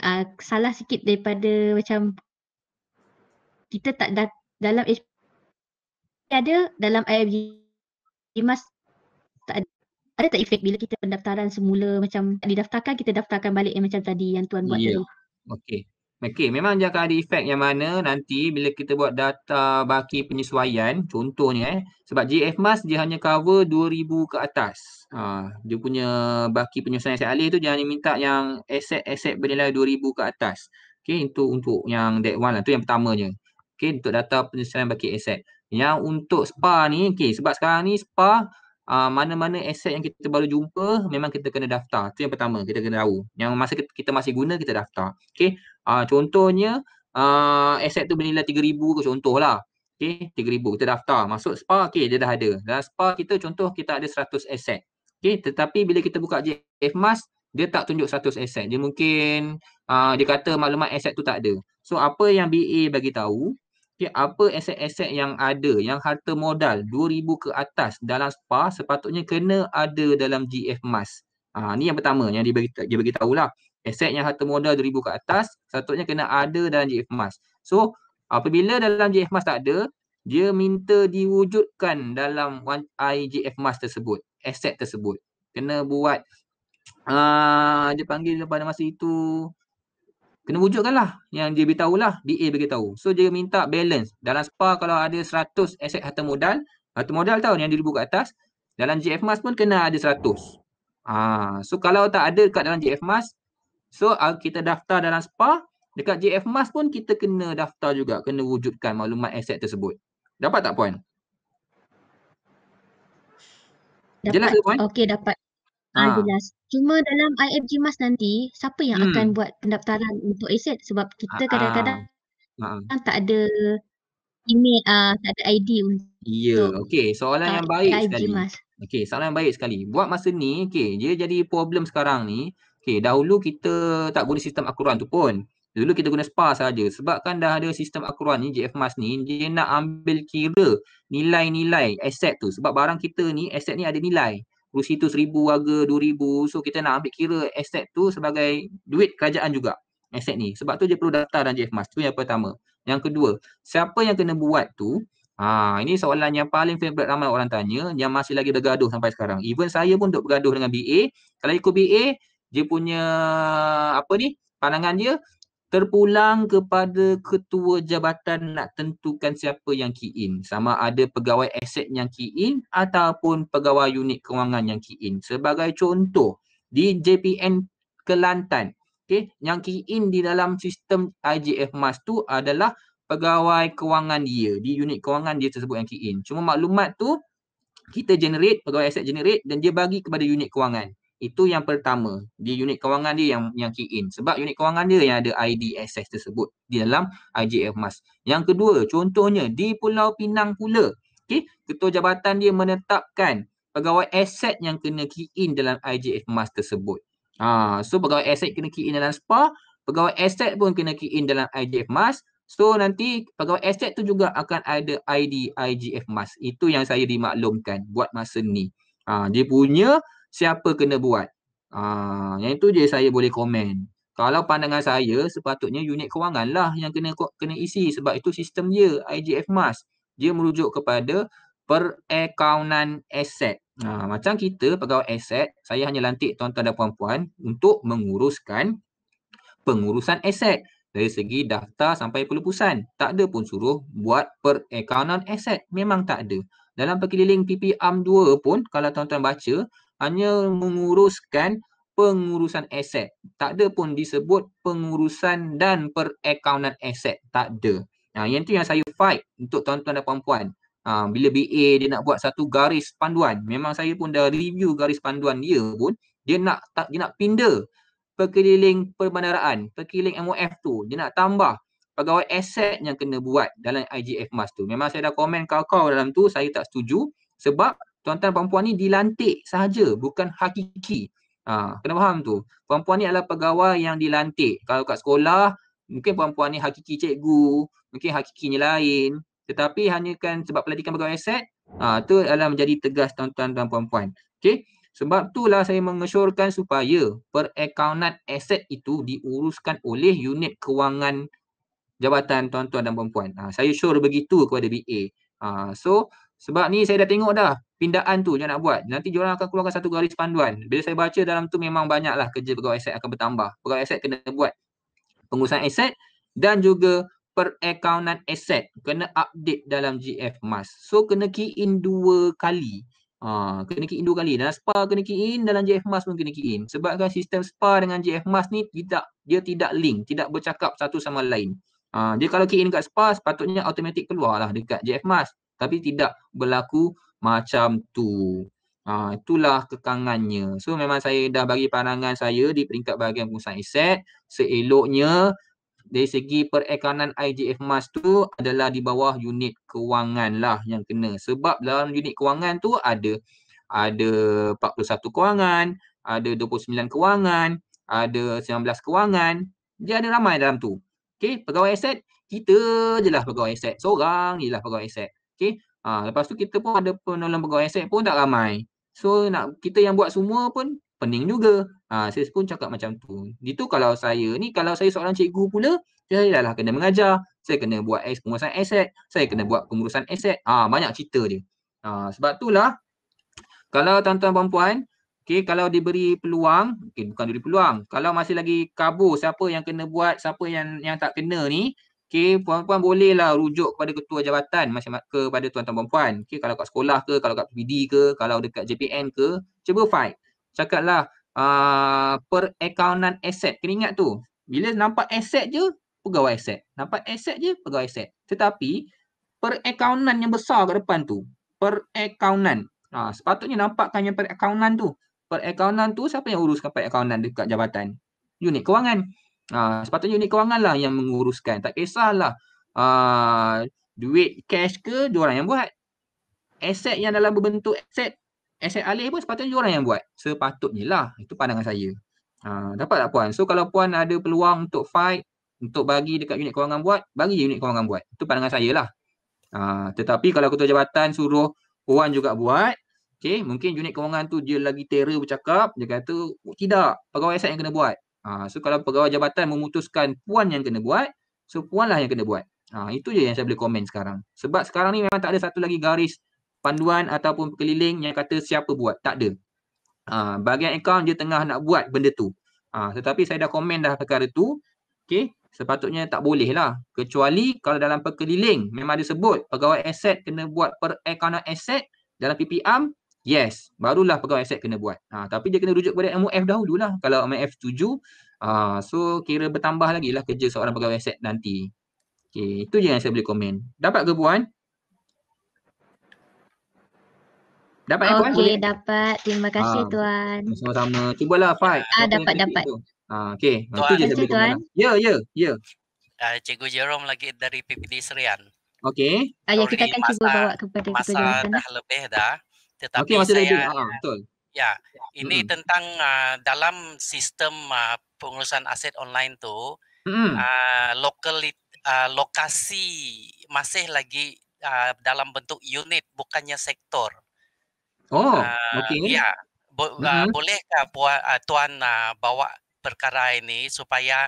uh, salah sikit daripada macam kita tak dalam ada dalam IFG Mas tak ada. ada tak efek bila kita pendaftaran semula macam didaftarkan kita daftarkan balik yang macam tadi yang tuan buat yeah. tadi. Okey. okay. memang dia akan ada efek yang mana nanti bila kita buat data baki penyesuaian contohnya eh sebab JF Mas dia hanya cover 2000 ke atas. Ha, dia punya baki penyesuaian saya alih tu dia hanya minta yang aset-aset bernilai 2000 ke atas. Okay, itu untuk yang that one lah. tu yang pertamanya. Okay, untuk data penyesuaian baki aset. Yang untuk spa ni, okay, sebab sekarang ni spa ah, mana-mana uh, aset yang kita baru jumpa memang kita kena daftar. Itu yang pertama kita kena tahu. Yang masa kita masih guna kita daftar. Okay. Uh, contohnya uh, ah, aset tu bernilai RM3,000 ke contohlah. Okay. RM3,000 kita daftar. Masuk spa, okay dia dah ada. Dalam spa kita contoh kita ada 100 aset. Okay. Tetapi bila kita buka JF Mask, dia tak tunjuk 100 aset. Dia mungkin uh, dia kata maklumat aset tu tak ada. So apa yang BA bagi tahu, okay, apa aset-aset yang ada yang harta modal 2000 ke atas dalam SPA sepatutnya kena ada dalam GF Mas. Ha, ni yang pertama yang dia bagi, dia bagi tahu lah. Aset yang harta modal 2000 ke atas sepatutnya kena ada dalam GF Mas. So apabila dalam GF Mas tak ada, dia minta diwujudkan dalam 1IGF Mas tersebut, aset tersebut. Kena buat Uh, dia panggil pada masa itu kena wujudkanlah yang dia beritahu lah DA beritahu so dia minta balance dalam SPA kalau ada 100 aset harta modal harta modal tau yang dia kat atas dalam GF Mas pun kena ada 100 ah, ha, so kalau tak ada kat dalam GF Mas so ah, kita daftar dalam SPA dekat GF Mas pun kita kena daftar juga kena wujudkan maklumat aset tersebut dapat tak point? Dapat. Jelas ke point? Okay, dapat. Ha. Ha, jelas. Cuma dalam IFG Mas nanti, siapa yang hmm. akan buat pendaftaran untuk aset? Sebab kita ah, kadang-kadang ha. tak ada ini uh, tak ada ID ya, untuk Ya, okey. Soalan yang baik IFG sekali. Okay soalan yang baik sekali. Buat masa ni, okay dia jadi problem sekarang ni. okay dahulu kita tak guna sistem akuran tu pun. Dulu kita guna SPA saja. Sebab kan dah ada sistem akuran ni, JF Mas ni, dia nak ambil kira nilai-nilai aset tu. Sebab barang kita ni, aset ni ada nilai kerusi tu seribu harga dua ribu so kita nak ambil kira aset tu sebagai duit kerajaan juga aset ni sebab tu dia perlu daftar dan JF Mas tu yang pertama yang kedua siapa yang kena buat tu ha, ini soalan yang paling favorite ramai orang tanya yang masih lagi bergaduh sampai sekarang even saya pun untuk bergaduh dengan BA kalau ikut BA dia punya apa ni pandangan dia terpulang kepada ketua jabatan nak tentukan siapa yang key in sama ada pegawai aset yang key in ataupun pegawai unit kewangan yang key in sebagai contoh di JPN Kelantan okay, yang key in di dalam sistem IGF Mas tu adalah pegawai kewangan dia di unit kewangan dia tersebut yang key in cuma maklumat tu kita generate pegawai aset generate dan dia bagi kepada unit kewangan itu yang pertama di unit kewangan dia yang yang key in sebab unit kewangan dia yang ada ID access tersebut di dalam IGF Mas. Yang kedua contohnya di Pulau Pinang pula okey ketua jabatan dia menetapkan pegawai aset yang kena key in dalam IGF Mas tersebut. Ha, so pegawai aset kena key in dalam SPA, pegawai aset pun kena key in dalam IGF Mas. So nanti pegawai aset tu juga akan ada ID IGF Mas. Itu yang saya dimaklumkan buat masa ni. Ha, dia punya siapa kena buat. Ha, yang itu je saya boleh komen. Kalau pandangan saya sepatutnya unit kewangan lah yang kena kena isi sebab itu sistem dia IGF MAS. Dia merujuk kepada perakaunan aset. Ha, macam kita pegawai aset, saya hanya lantik tuan-tuan dan puan-puan untuk menguruskan pengurusan aset dari segi daftar sampai pelupusan. Tak ada pun suruh buat perakaunan aset. Memang tak ada. Dalam perkeliling PPAM 2 pun kalau tuan-tuan baca hanya menguruskan pengurusan aset. Tak ada pun disebut pengurusan dan perakaunan aset. Tak ada. Nah, ha, yang tu yang saya fight untuk tuan-tuan dan puan-puan. Ha, bila BA dia nak buat satu garis panduan. Memang saya pun dah review garis panduan dia pun. Dia nak tak dia nak pindah perkeliling perbandaraan, perkeliling MOF tu. Dia nak tambah pegawai aset yang kena buat dalam IGF Mas tu. Memang saya dah komen kau-kau dalam tu, saya tak setuju. Sebab tuan-tuan perempuan ni dilantik sahaja bukan hakiki ha, kena faham tu perempuan ni adalah pegawai yang dilantik kalau kat sekolah mungkin perempuan ni hakiki cikgu mungkin hakikinya lain tetapi hanya kan sebab pelatihan pegawai aset ha, tu adalah menjadi tegas tuan-tuan dan perempuan okay? Sebab itulah saya mengesyorkan supaya perakaunan aset itu diuruskan oleh unit kewangan jabatan tuan-tuan dan puan Ha, saya syur begitu kepada BA. Ha, so sebab ni saya dah tengok dah pindaan tu jangan nak buat. Nanti diorang akan keluarkan satu garis panduan. Bila saya baca dalam tu memang banyaklah kerja pegawai aset akan bertambah. Pegawai aset kena buat pengurusan aset dan juga perakaunan aset kena update dalam GF Mas. So kena key in dua kali. Ha, kena key in dua kali. Dalam SPA kena key in, dalam GF Mas pun kena key in. Sebabkan sistem SPA dengan GF Mas ni tidak dia tidak link, tidak bercakap satu sama lain. Ha, dia kalau key in kat SPA sepatutnya automatic keluarlah dekat GF Mas tapi tidak berlaku macam tu. Ha, itulah kekangannya. So memang saya dah bagi pandangan saya di peringkat bahagian pengurusan aset seeloknya dari segi perekanan IGF mas tu adalah di bawah unit kewangan lah yang kena. Sebab dalam unit kewangan tu ada ada 41 kewangan, ada 29 kewangan, ada 19 kewangan. Dia ada ramai dalam tu. Okay, pegawai aset kita jelah pegawai aset. Seorang jelah pegawai aset. Okey. Ha, lepas tu kita pun ada penolong pegawai aset pun tak ramai. So nak kita yang buat semua pun pening juga. Ha, sales pun cakap macam tu. Itu kalau saya ni, kalau saya seorang cikgu pula, saya dah lah kena mengajar. Saya kena buat pengurusan aset. Saya kena buat pengurusan aset. Ha, banyak cerita dia. Ha, sebab lah, kalau tuan-tuan perempuan, okay, kalau diberi peluang, okay, bukan diberi peluang. Kalau masih lagi kabur siapa yang kena buat, siapa yang yang tak kena ni, Okay, puan-puan bolehlah rujuk kepada ketua jabatan macam kepada tuan-tuan puan-puan. Okey, kalau kat sekolah ke, kalau kat PBD ke, kalau dekat JPN ke, cuba fight. Cakaplah uh, ah, perakaunan aset. Kena ingat tu. Bila nampak aset je, pegawai aset. Nampak aset je, pegawai aset. Tetapi perakaunan yang besar kat depan tu. Perakaunan. Ha, ah, sepatutnya nampakkan yang perakaunan tu. Perakaunan tu siapa yang uruskan perakaunan dekat jabatan? Unit kewangan. Ha, sepatutnya unit kewangan lah yang menguruskan. Tak kisahlah ha, duit cash ke dia orang yang buat. Aset yang dalam berbentuk aset, aset alih pun sepatutnya dia orang yang buat. Sepatutnya lah. Itu pandangan saya. Ha, dapat tak puan? So kalau puan ada peluang untuk fight, untuk bagi dekat unit kewangan buat, bagi unit kewangan buat. Itu pandangan saya lah. Ha, tetapi kalau ketua jabatan suruh puan juga buat, Okay, mungkin unit kewangan tu dia lagi terror bercakap, dia kata oh, tidak, pegawai aset yang kena buat. Ha, so kalau pegawai jabatan memutuskan puan yang kena buat, so puanlah yang kena buat. Ha, itu je yang saya boleh komen sekarang. Sebab sekarang ni memang tak ada satu lagi garis panduan ataupun keliling yang kata siapa buat. Tak ada. Ha, bahagian account je tengah nak buat benda tu. Ha, tetapi saya dah komen dah perkara tu. Okay. Sepatutnya tak boleh lah. Kecuali kalau dalam perkeliling memang disebut pegawai aset kena buat per account aset dalam PPM Yes, barulah pegawai asset kena buat. Ha, tapi dia kena rujuk kepada MOF dahulu lah. Kalau MOF setuju, uh, ha, so kira bertambah lagi lah kerja seorang pegawai asset nanti. Okay, itu je yang saya boleh komen. Dapat ke Puan? Dapat okay, ya, Puan? Okay, dapat. Terima kasih ha, Tuan. Sama-sama. lah Fahad. Ah, dapat, dapat. Ha, itu. Ha, okay, tuan. itu je saya boleh komen. Lah. Ya, ya, ya. Uh, Cikgu Jerome lagi dari PPD Serian. Okay. Uh, ah, ya, kita akan cuba bawa kepada kita. Jerome. Masa dah lebih dah tetapi okay, saya ah, ah, betul. Ya, ini hmm. tentang uh, dalam sistem uh, pengurusan aset online tu hmm. uh, local uh, lokasi masih lagi uh, dalam bentuk unit bukannya sektor. Oh, uh, okey. Ya. Bo- hmm. uh, bolehkah puan uh, tuan uh, bawa perkara ini supaya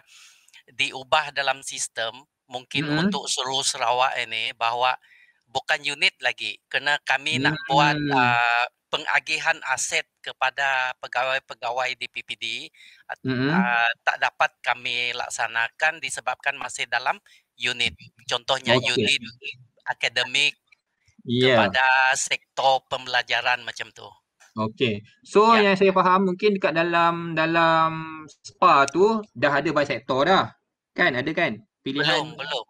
diubah dalam sistem mungkin hmm. untuk seluruh Sarawak ini bahawa bukan unit lagi kena kami hmm. nak buat uh, pengagihan aset kepada pegawai-pegawai di PPD hmm. uh, tak dapat kami laksanakan disebabkan masih dalam unit contohnya oh, okay. unit akademik yeah. kepada sektor pembelajaran macam tu Okey. So yeah. yang saya faham mungkin dekat dalam dalam spa tu dah ada by sektor dah. Kan? Ada kan? Pilihan belum, belum.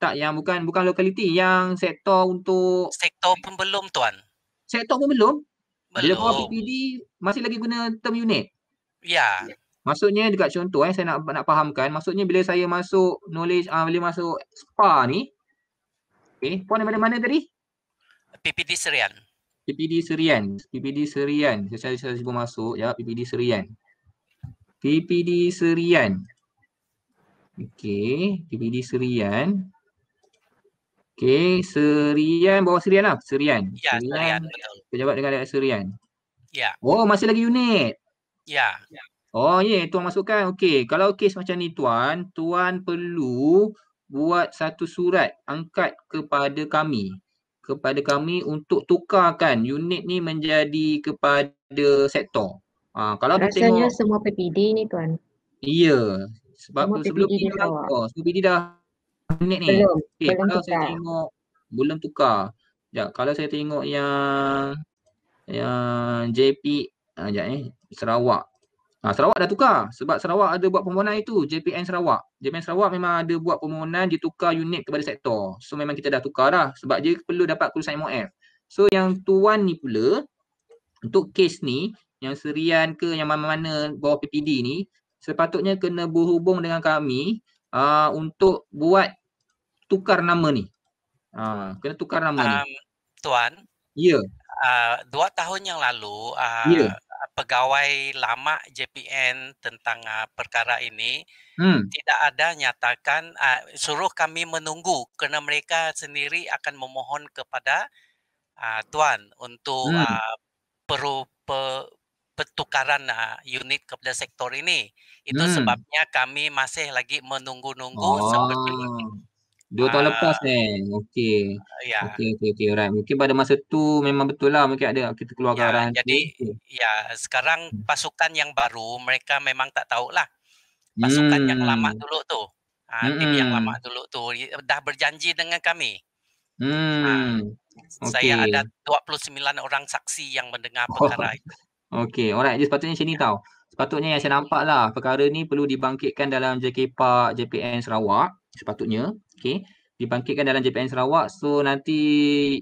Tak yang bukan bukan lokaliti yang sektor untuk sektor pun belum tuan. Sektor pun belum. Belum. Bila PPD masih lagi guna term unit. Ya. Maksudnya dekat contoh eh saya nak nak fahamkan maksudnya bila saya masuk knowledge ah uh, bila masuk spa ni okey puan dari mana tadi? PPD Serian. PPD Serian. PPD Serian. Saya saya, saya sibuk masuk ya PPD Serian. PPD Serian. Okey, PPD Serian. Okay, Serian bawah Serian lah. Serian. Ya, Serian. serian betul. Pejabat dengan dekat Serian. Ya. Oh, masih lagi unit. Ya. Oh, ye, ya, yeah. tuan masukkan. Okey, kalau kes macam ni tuan, tuan perlu buat satu surat angkat kepada kami. Kepada kami untuk tukarkan unit ni menjadi kepada sektor. Ha, kalau Rasanya tengok, semua PPD ni tuan. Ya. Yeah. Sebab semua sebelum PPD ni dah, oh, sebelum PPD dah minit ni. Belum. kalau tukar. saya tengok belum tukar. Ya, kalau saya tengok yang yang JP ajak ah, eh Sarawak. Ah Sarawak dah tukar sebab Sarawak ada buat permohonan itu JPN Sarawak. JPN Sarawak memang ada buat permohonan dia tukar unit kepada sektor. So memang kita dah tukar dah sebab dia perlu dapat kelulusan MOF. So yang tuan ni pula untuk kes ni yang serian ke yang mana-mana bawah PPD ni sepatutnya kena berhubung dengan kami uh, untuk buat tukar nama ni. Ha, kena tukar nama um, ni. Tuan. Ya. Yeah. Uh, dua tahun yang lalu, uh, yeah. pegawai lama JPN tentang uh, perkara ini hmm. tidak ada nyatakan, uh, suruh kami menunggu kerana mereka sendiri akan memohon kepada uh, Tuan untuk hmm. uh, perlu pertukaran uh, unit kepada sektor ini. Itu hmm. sebabnya kami masih lagi menunggu-nunggu oh. seperti ini. Dua tahun uh, lepas ni. Eh. Okey. Yeah. Ya. Okey okey okey alright. Mungkin pada masa tu memang betul lah mungkin ada kita keluarkan yeah, arahan. Jadi ya yeah, sekarang hmm. pasukan yang baru mereka memang tak tahu lah. Pasukan mm. yang lama dulu tu. Ha, tim yang lama dulu tu dah berjanji dengan kami. Hmm. Ha, ah, okay. Saya ada 29 orang saksi yang mendengar oh. perkara itu. Okey, alright. Jadi sepatutnya sini ya. tau. Sepatutnya yang saya nampak lah perkara ni perlu dibangkitkan dalam JK Park, JPN Sarawak sepatutnya okay? dibangkitkan dalam JPN Sarawak so nanti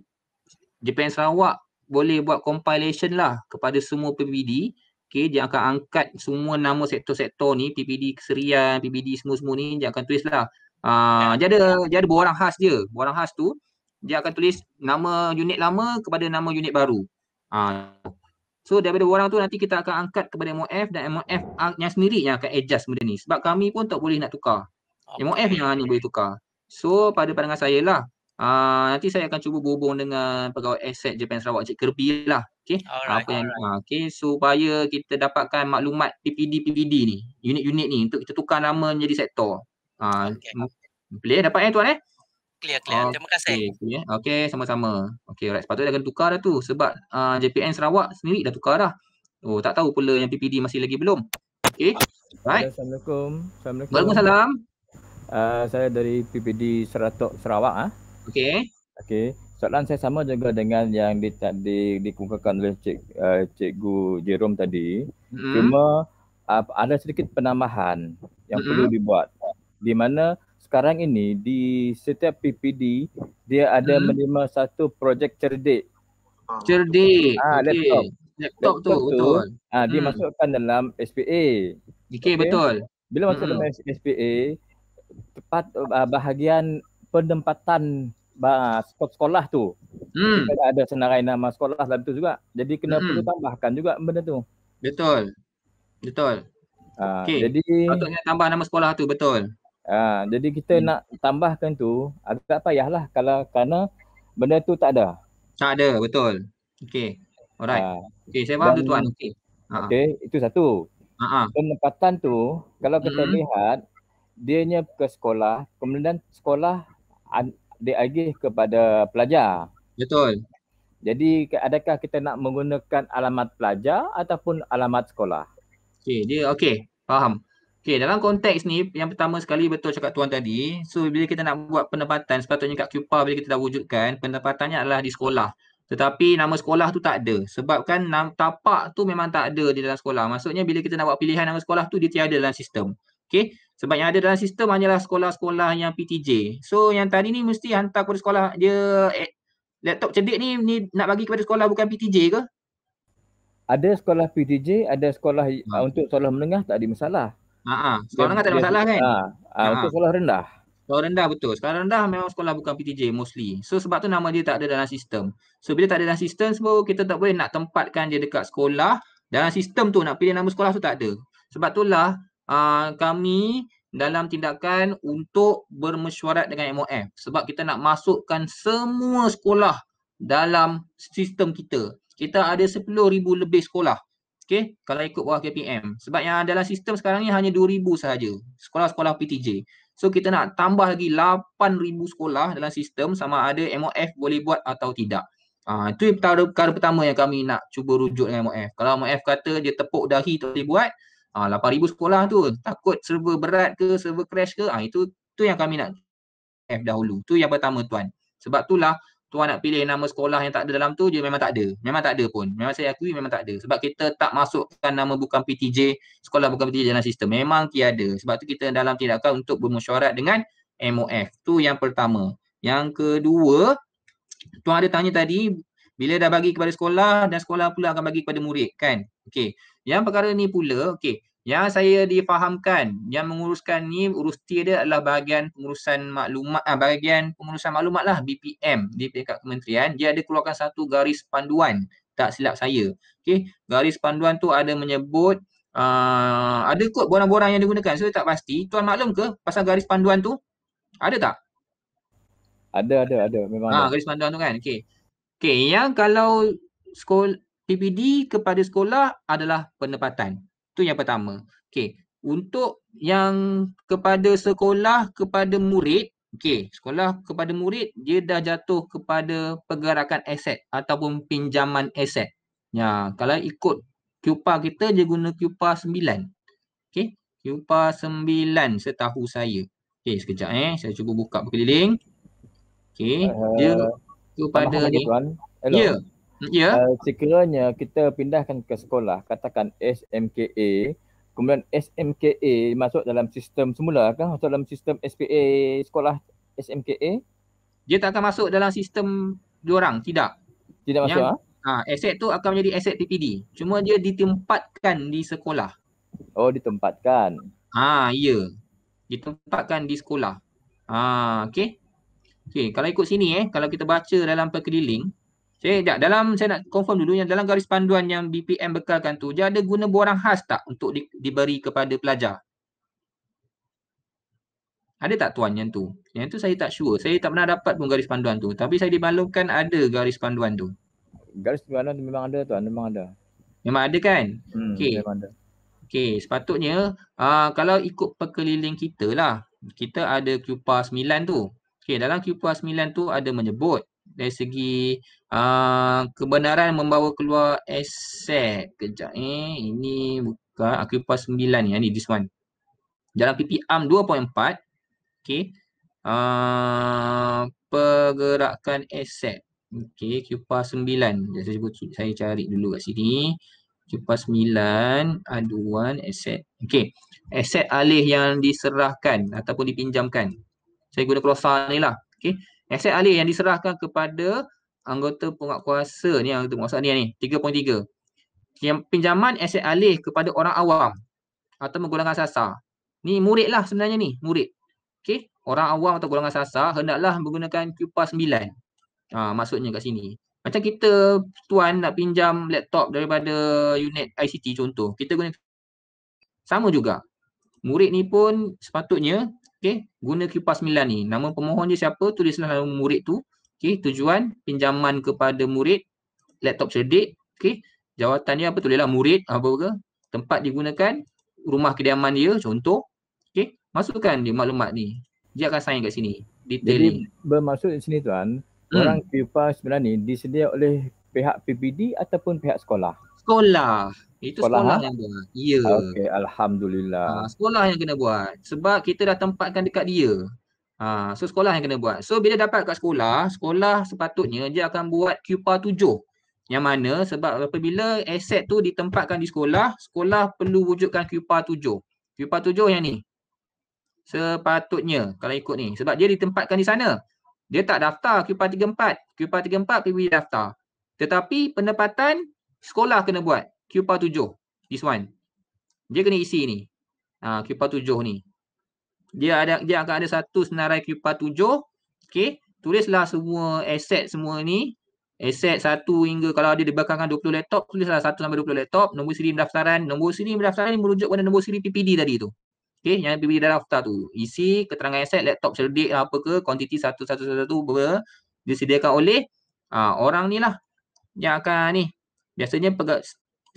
JPN Sarawak boleh buat compilation lah kepada semua PBD okay? dia akan angkat semua nama sektor-sektor ni PBD keserian PBD semua-semua ni dia akan tulis lah uh, dia ada dia ada borang khas dia borang khas tu dia akan tulis nama unit lama kepada nama unit baru uh, So daripada orang tu nanti kita akan angkat kepada MOF dan MOF yang sendiri yang akan adjust benda ni. Sebab kami pun tak boleh nak tukar. MOF yang ni boleh tukar. So pada pandangan saya lah uh, nanti saya akan cuba berhubung dengan pegawai aset Japan Sarawak Cik Kirby lah. Okay. Alright, Apa yang, alright. Ah, okay. Supaya kita dapatkan maklumat PPD-PPD ni. Unit-unit ni untuk kita tukar nama menjadi sektor. Uh, ah, okay. Clear dapat eh tuan eh? Clear, clear. Okay. Terima kasih. Okay, sama-sama. Okay, alright. Sepatutnya dah kena tukar dah tu sebab uh, JPN Sarawak sendiri dah tukar dah. Oh, tak tahu pula yang PPD masih lagi belum. Okay. Right. Assalamualaikum. Assalamualaikum. Waalaikumsalam. Uh, saya dari PPD Seratok Sarawak ah. Okey. Okey. Soalan saya sama juga dengan yang di, di oleh cik uh, cikgu Jerome tadi. Mm-hmm. Cuma uh, ada sedikit penambahan yang mm-hmm. perlu dibuat. Di mana sekarang ini di setiap PPD dia ada mm-hmm. menerima satu projek cerdik. Cerdik. Ah okay. laptop. laptop. Laptop tu betul. Ah mm. dimasukkan mm. dalam SPA. Okey okay. betul. Bila masuk mm-hmm. dalam SPA tempat uh, bahagian penempatan uh, sekolah, sekolah tu. Hmm. Kita ada senarai nama sekolah dalam tu juga. Jadi kena hmm. perlu tambahkan juga benda tu. Betul. Betul. Uh, ah, okay. jadi patutnya tambah nama sekolah tu betul. Uh, jadi kita hmm. nak tambahkan tu agak payahlah kalau kerana benda tu tak ada. Tak ada, betul. Okey. Alright. Uh, Okey, saya faham tu tuan. Okey. Okey, uh-huh. itu satu. Uh-huh. Penempatan tu kalau kita uh-huh. lihat dia nya ke sekolah kemudian sekolah diagih kepada pelajar betul jadi adakah kita nak menggunakan alamat pelajar ataupun alamat sekolah okey dia okey faham okey dalam konteks ni yang pertama sekali betul cakap tuan tadi so bila kita nak buat penempatan sepatutnya kat QPA bila kita dah wujudkan pendapatannya adalah di sekolah tetapi nama sekolah tu tak ada sebab kan tapak tu memang tak ada di dalam sekolah maksudnya bila kita nak buat pilihan nama sekolah tu dia tiada dalam sistem okey sebab yang ada dalam sistem hanyalah sekolah-sekolah yang PTJ. So yang tadi ni mesti hantar kepada sekolah dia eh, laptop cedik ni, ni nak bagi kepada sekolah bukan PTJ ke? Ada sekolah PTJ, ada sekolah ha. untuk sekolah menengah tak ada masalah. Ha sekolah menengah tak ada masalah kan? Ha, ha. untuk sekolah rendah. Sekolah rendah betul. Sekolah rendah memang sekolah bukan PTJ mostly. So sebab tu nama dia tak ada dalam sistem. So bila tak ada dalam sistem sebab kita tak boleh nak tempatkan dia dekat sekolah dalam sistem tu nak pilih nama sekolah tu tak ada. Sebab tu lah. Ah, kami dalam tindakan untuk bermesyuarat dengan MOF sebab kita nak masukkan semua sekolah dalam sistem kita. Kita ada 10,000 lebih sekolah. Okey, kalau ikut bawah KPM. Sebab yang dalam sistem sekarang ni hanya 2,000 sahaja. Sekolah-sekolah PTJ. So kita nak tambah lagi 8,000 sekolah dalam sistem sama ada MOF boleh buat atau tidak. Ha, itu perkara pertama yang kami nak cuba rujuk dengan MOF. Kalau MOF kata dia tepuk dahi tak boleh buat, Ah 8000 sekolah tu takut server berat ke server crash ke ah itu tu yang kami nak f dahulu. Tu yang pertama tuan. Sebab itulah tuan nak pilih nama sekolah yang tak ada dalam tu dia memang tak ada. Memang tak ada pun. Memang saya akui memang tak ada. Sebab kita tak masukkan nama bukan PTJ, sekolah bukan PTJ dalam sistem. Memang tiada. Sebab tu kita dalam tindakan untuk bermesyuarat dengan MOF. Tu yang pertama. Yang kedua, tuan ada tanya tadi bila dah bagi kepada sekolah dan sekolah pula akan bagi kepada murid kan okey yang perkara ni pula okey yang saya difahamkan yang menguruskan ni urus tier dia adalah bahagian pengurusan maklumat ah, bahagian pengurusan maklumat lah BPM di pihak kementerian dia ada keluarkan satu garis panduan tak silap saya okey garis panduan tu ada menyebut uh, ada kod borang-borang yang digunakan saya so, tak pasti tuan maklum ke pasal garis panduan tu ada tak ada ada ada memang ah, ada. garis panduan tu kan okey Okay, yang kalau sekol- PPD kepada sekolah adalah pendapatan Itu yang pertama. Okay, untuk yang kepada sekolah kepada murid, okay, sekolah kepada murid dia dah jatuh kepada pergerakan aset ataupun pinjaman aset. Ya, kalau ikut QPA kita dia guna QPA 9. Okay, QPA 9 setahu saya. Okay, sekejap eh. Saya cuba buka berkeliling. Okay, uh... dia kepada ni. Tuan. Hello. Ya. Ya. Uh, sekiranya kita pindahkan ke sekolah, katakan SMKA, kemudian SMKA masuk dalam sistem semula ke atau dalam sistem SPA sekolah SMKA? Dia tak akan masuk dalam sistem orang, tidak. Tidak masuk ah. Ha? Ha, aset tu akan menjadi aset TPD. Cuma dia ditempatkan di sekolah. Oh, ditempatkan. Ah, ha, ya. Ditempatkan di sekolah. Ah, ha, okey. Okey, kalau ikut sini eh, kalau kita baca dalam perkeliling, okey, tak dalam saya nak confirm dulu yang dalam garis panduan yang BPM bekalkan tu, dia ada guna borang khas tak untuk di, diberi kepada pelajar? Ada tak tuan yang tu? Yang tu saya tak sure. Saya tak pernah dapat pun garis panduan tu. Tapi saya dimaklumkan ada garis panduan tu. Garis panduan tu memang ada tuan. Memang ada. Memang ada kan? Hmm, okay. memang Okay, sepatutnya uh, kalau ikut perkeliling kita lah. Kita ada QPAR 9 tu. Okey, dalam Q.A 9 tu ada menyebut dari segi uh, kebenaran membawa keluar aset. Kejap eh, ini buka Q.A 9 ni, ya, ni this one. Dalam PPM 2.4, okey, uh, pergerakan aset. Okey, Q.A 9. Saya sebut, saya cari dulu kat sini. Q.A 9, aduan aset. Okey, aset alih yang diserahkan ataupun dipinjamkan saya guna klausa ni lah. Okay. Aset alih yang diserahkan kepada anggota penguat kuasa ni, anggota penguat kuasa ni, ni 3.3. Pinjaman aset alih kepada orang awam atau menggolongkan sasar. Ni murid lah sebenarnya ni, murid. Okay. Orang awam atau golongan sasar hendaklah menggunakan QPA 9. Ha, maksudnya kat sini. Macam kita tuan nak pinjam laptop daripada unit ICT contoh. Kita guna sama juga. Murid ni pun sepatutnya Okey, guna kipas 9 ni. Nama pemohon dia siapa, tulislah nama murid tu. Okey, tujuan pinjaman kepada murid, laptop cerdik. Okey, jawatan dia apa, tulislah murid apa ke. Tempat digunakan, rumah kediaman dia contoh. Okey, masukkan dia maklumat ni. Dia akan sign kat sini. Detail Jadi ni. bermaksud di sini tuan, hmm. orang kipas 9 ni disediakan oleh pihak PPD ataupun pihak sekolah? sekolah. Itu sekolah, sekolah ha? yang buat. Ya. Okey, alhamdulillah. Ha, sekolah yang kena buat sebab kita dah tempatkan dekat dia. Ha, so sekolah yang kena buat. So bila dapat kat sekolah, sekolah sepatutnya dia akan buat QPA 7. Yang mana sebab apabila aset tu ditempatkan di sekolah, sekolah perlu wujudkan QPA 7. QPA 7 yang ni. Sepatutnya kalau ikut ni sebab dia ditempatkan di sana. Dia tak daftar QPA 34. QPA 34 pergi daftar. Tetapi pendapatan Sekolah kena buat QPA 7. This one. Dia kena isi ni. Ha, QPA 7 ni. Dia ada dia akan ada satu senarai QPA 7. Okay. Tulislah semua aset semua ni. Aset satu hingga kalau ada di dibakangkan 20 laptop, tulislah satu sampai 20 laptop. Nombor siri pendaftaran. Nombor siri pendaftaran ni merujuk pada nombor siri PPD tadi tu. Okay. Yang PPD daftar tu. Isi keterangan aset, laptop cerdik apa ke, quantity satu-satu-satu ber- disediakan oleh uh, orang ni lah yang akan ni Biasanya pegawai,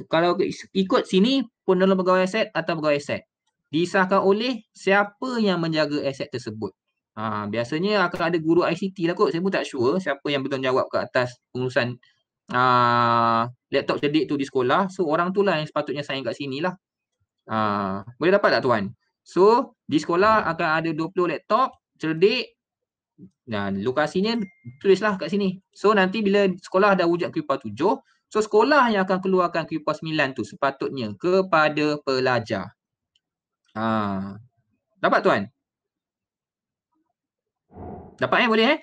kalau ikut sini pun dalam pegawai aset atau pegawai aset. Disahkan oleh siapa yang menjaga aset tersebut. Ha, biasanya akan ada guru ICT lah kot. Saya pun tak sure siapa yang betul jawab ke atas pengurusan uh, laptop cedik tu di sekolah. So orang tu lah yang sepatutnya saya kat sini lah. Uh, boleh dapat tak tuan? So di sekolah akan ada 20 laptop cerdik dan lokasinya tulislah kat sini. So nanti bila sekolah dah wujud kuipa 7, So sekolah yang akan keluarkan Q49 tu sepatutnya kepada pelajar. Ha. Dapat tuan? Dapat eh boleh eh?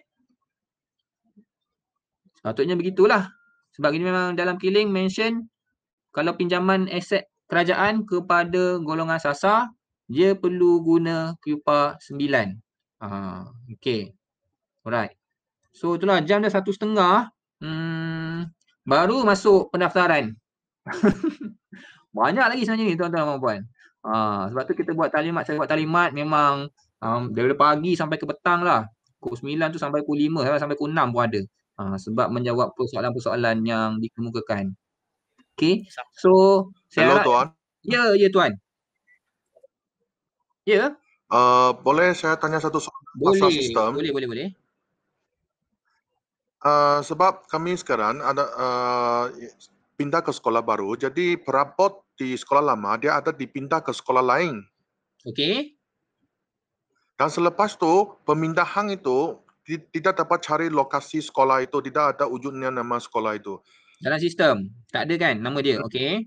Sepatutnya begitulah. Sebab ini memang dalam killing mention kalau pinjaman aset kerajaan kepada golongan sasa dia perlu guna QPA 9. Ah, ha. okey. Alright. So itulah jam dah satu setengah. Hmm, baru masuk pendaftaran. Banyak lagi sebenarnya ni tuan-tuan dan puan. Ha, sebab tu kita buat talimat, saya buat talimat memang um, dari pagi sampai ke petang lah. Pukul 9 tu sampai pukul 5, sampai pukul 6 pun ada. Ha, sebab menjawab persoalan-persoalan yang dikemukakan. Okay, so saya Hello, harap... Tuan. Ya, ya tuan. Ya. Uh, boleh saya tanya satu soalan pasal sistem? Boleh, boleh, boleh. Eh, sebab kami sekarang ada uh, pindah ke sekolah baru, jadi perabot di sekolah lama dia ada dipindah ke sekolah lain. Okey. Dan selepas tu pemindahan itu tidak dapat cari lokasi sekolah itu, tidak ada wujudnya nama sekolah itu. Dalam sistem tak ada kan nama dia, hmm. okey.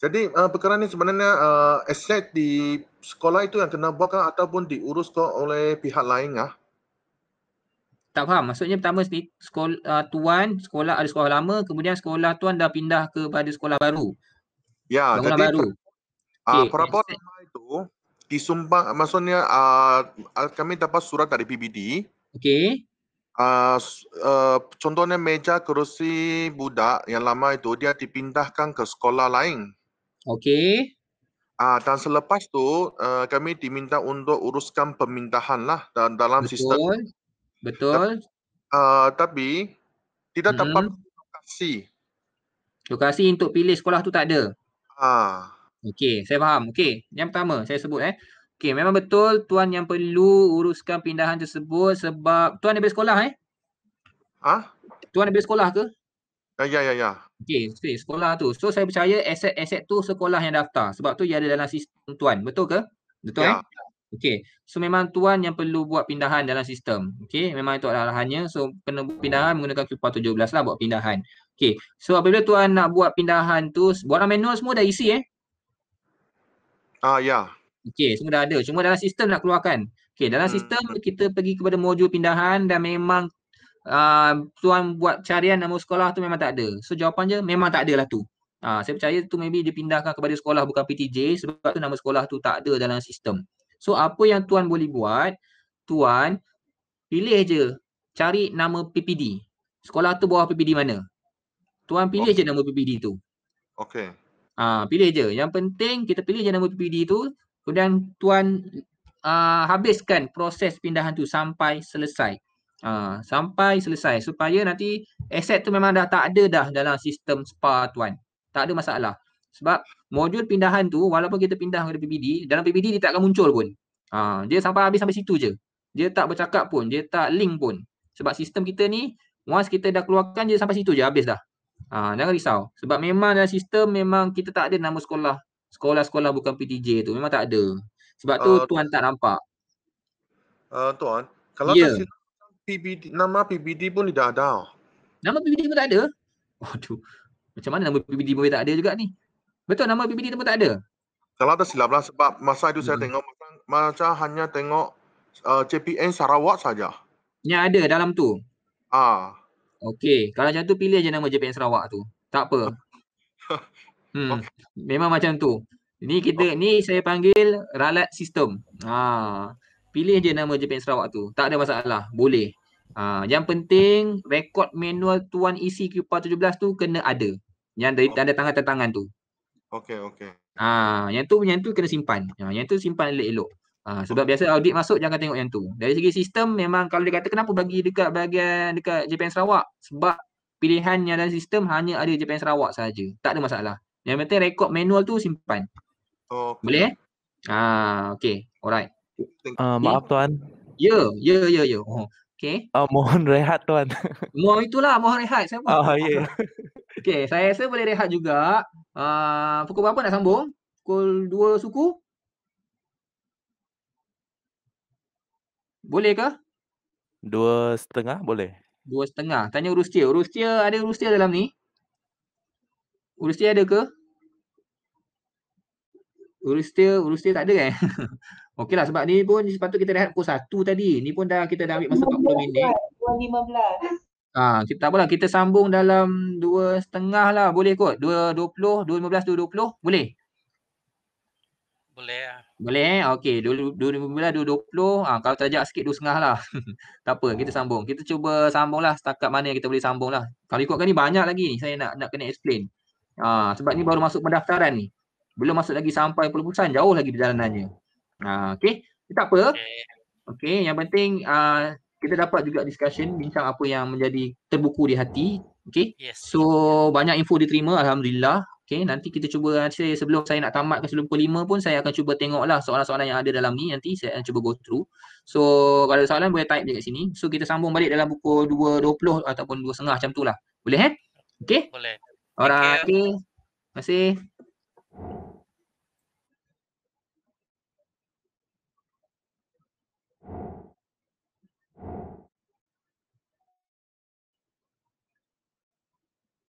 Jadi uh, perkara ni sebenarnya uh, aset di sekolah itu yang kena buatkan ataupun diuruskan oleh pihak lain ah tak faham maksudnya pertama sekolah uh, tuan sekolah ada sekolah lama kemudian sekolah tuan dah pindah ke kepada sekolah baru ya sekolah baru ah uh, okay. nama itu disumbang maksudnya uh, kami dapat surat dari PBD okey uh, uh, contohnya meja kerusi budak yang lama itu dia dipindahkan ke sekolah lain okey Ah, dan selepas tu uh, kami diminta untuk uruskan pemindahan lah dalam Betul. sistem Betul. Ta- uh, tapi tidak hmm. tempat lokasi. Lokasi untuk pilih sekolah tu tak ada. Ah. Okey, saya faham. Okey, yang pertama saya sebut eh. Okey, memang betul tuan yang perlu uruskan pindahan tersebut sebab tuan ada sekolah eh? Ah? Tuan ada sekolah ke? Ya, ya, ya. ya. Okey, okay, sekolah tu. So saya percaya aset-aset tu sekolah yang daftar. Sebab tu dia ada dalam sistem tuan. Betul ke? Betul ya. eh? Okay. So memang tuan yang perlu buat pindahan dalam sistem. Okay. Memang itu adalah arahannya. So kena buat pindahan menggunakan QPA 17 lah buat pindahan. Okay. So apabila tuan nak buat pindahan tu, buatlah manual semua dah isi eh? Ah uh, ya. Yeah. Okay. Semua dah ada. Cuma dalam sistem nak keluarkan. Okay. Dalam hmm. sistem kita pergi kepada modul pindahan dan memang uh, tuan buat carian nama sekolah tu memang tak ada. So jawapan je memang tak ada lah tu. Uh, saya percaya tu maybe dia pindahkan kepada sekolah bukan PTJ sebab tu nama sekolah tu tak ada dalam sistem. So apa yang tuan boleh buat, tuan pilih je cari nama PPD. Sekolah tu bawah PPD mana? Tuan pilih okay. je nama PPD tu. Okay. Ah, pilih je. Yang penting kita pilih je nama PPD tu. Kemudian tuan ah, habiskan proses pindahan tu sampai selesai. Ah, sampai selesai supaya nanti aset tu memang dah tak ada dah dalam sistem SPA tuan. Tak ada masalah. Sebab modul pindahan tu walaupun kita pindah ke PPD, dalam PPD dia tak akan muncul pun. Ha, dia sampai habis sampai situ je. Dia tak bercakap pun, dia tak link pun. Sebab sistem kita ni once kita dah keluarkan dia sampai situ je habis dah. Ha, jangan risau. Sebab memang dalam sistem memang kita tak ada nama sekolah. Sekolah-sekolah bukan PTJ tu memang tak ada. Sebab tu uh, tuan tak nampak. Uh, tuan, kalau yeah. PBD, nama PPD pun tidak ada. Nama PPD pun tak ada? Waduh. Macam mana nama PPD pun tak ada juga ni? Betul nama BBD tu tak ada. Kalau tak silap lah sebab masa itu hmm. saya tengok macam, macam hanya tengok uh, JPN Sarawak saja. Yang ada dalam tu. Ah. Okey, kalau macam tu pilih je nama JPN Sarawak tu. Tak apa. hmm. Okay. Memang macam tu. Ni kita oh. ni saya panggil ralat sistem. Ah, Pilih je nama JPN Sarawak tu. Tak ada masalah. Boleh. Ha. yang penting rekod manual tuan isi e Q417 tu kena ada. Yang dari tanda tangan tangan tu. Okay, okay. Ah ha, yang tu yang tu kena simpan. Ha, yang tu simpan elok-elok. Ha, sebab biasa audit masuk jangan tengok yang tu. Dari segi sistem memang kalau dia kata kenapa bagi dekat bahagian dekat Japan Sarawak sebab pilihan yang dalam sistem hanya ada Japan Sarawak saja. Tak ada masalah. Yang penting rekod manual tu simpan. Oh. Okay. Boleh eh? Ah ha, okey. Alright. Uh, maaf tuan. Ya, ya ya ya. Oh. Okey. Uh, mohon rehat tuan. Mohon itulah mohon rehat. Siapa? Ah uh, ya. Yeah. Okey, saya rasa boleh rehat juga. Uh, pukul berapa nak sambung? Pukul 2 suku? Boleh ke? Dua setengah boleh. Dua setengah. Tanya Rusia. Rusia ada Rusia dalam ni? Rusia ada ke? Rusia, Rusia tak ada kan? Eh? Okeylah sebab ni pun sepatut kita rehat pukul satu tadi. Ni pun dah kita dah ambil masa 40 minit. 2.15. Ha, kita apalah kita sambung dalam dua setengah lah boleh kot. Dua dua puluh, dua lima belas, dua dua puluh boleh? Boleh ya. Boleh eh? Okey. Dua, dua lima belas, dua dua puluh. ah kalau terjak sikit dua setengah lah. tak apa kita oh. sambung. Kita cuba sambung lah setakat mana yang kita boleh sambung lah. Kalau ikutkan ni banyak lagi ni saya nak nak kena explain. Ha, sebab ni baru masuk pendaftaran ni. Belum masuk lagi sampai pelupusan. Jauh lagi perjalanannya. Ha, Okey. Tak apa. Okey. Okay, yang penting uh, kita dapat juga discussion bincang apa yang menjadi terbuku di hati okey yes. so banyak info diterima alhamdulillah okey nanti kita cuba saya sebelum saya nak tamatkan sebelum pukul 5 pun saya akan cuba tengok lah soalan-soalan yang ada dalam ni nanti saya akan cuba go through so kalau ada soalan boleh type dekat sini so kita sambung balik dalam pukul 2.20 ataupun 2.30 macam tulah boleh eh okey boleh Alright, okay. Terima kasih.